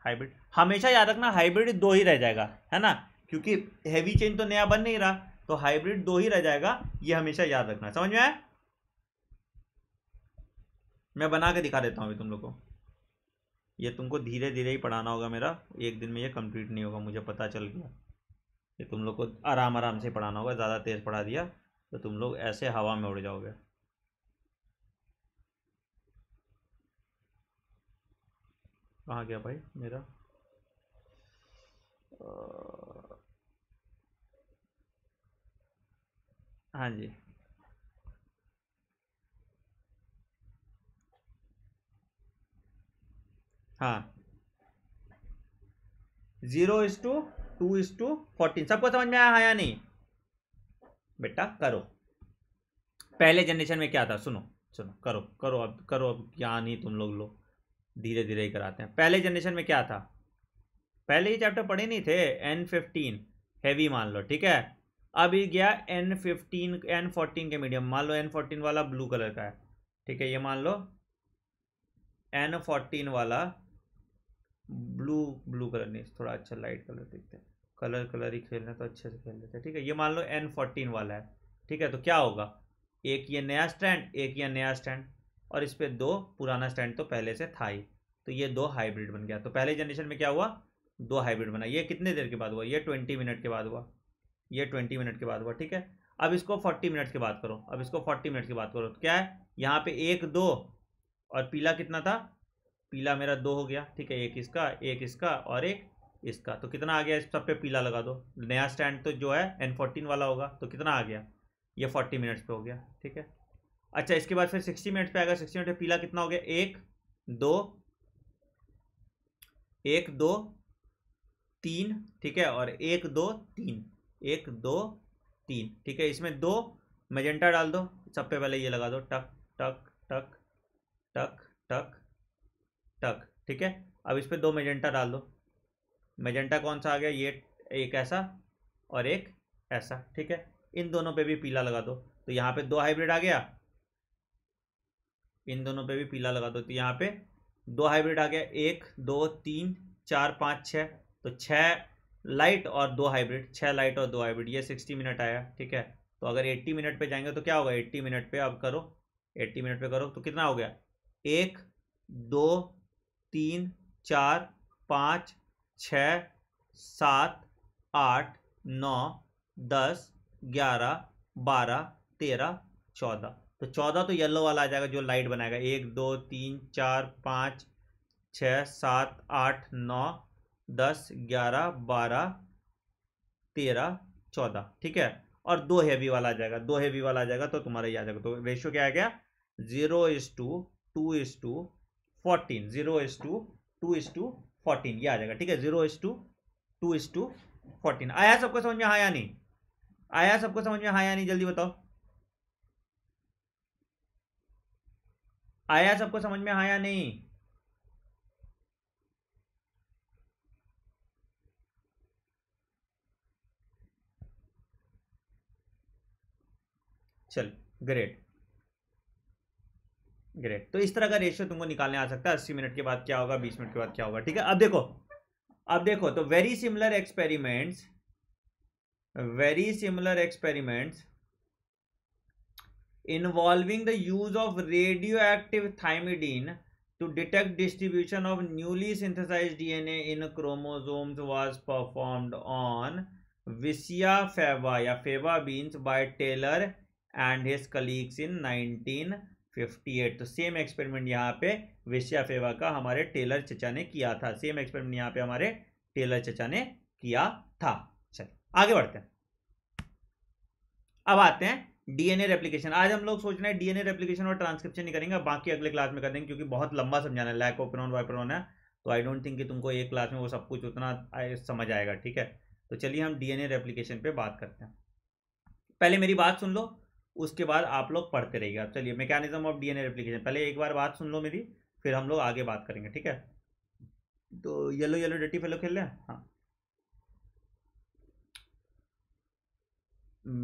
हाइब्रिड हमेशा याद रखना हाइब्रिड दो ही रह जाएगा है ना क्योंकि हैवी चेन तो नया बन नहीं रहा तो हाइब्रिड दो ही रह जाएगा ये हमेशा याद रखना समझ में आया मैं बना के दिखा देता हूं अभी तुम लोग को ये तुमको धीरे धीरे ही पढ़ाना होगा मेरा एक दिन में ये कंप्लीट नहीं होगा मुझे पता चल गया ये तुम लोग को आराम आराम से पढ़ाना होगा ज़्यादा तेज़ पढ़ा दिया तो तुम लोग ऐसे हवा में उड़ जाओगे कहाँ गया भाई मेरा हाँ जी हाँ zero is to two is to fourteen सबको समझ में आया हाँ या नहीं बेटा करो पहले जनरेशन में क्या था सुनो सुनो करो करो अब करो अब क्या नहीं तुम लोग लो धीरे धीरे ही कराते हैं पहले जनरेशन में क्या था पहले ये चैप्टर पढ़े नहीं थे एन फिफ्टीन हैवी मान लो ठीक है अब ये गया एन फिफ्टीन एन फोर्टीन के मीडियम मान लो एन फोर्टीन वाला ब्लू कलर का है ठीक है ये मान लो एन फोर्टीन वाला ब्लू ब्लू कलर नहीं थोड़ा अच्छा लाइट कलर देखते हैं कलर कलर ही खेलना तो अच्छे से खेल लेते हैं ठीक है ये मान लो एन फोर्टीन वाला है ठीक है तो क्या होगा एक ये नया स्टैंड एक ये नया स्टैंड और इस पर दो पुराना स्टैंड तो पहले से था ही तो ये दो हाइब्रिड बन गया तो पहले जनरेशन में क्या हुआ दो हाइब्रिड बना ये कितने देर के बाद हुआ ये ट्वेंटी मिनट के बाद हुआ ये ट्वेंटी मिनट के बाद हुआ ठीक है अब इसको फोर्टी मिनट की बात करो अब इसको फोर्टी मिनट की बात करो तो क्या है यहाँ पे एक दो और पीला कितना था पीला मेरा दो हो गया ठीक है एक इसका एक इसका और एक इसका तो कितना आ गया इस सब पे पीला लगा दो नया स्टैंड तो जो है एन फोर्टीन वाला होगा तो कितना आ गया ये फोर्टी मिनट्स पे हो गया ठीक है अच्छा इसके बाद फिर सिक्सटी मिनट्स पे आएगा सिक्सटी मिनट पे पीला कितना हो गया एक दो एक दो तीन ठीक है और एक दो तीन एक दो तीन ठीक है इसमें दो मजेंटा डाल दो सब पे पहले ये लगा दो टक टक टक टक टक टक ठीक है अब इस पर दो मेजेंटा डाल दो मेजेंटा कौन सा आ गया ये एक ऐसा और एक ऐसा ठीक है इन दोनों पे भी पीला लगा दो तो यहाँ पे दो हाइब्रिड आ गया इन दोनों पे भी पीला लगा दो तो यहाँ पे दो हाइब्रिड आ गया एक दो तीन चार पाँच छः तो छः लाइट और दो हाइब्रिड छः लाइट और दो हाइब्रिड ये सिक्सटी मिनट आया ठीक है तो अगर एट्टी मिनट पे जाएंगे तो क्या होगा एट्टी मिनट पे अब करो एट्टी मिनट पे करो तो कितना हो गया एक दो तीन चार पाँच छ सात आठ नौ दस ग्यारह बारह तेरह चौदह तो चौदह तो येलो वाला आ जाएगा जो लाइट बनाएगा एक दो तीन चार पाँच छ सात आठ नौ दस ग्यारह बारह तेरह चौदह ठीक है और दो हैवी वाला आ जाएगा दो हैवी वाला आ जाएगा तो तुम्हारा ये आ जाएगा तो रेशियो क्या आ गया zero is to two is to fourteen zero is to two is to fourteen ये आ जाएगा ठीक है zero is to two is to fourteen आया सबको समझ में आया नहीं आया सबको समझ में आया नहीं जल्दी बताओ आया सबको समझ में आया नहीं चल ग्रेट ग्रेट तो इस तरह का रेशियो तुमको निकालने आ सकता है अस्सी मिनट के बाद क्या होगा बीस मिनट के बाद क्या होगा ठीक है अब देखो अब देखो तो very similar experiments very similar experiments involving the use of radioactive thymidine to detect distribution of newly synthesize DNA in chromosome was perform on Vicia faba or faba beans by Taylor and his colleagues in nineteen fifty eight तो same experiment यहाँ पे वेश्या फेवा का हमारे Taylor चचा ने किया था सेम एक्सपेरिमेंट यहाँ पे हमारे टेलर चचा ने किया था चलिए आगे बढ़ते हैं अब आते हैं डीएनए रेप्लिकेशन आज हम लोग सोच रहे हैं डीएनए रेप्लिकेशन और ट्रांसक्रिप्शन नहीं करेंगे बाकी अगले क्लास में कर देंगे क्योंकि बहुत लंबा समझाना है लैक ओपनॉन वाइप्रोन है तो आई डोंट थिंक कि तुमको एक क्लास में वो सब कुछ उतना समझ आएगा ठीक है तो चलिए हम डीएनए रेप्लीकेशन पे बात करते हैं पहले मेरी बात सुन लो उसके बाद आप लोग पढ़ते रहिएगा चलिए मैकेनिज्म ऑफ डीएनए रेप्लिकेशन पहले एक बार बात सुन लो मेरी फिर हम लोग आगे बात करेंगे ठीक है तो येलो येलो डटी फेलो खेल लें हाँ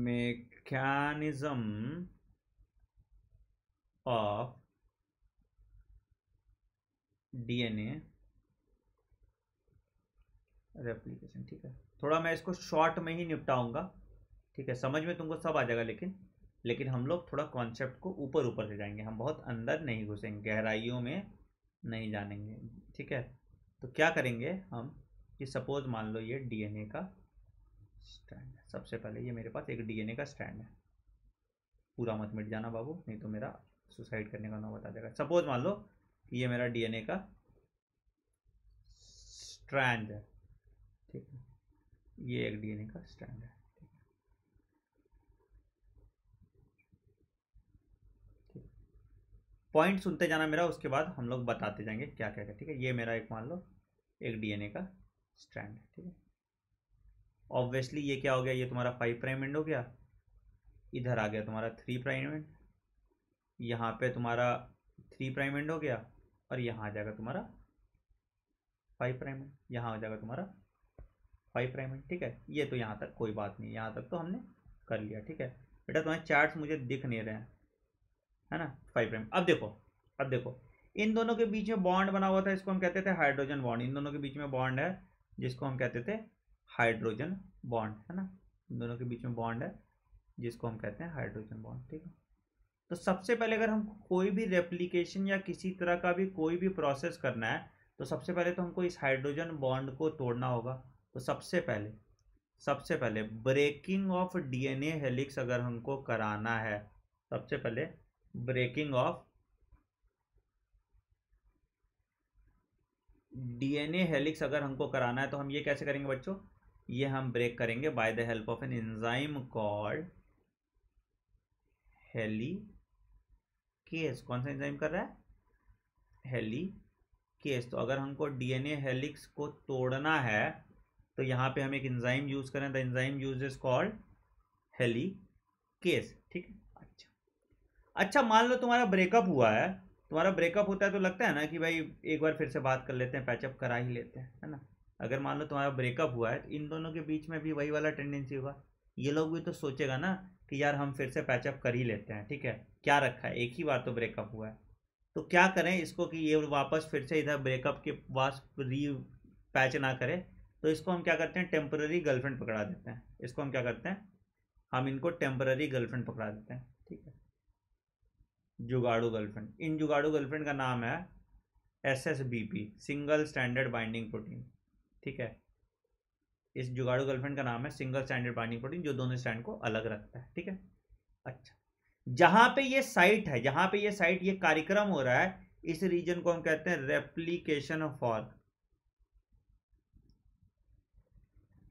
मैकेनिज्म ऑफ डीएनए रेप्लिकेशन ठीक है थोड़ा मैं इसको शॉर्ट में ही निपटाऊंगा ठीक है समझ में तुमको सब आ जाएगा लेकिन लेकिन हम लोग थोड़ा कॉन्सेप्ट को ऊपर ऊपर से जाएंगे हम बहुत अंदर नहीं घुसेंगे गहराइयों में नहीं जानेंगे ठीक है तो क्या करेंगे हम कि सपोज़ मान लो ये डीएनए का स्टैंड है सबसे पहले ये मेरे पास एक डीएनए का स्टैंड है पूरा मत मिट जाना बाबू नहीं तो मेरा सुसाइड करने का ना बता देगा सपोज मान लो कि ये मेरा डीएनए का स्ट्रैंड है ठीक है ये एक डीएनए का स्ट्रैंड है पॉइंट सुनते जाना मेरा उसके बाद हम लोग बताते जाएंगे क्या क्या क्या ठीक है ये मेरा एक मान लो एक डीएनए का स्ट्रैंड है ठीक है ऑब्वियसली ये क्या हो गया ये तुम्हारा फाइव प्राइम एंड हो गया इधर आ गया तुम्हारा थ्री प्राइम एंड यहाँ पे तुम्हारा थ्री प्राइम एंड हो गया और यहाँ आ जाएगा तुम्हारा फाइव प्राइम एंड यहाँ आ जाएगा तुम्हारा फाइव प्राइम एंड ठीक है ये तो यहाँ तक कोई बात नहीं यहाँ तक तो हमने कर लिया ठीक है बेटा तुम्हारे चार्ट्स मुझे दिख नहीं रहे हैं है ना फाइव प्राइम अब देखो अब देखो इन दोनों के बीच में बॉन्ड बना हुआ था इसको हम कहते थे हाइड्रोजन बॉन्ड इन दोनों के बीच में बॉन्ड है जिसको हम कहते थे हाइड्रोजन बॉन्ड है ना इन दोनों के बीच में बॉन्ड है जिसको हम कहते हैं हाइड्रोजन बॉन्ड ठीक है तो सबसे पहले अगर हम कोई भी रेप्लीकेशन या किसी तरह का भी कोई भी प्रोसेस करना है तो सबसे पहले तो हमको इस हाइड्रोजन बॉन्ड को तोड़ना होगा तो सबसे पहले सबसे पहले ब्रेकिंग ऑफ डीएनए हेलिक्स अगर हमको कराना है सबसे पहले ब्रेकिंग ऑफ डीएनए हेलिक्स अगर हमको कराना है तो हम ये कैसे करेंगे बच्चों ये हम ब्रेक करेंगे by the help of an enzyme called helicase कौन सा एंजाइम कर रहा है हेली केस तो अगर हमको डीएनए हेलिक्स को तोड़ना है तो यहां पे हम एक एंजाइम यूज़ करें the enzyme use is called helicase ठीक है अच्छा मान लो तुम्हारा ब्रेकअप हुआ है तुम्हारा ब्रेकअप होता है तो लगता है ना कि भाई एक बार फिर से बात कर लेते हैं पैचअप करा ही लेते हैं है ना अगर मान लो तुम्हारा ब्रेकअप हुआ है तो इन दोनों के बीच में भी वही वाला टेंडेंसी होगा ये लोग भी तो सोचेगा ना कि यार हम फिर से पैचअप कर ही लेते हैं ठीक है क्या रखा है एक ही बार तो ब्रेकअप हुआ है तो क्या करें इसको कि ये वापस फिर से इधर ब्रेकअप के पास री पैच ना करें तो इसको हम क्या करते हैं टेम्पररी गर्लफ्रेंड पकड़ा देते हैं इसको हम क्या करते हैं हम इनको टेम्पररी गर्लफ्रेंड पकड़ा देते हैं जुगाड़ू गर्लफ्रेंड इन जुगाड़ू गर्लफ्रेंड का नाम है S S B P single standard binding protein ठीक है इस जुगाड़ू गर्लफ्रेंड का नाम है सिंगल स्टैंडर्ड बाइंडिंग प्रोटीन जो दोनों स्टैंड को अलग रखता है ठीक है अच्छा जहां पे ये साइट है जहां पे ये साइट ये कार्यक्रम हो रहा है इस रीजन को हम कहते हैं रेप्लीकेशन फॉर्क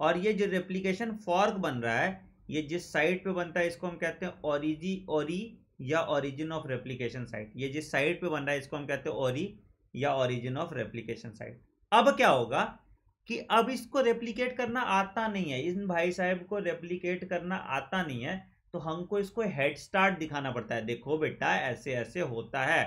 और ये जो रेप्लीकेशन फॉर्क बन रहा है ये जिस साइट पे बनता है इसको हम कहते हैं ओरिजी ओरी या ऑरिजिन ऑफ रेप्लीकेशन साइट ये जिस साइट पे बन रहा है इसको हम कहते हैं ओरी या ओरिजिन ऑफ रेप्लीकेशन साइट अब क्या होगा कि अब इसको रेप्लीकेट करना आता नहीं है इन भाई साहब को रेप्लीकेट करना आता नहीं है तो हमको इसको हेड स्टार्ट दिखाना पड़ता है देखो बेटा ऐसे ऐसे होता है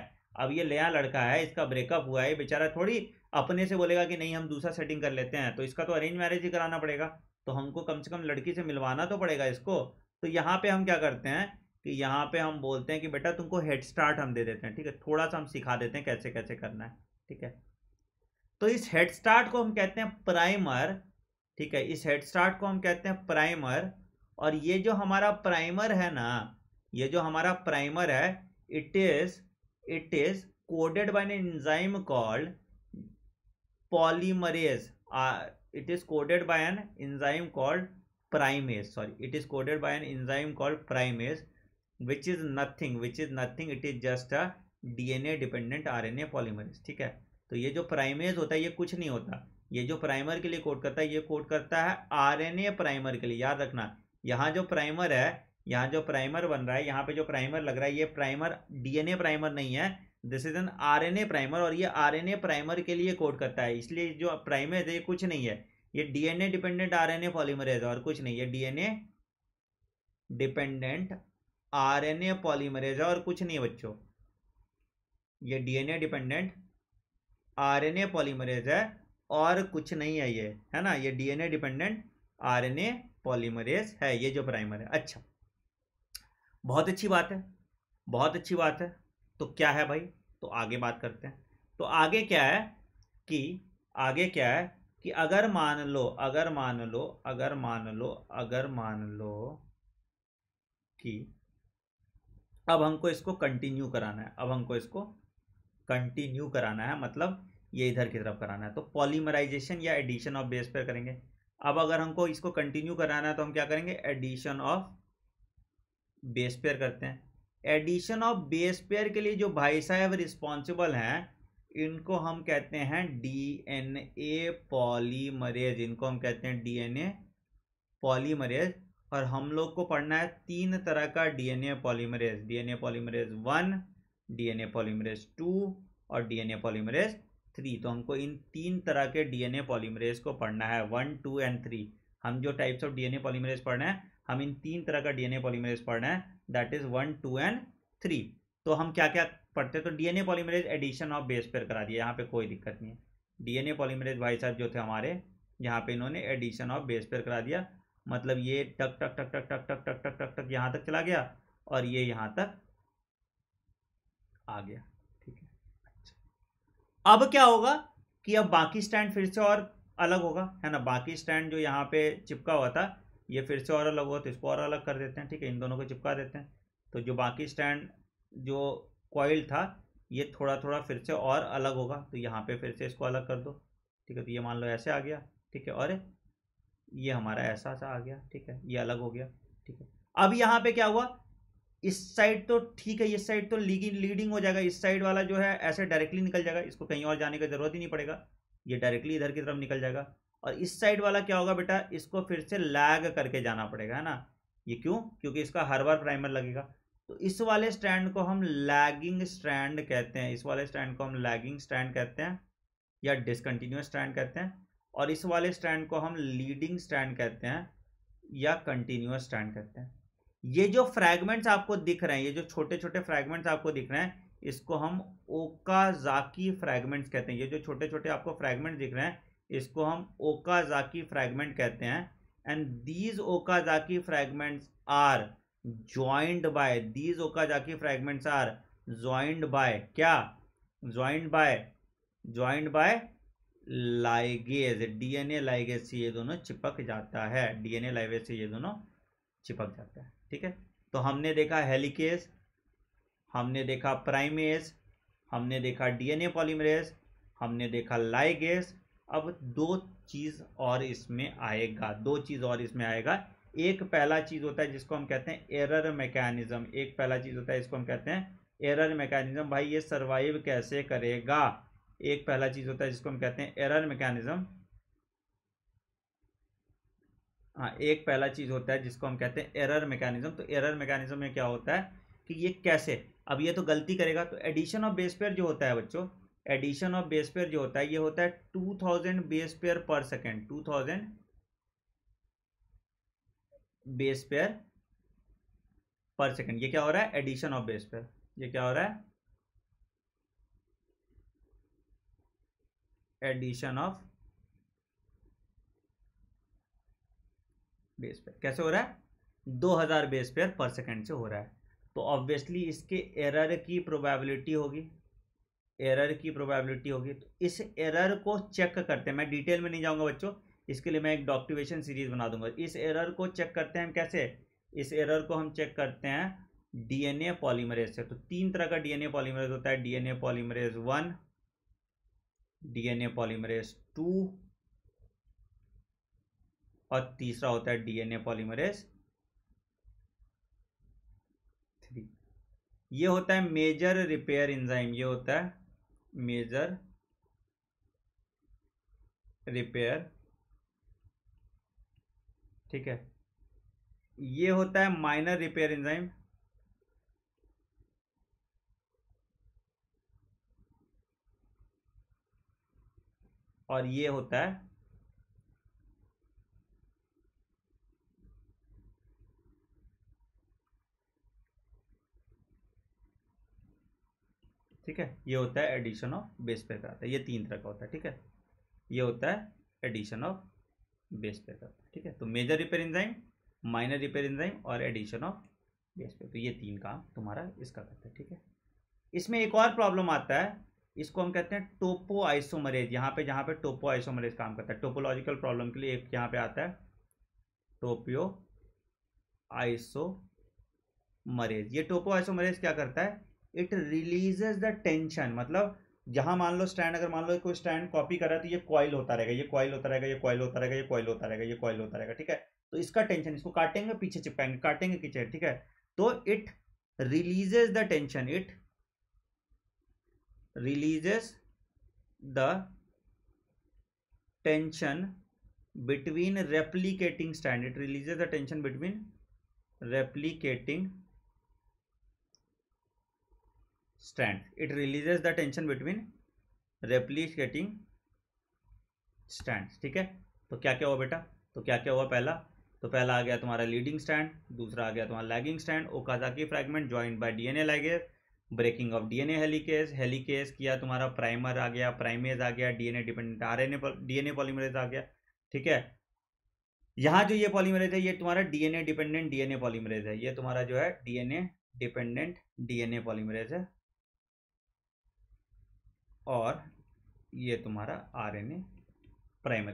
अब ये नया लड़का है इसका ब्रेकअप हुआ है बेचारा थोड़ी अपने से बोलेगा कि नहीं हम दूसरा सेटिंग कर लेते हैं तो इसका तो अरेंज मैरिज ही कराना पड़ेगा तो हमको कम से कम लड़की से मिलवाना तो पड़ेगा इसको तो यहाँ पे हम क्या करते हैं कि यहाँ पे हम बोलते हैं कि बेटा तुमको हेड स्टार्ट हम दे देते हैं ठीक है थोड़ा सा हम सिखा देते हैं कैसे कैसे करना है ठीक है तो इस हेड स्टार्ट को हम कहते हैं प्राइमर ठीक है इस हेड स्टार्ट को हम कहते हैं प्राइमर और ये जो हमारा प्राइमर है ना ये जो हमारा प्राइमर है it is it is coded by an enzyme called polymerase it is coded by an enzyme called primase sorry it is coded by an enzyme called primase which is nothing which is nothing it is just a DNA dependent RNA polymerase ठीक है तो ये जो primase होता है ये कुछ नहीं होता ये जो प्राइमर के लिए कोट करता है ये कोट करता है आरएनए प्राइमर के लिए याद रखना यहाँ जो प्राइमर है यहाँ जो प्राइमर बन रहा है यहाँ पे जो प्राइमर लग रहा है ये प्राइमर डीएनए प्राइमर नहीं है this is an A primer और ये ए प्राइमर के लिए कोट करता है इसलिए जो प्राइमेज है ये कुछ नहीं है ये डीएनए डिपेंडेंट ए पॉलीमरेज है और कुछ नहीं ये डीएनए डिपेंडेंट आरएनए पॉलीमरेज है और कुछ नहीं बच्चों ये डीएनए डिपेंडेंट आरएनए पॉलीमरेज है और कुछ नहीं है ये है ना ये डीएनए डिपेंडेंट आरएनए पॉलीमरेज है ये जो प्राइमर है अच्छा बहुत अच्छी बात है बहुत अच्छी बात है तो क्या है भाई तो आगे बात करते हैं तो आगे क्या है कि आगे क्या है कि अगर मान लो अगर मान लो अगर मान लो अगर मान लो कि अब हमको इसको कंटिन्यू कराना है अब हमको इसको कंटिन्यू कराना है मतलब ये इधर की तरफ कराना है तो पॉलीमराइजेशन या एडिशन ऑफ बेस पेयर करेंगे अब अगर हमको इसको कंटिन्यू कराना है तो हम क्या करेंगे एडिशन ऑफ बेस पेयर करते हैं एडिशन ऑफ बेस पेयर के लिए जो भाई साहब रिस्पॉन्सिबल हैं इनको हम कहते हैं डीएनए पॉलीमरेज इनको हम कहते हैं डीएनए पॉलीमरेज और हम लोग को पढ़ना है तीन तरह का DNA polymerase DNA polymerase one DNA polymerase two और डीएनए पॉलीमरेज थ्री तो हमको इन तीन तरह के डीएनए पॉलीमरेज को पढ़ना है वन टू एंड थ्री हम जो टाइप्स ऑफ डीएनए पॉलीमरेज पढ़ रहे हैं हम इन तीन तरह का डीएनए पॉलीमरेज पढ़ रहे हैं that is one two and three तो हम क्या क्या पढ़ते हैं तो DNA polymerase addition of base pair करा दिया यहाँ पे कोई दिक्कत नहीं है डीएनए पॉलीमरेज भाई साहब जो थे हमारे यहाँ पे इन्होंने एडिशन ऑफ बेस पेयर करा दिया मतलब ये टक टक टक टक टक टक टक टक टक टक यहाँ तक चला गया और ये यहाँ तक आ गया ठीक है अच्छा अब क्या होगा कि अब बाकी स्टैंड फिर से और अलग होगा है ना बाकी स्टैंड जो यहाँ पे चिपका हुआ था ये फिर से और अलग हुआ तो इसको और अलग कर देते हैं ठीक है इन दोनों को चिपका देते हैं तो जो बाकी स्टैंड जो कॉइल था ये थोड़ा थोड़ा फिर से और अलग होगा तो यहाँ पे फिर से इसको अलग कर दो ठीक है तो ये मान लो ऐसे आ गया ठीक है और ये हमारा ऐसा सा आ गया ठीक है ये अलग हो गया ठीक है अब यहाँ पे क्या हुआ इस साइड तो ठीक है इस साइड तो लीडिंग लीडिंग हो जाएगा इस साइड वाला जो है ऐसे डायरेक्टली निकल जाएगा इसको कहीं और जाने की जरूरत ही नहीं पड़ेगा ये डायरेक्टली इधर की तरफ निकल जाएगा और इस साइड वाला क्या होगा बेटा इसको फिर से लैग करके जाना पड़ेगा है ना ये क्यों क्योंकि इसका हर बार प्राइमर लगेगा तो इस वाले स्टैंड को हम लैगिंग स्टैंड कहते हैं इस वाले स्टैंड को हम लैगिंग स्टैंड कहते हैं या डिसकंटिन्यूस स्टैंड कहते हैं और इस वाले स्टैंड को हम लीडिंग स्टैंड कहते हैं या कंटिन्यूस स्टैंड कहते हैं ये जो फ्रैगमेंट्स आपको दिख रहे हैं ये जो छोटे छोटे फ्रैगमेंट्स आपको दिख रहे हैं इसको हम ओकाजाकी फ्रैगमेंट्स कहते हैं ये जो छोटे छोटे आपको फ्रैगमेंट दिख रहे हैं इसको हम ओकाजाकी फ्रैगमेंट कहते हैं and these Okazaki fragments are joined by these Okazaki fragments are joined by क्या joined by joined by ligase DNA ligase से ये दोनों चिपक जाता है डीएनए लाइगेज से ये दोनों चिपक जाता है ठीक है तो हमने देखा हेलिकेज हमने देखा प्राइमेज हमने देखा डीएनए पॉलीमरेज हमने देखा लाइगेज अब दो चीज़ और इसमें आएगा दो चीज़ और इसमें आएगा एक पहला चीज़ होता है जिसको हम कहते हैं एरर मैकेनिज्म एक पहला चीज़ होता है इसको हम कहते हैं एरर मैकेनिज्म भाई ये सर्वाइव कैसे करेगा एक पहला चीज़ होता है जिसको हम कहते हैं एरर मैकेनिज़्म हाँ एक पहला चीज़ होता है जिसको हम कहते हैं एरर मैकेनिज्म तो एरर मैकेनिज्म में क्या होता है कि ये कैसे अब ये तो गलती करेगा तो एडिशन ऑफ बेस पेयर जो होता है बच्चों एडिशन ऑफ बेस पेयर जो होता है ये होता है two thousand base pair per second two thousand base pair per second ये क्या हो रहा है एडिशन ऑफ बेस पेयर ये क्या हो रहा है एडिशन ऑफ बेस पेयर कैसे हो रहा है 2000 बेस पेयर पर सेकंड से हो रहा है तो ऑब्वियसली इसके एरर की प्रोबेबिलिटी होगी एरर की प्रोबेबिलिटी होगी तो इस एरर को चेक करते हैं मैं डिटेल में नहीं जाऊंगा बच्चों इसके लिए मैं एक डॉक्टिवेशन सीरीज बना दूंगा इस एरर को चेक करते हैं हम कैसे इस एरर को हम चेक करते हैं डीएनए पॉलीमरेज से तो तीन तरह का डीएनए पॉलीमरेज होता है DNA polymerase one DNA polymerase two और तीसरा होता है डीएनए पॉलीमरेज थ्री ये होता है मेजर रिपेयर इंजाइम ये होता है मेजर रिपेयर ठीक है ये होता है माइनर रिपेयर इंजाइम और ये होता है ठीक है ये होता है एडिशन ऑफ बेस पे कहलाता है ये तीन तरह का होता है ठीक है ये होता है एडिशन ऑफ बेस पे कहलाता है ठीक है तो major repair enzyme minor repair enzyme और एडिशन ऑफ बेस पे तो ये तीन काम तुम्हारा इसका करता है ठीक है इसमें एक और प्रॉब्लम आता है इसको हम कहते हैं टोपो आइसोमरेज यहाँ पे जहाँ पे टोपो आइसोमरेज काम करता है टोपोलॉजिकल प्रॉब्लम के लिए एक यहाँ पे आता है टोपियो आइसोमरेज ये टोपो आइसोमरेज क्या करता है इट रिलीजेज द टेंशन मतलब जहाँ मान लो स्टैंड अगर मान लो कोई स्टैंड कॉपी कर रहा है तो ये कॉइल होता रहेगा ये कॉइल होता रहेगा ये कॉइल होता रहेगा ये कॉइल होता रहेगा ये कॉइल होता रहेगा ठीक है तो इसका टेंशन इसको काटेंगे पीछे चिपकाएंगे काटेंगे पीछे ठीक है तो it releases the tension it releases the tension between replicating strand it releases the tension between replicating strand it releases the tension between replicating strands ठीक है तो क्या क्या हुआ बेटा तो क्या क्या हुआ पहला तो पहला आ गया तुम्हारा लीडिंग स्टैंड दूसरा आ गया तुम्हारा lagging strand Okazaki fragment join by DNA ligase breaking of DNA helicase helicase किया तुम्हारा प्राइमर आ गया प्राइमेज आ गया DNA dependent RNA DNA polymerase आ गया ठीक है यहाँ जो ये पॉलीमरेज है ये तुम्हारा डीएनए डिपेंडेंट डीएनए पॉलीमरेज है ये तुम्हारा जो है डीएनए डिपेंडेंट डीएनए पॉलीमरेज है और ये तुम्हारा आरएनए प्राइमर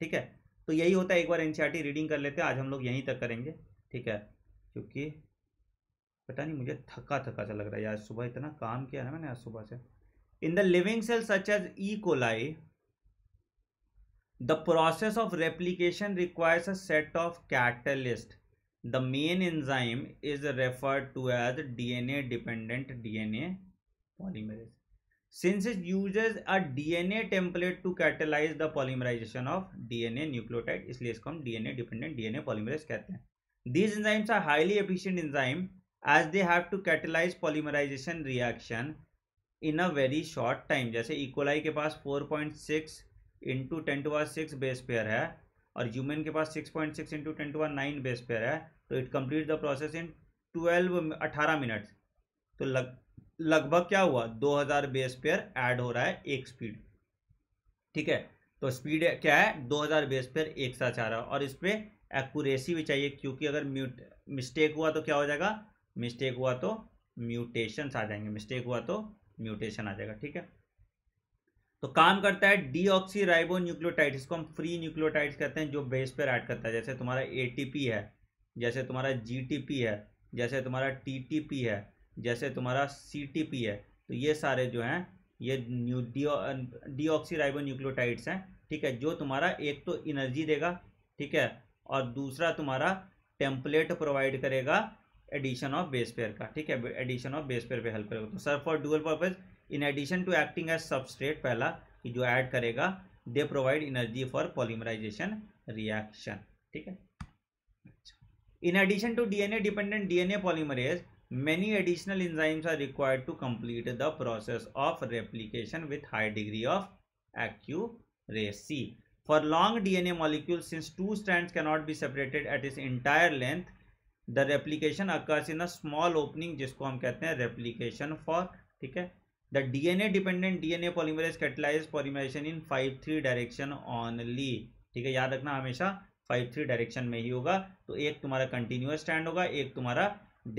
ठीक है तो यही होता है एक बार एनसीईआरटी रीडिंग e कर लेते हैं आज हम लोग यहीं तक करेंगे ठीक है क्योंकि पता नहीं मुझे थका थका सा लग रहा है यार सुबह इतना काम किया ना मैंने आज सुबह से in the living cell such as E coli the process of replication requires a set of catalyst the main enzyme is referred to as D N A dependent D N DNA polymerase D N A template to catalyze the polymerization of D N A nucleotide इसलिए इसको हम D N A dependent D N A polymerase कहते हैं these enzymes are highly efficient enzyme as they have to catalyze polymerization reaction in a very short time जैसे E coli e के पास 4.6 point six into ten to six base pair है और human के पास 6.6 point six into ten to nine base pair है तो it complete the process in twelve अठारह मिनट तो लग लगभग क्या हुआ 2000 बेस पेयर ऐड हो रहा है एक स्पीड ठीक है तो स्पीड क्या है 2000 बेस पेयर एक साथ आ रहा है और इस पर एक्यूरेसी भी चाहिए क्योंकि अगर म्यूट मिस्टेक हुआ तो क्या हो जाएगा मिस्टेक हुआ तो म्यूटेशंस आ जाएंगे मिस्टेक हुआ तो म्यूटेशन आ जाएगा ठीक है तो काम करता है ऑक्सी राइबो न्यूक्लियोटाइड इसको हम फ्री न्यूक्लियोटाइड्स कहते हैं जो बेस पर ऐड करता है जैसे तुम्हारा एटीपी है जैसे तुम्हारा जीटीपी है जैसे तुम्हारा टीटीपी है जैसे तुम्हारा सीटीपी है तो ये सारे जो हैं ये ऑक्सी राइबो न्यूक्लियोटाइड्स हैं ठीक है जो तुम्हारा एक तो एनर्जी देगा ठीक है और दूसरा तुम्हारा टेम्पलेट प्रोवाइड करेगा एडिशन ऑफ बेस पेयर का ठीक है एडिशन ऑफ बेस पेयर पे हेल्प करेगा तो serve for dual purpose in addition to acting as substrate पहला कि जो ऐड करेगा they provide energy for polymerization reaction ठीक है in addition to DNA dependent DNA polymerase many additional enzymes are required to complete the process of replication with high degree of accuracy for long DNA molecule since two strand cannot be separated at its entire length the replication occurs in a small opening जिसको हम कहते हैं replication fork ठीक है the DNA dependent DNA polymerase catalyze polymerization in five three direction only ठीक है याद रखना हमेशा फाइव थ्री डायरेक्शन में ही होगा तो एक तुम्हारा कंटिन्यूस स्टैंड होगा एक तुम्हारा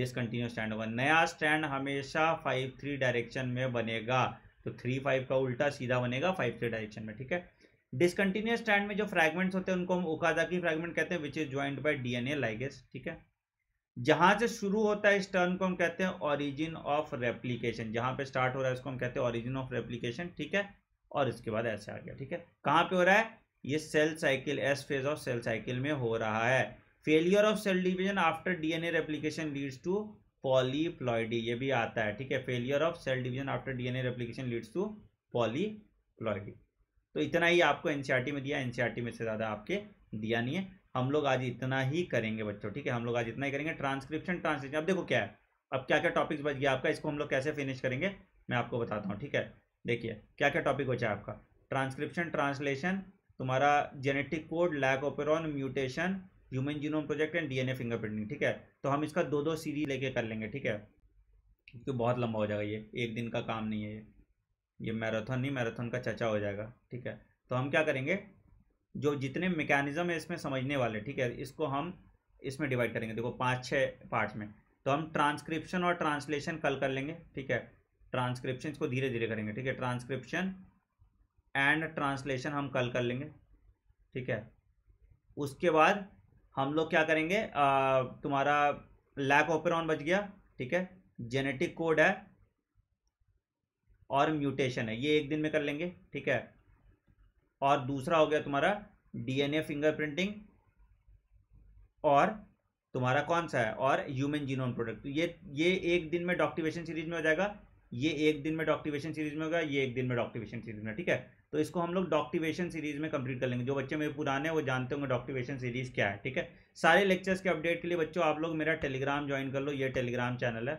डिसकंटिन्यूस स्टैंड होगा नया स्टैंड हमेशा फाइव थ्री डायरेक्शन में बनेगा तो थ्री फाइव का उल्टा सीधा बनेगा फाइव थ्री डायरेक्शन में ठीक है डिसकंटिन्यूस स्टैंड में जो फ्रेगमेंट्स होते हैं उनको हम ओकाजाकी फ्रेगमेंट कहते हैं which is joined N A ligase ठीक है जहां से शुरू होता है इस टर्म को हम कहते हैं ओरिजिन ऑफ रेप्लीकेशन जहां पे स्टार्ट हो रहा है इसको हम कहते हैं ओरिजिन ऑफ रेप्लीकेशन ठीक है और इसके बाद ऐसे आ गया ठीक है कहां पे हो रहा है ये cell cycle S phase of cell cycle में हो रहा है failure of cell division after DNA replication leads to polyploidy ये भी आता है ठीक है failure of cell division after DNA replication leads to polyploidy तो इतना ही आपको एनसीईआरटी e में दिया एनसीईआरटी e में से ज़्यादा आपके दिया नहीं है हम लोग आज इतना ही करेंगे बच्चों ठीक है हम लोग आज इतना ही करेंगे ट्रांसक्रिप्शन ट्रांसलेशन अब देखो क्या है अब क्या क्या टॉपिक्स बच गया आपका इसको हम लोग कैसे फिनिश करेंगे मैं आपको बताता हूँ ठीक है देखिए क्या क्या टॉपिक बचा है आपका ट्रांसक्रिप्शन ट्रांसलेशन तुम्हारा genetic code lac operon mutation human genome project and DNA fingerprinting ठीक है तो हम इसका दो दो सीरीज लेके कर लेंगे ठीक है क्योंकि तो बहुत लंबा हो जाएगा ये एक दिन का काम नहीं है ये ये मैराथन नहीं मैराथन का चचा हो जाएगा ठीक है तो हम क्या करेंगे जो जितने मैकेनिज्म है इसमें समझने वाले ठीक है इसको हम इसमें डिवाइड करेंगे देखो पाँच छः पार्ट्स में तो हम ट्रांसक्रिप्शन और ट्रांसलेशन कल कर लेंगे ठीक है ट्रांसक्रिप्शन को धीरे धीरे करेंगे ठीक है ट्रांसक्रिप्शन एंड ट्रांसलेशन हम कल कर लेंगे ठीक है उसके बाद हम लोग क्या करेंगे आ, तुम्हारा लैक ओपेरॉन बच गया ठीक है जेनेटिक कोड है और म्यूटेशन है ये एक दिन में कर लेंगे ठीक है और दूसरा हो गया तुम्हारा डीएनए फिंगरप्रिंटिंग और तुम्हारा कौन सा है और ह्यूमन जीनोम प्रोडक्ट ये ये एक दिन में डॉक्टिवेशन सीरीज में हो जाएगा ये एक दिन में डॉक्टिवेशन सीरीज में होगा ये एक दिन में डॉक्टिवेशन सीरीज में ठीक है तो इसको हम लोग डॉक्टिवेशन सीरीज में कंप्लीट कर लेंगे जो बच्चे मेरे पुराने हैं वो जानते होंगे डॉक्टिवेशन सीरीज क्या है ठीक है सारे लेक्चर्स के अपडेट के लिए बच्चों आप लोग मेरा टेलीग्राम ज्वाइन कर लो ये टेलीग्राम चैनल है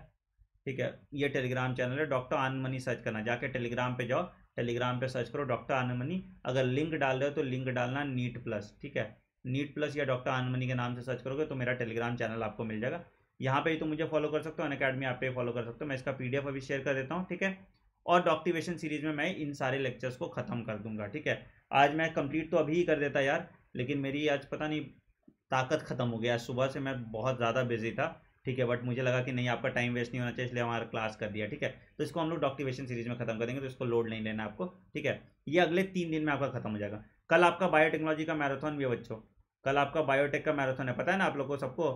ठीक है ये टेलीग्राम चैनल है डॉक्टर मनी सर्च करना जाके टेलीग्राम पे जाओ टेलीग्राम पे सर्च करो डॉक्टर आनमनी अगर लिंक डाल रहे हो तो लिंक डालना नीट प्लस ठीक है नीट प्लस या डॉक्टर आनमनी के नाम से सर्च करोगे तो मेरा टेलीग्राम चैनल आपको मिल जाएगा यहाँ पे ही तो मुझे फॉलो कर सकते हो अन अकेडमी आप पे फॉलो कर सकते हो मैं इसका पीडीएफ अभी शेयर कर देता हूँ ठीक है और डॉक्टिवेशन सीरीज में मैं इन सारे लेक्चर्स को ख़त्म कर दूंगा ठीक है आज मैं कंप्लीट तो अभी ही कर देता यार लेकिन मेरी आज पता नहीं ताकत ख़त्म हो गया सुबह से मैं बहुत ज़्यादा बिजी था ठीक है बट मुझे लगा कि नहीं आपका टाइम वेस्ट नहीं होना चाहिए इसलिए हमारा क्लास कर दिया ठीक है तो इसको हम लोग डॉक्टिवेशन सीरीज में खत्म कर देंगे तो इसको लोड नहीं लेना आपको ठीक है ये अगले तीन दिन में आपका खत्म हो जाएगा कल आपका बायोटेक्नोलॉजी का मैराथन भी है बच्चों कल आपका बायोटेक का मैराथन है पता है ना आप लोग को सबको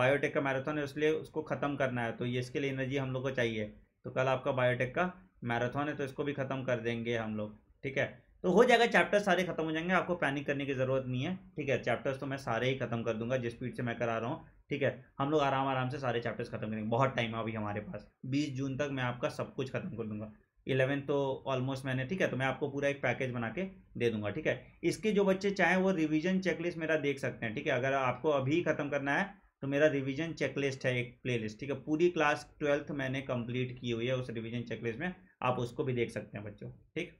बायोटेक का मैराथन है इसलिए उसको ख़त्म करना है तो ये इसके लिए एनर्जी हम लोग को चाहिए तो कल आपका बायोटेक का मैराथन है तो इसको भी ख़त्म कर देंगे हम लोग ठीक है तो हो जाएगा चैप्टर सारे खत्म हो जाएंगे आपको पैनिक करने की ज़रूरत नहीं है ठीक है चैप्टर्स तो मैं सारे ही खत्म कर दूंगा जिस स्पीड से मैं करा रहा हूँ ठीक है हम लोग आराम आराम से सारे चैप्टर्स खत्म करेंगे बहुत टाइम है अभी हमारे पास बीस जून तक मैं आपका सब कुछ खत्म कर दूंगा इलेवन तो ऑलमोस्ट मैंने ठीक है तो मैं आपको पूरा एक पैकेज बना के दे दूंगा ठीक है इसके जो बच्चे चाहें वो रिविजन चेकलिस्ट मेरा देख सकते हैं ठीक है अगर आपको अभी ख़त्म करना है तो मेरा रिविजन चेकलिस्ट है एक प्ले ठीक है पूरी क्लास ट्वेल्थ मैंने कंप्लीट की हुई है उस रिविजन चेकलिस्ट में आप उसको भी देख सकते हैं बच्चों ठीक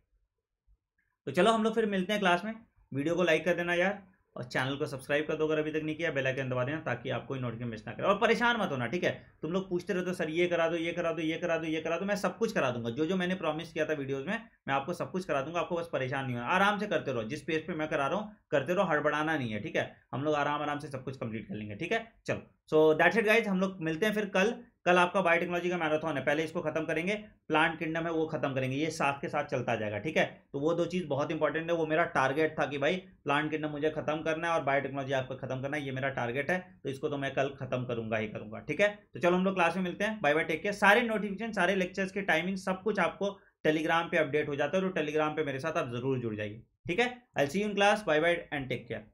तो चलो हम लोग फिर मिलते हैं क्लास में वीडियो को लाइक कर देना यार और चैनल को सब्सक्राइब कर दो अगर अभी तक नहीं किया बेल आइकन दबा देना ताकि आपको नोटिफिकेशन मिस ना करे और परेशान मत होना ठीक है तुम लोग पूछते रहते हो सर ये करा दो ये करा दो ये करा दो ये करा दो मैं सब कुछ करा दूंगा जो जो मैंने प्रॉमिस किया था वीडियोज में मैं आपको सब कुछ करा दूंगा आपको बस परेशान नहीं होना आराम से करते रहो जिस पेज पर पे मैं करा रहा हूँ करते रहो हड़बड़ाना नहीं है ठीक है हम लोग आराम आराम से सब कुछ कंप्लीट कर लेंगे ठीक है चलो सो दैट्स इट गाइज हम लोग मिलते हैं फिर कल कल आपका बायोटेक्नोलॉजी का मैराथन है पहले इसको खत्म करेंगे प्लांट किंगडम है वो खत्म करेंगे ये साथ के साथ चलता जाएगा ठीक है तो वो दो चीज़ बहुत इंपॉर्टेंट है वो मेरा टारगेट था कि भाई प्लांट किंगडम मुझे खत्म करना है और बायोटेक्नोलॉजी आपको खत्म करना है ये मेरा टारगेट है तो इसको तो मैं कल खत्म करूंगा ही करूंगा ठीक है तो चलो हम लोग क्लास में मिलते हैं बाय बाय टेक केयर सारे नोटिफिकेशन सारे लेक्चर्स के टाइमिंग सब कुछ आपको टेलीग्राम पर अपडेट हो जाता है और टेलीग्राम पर मेरे साथ आप जरूर जुड़ जाइए ठीक है I see in class bye bye and take care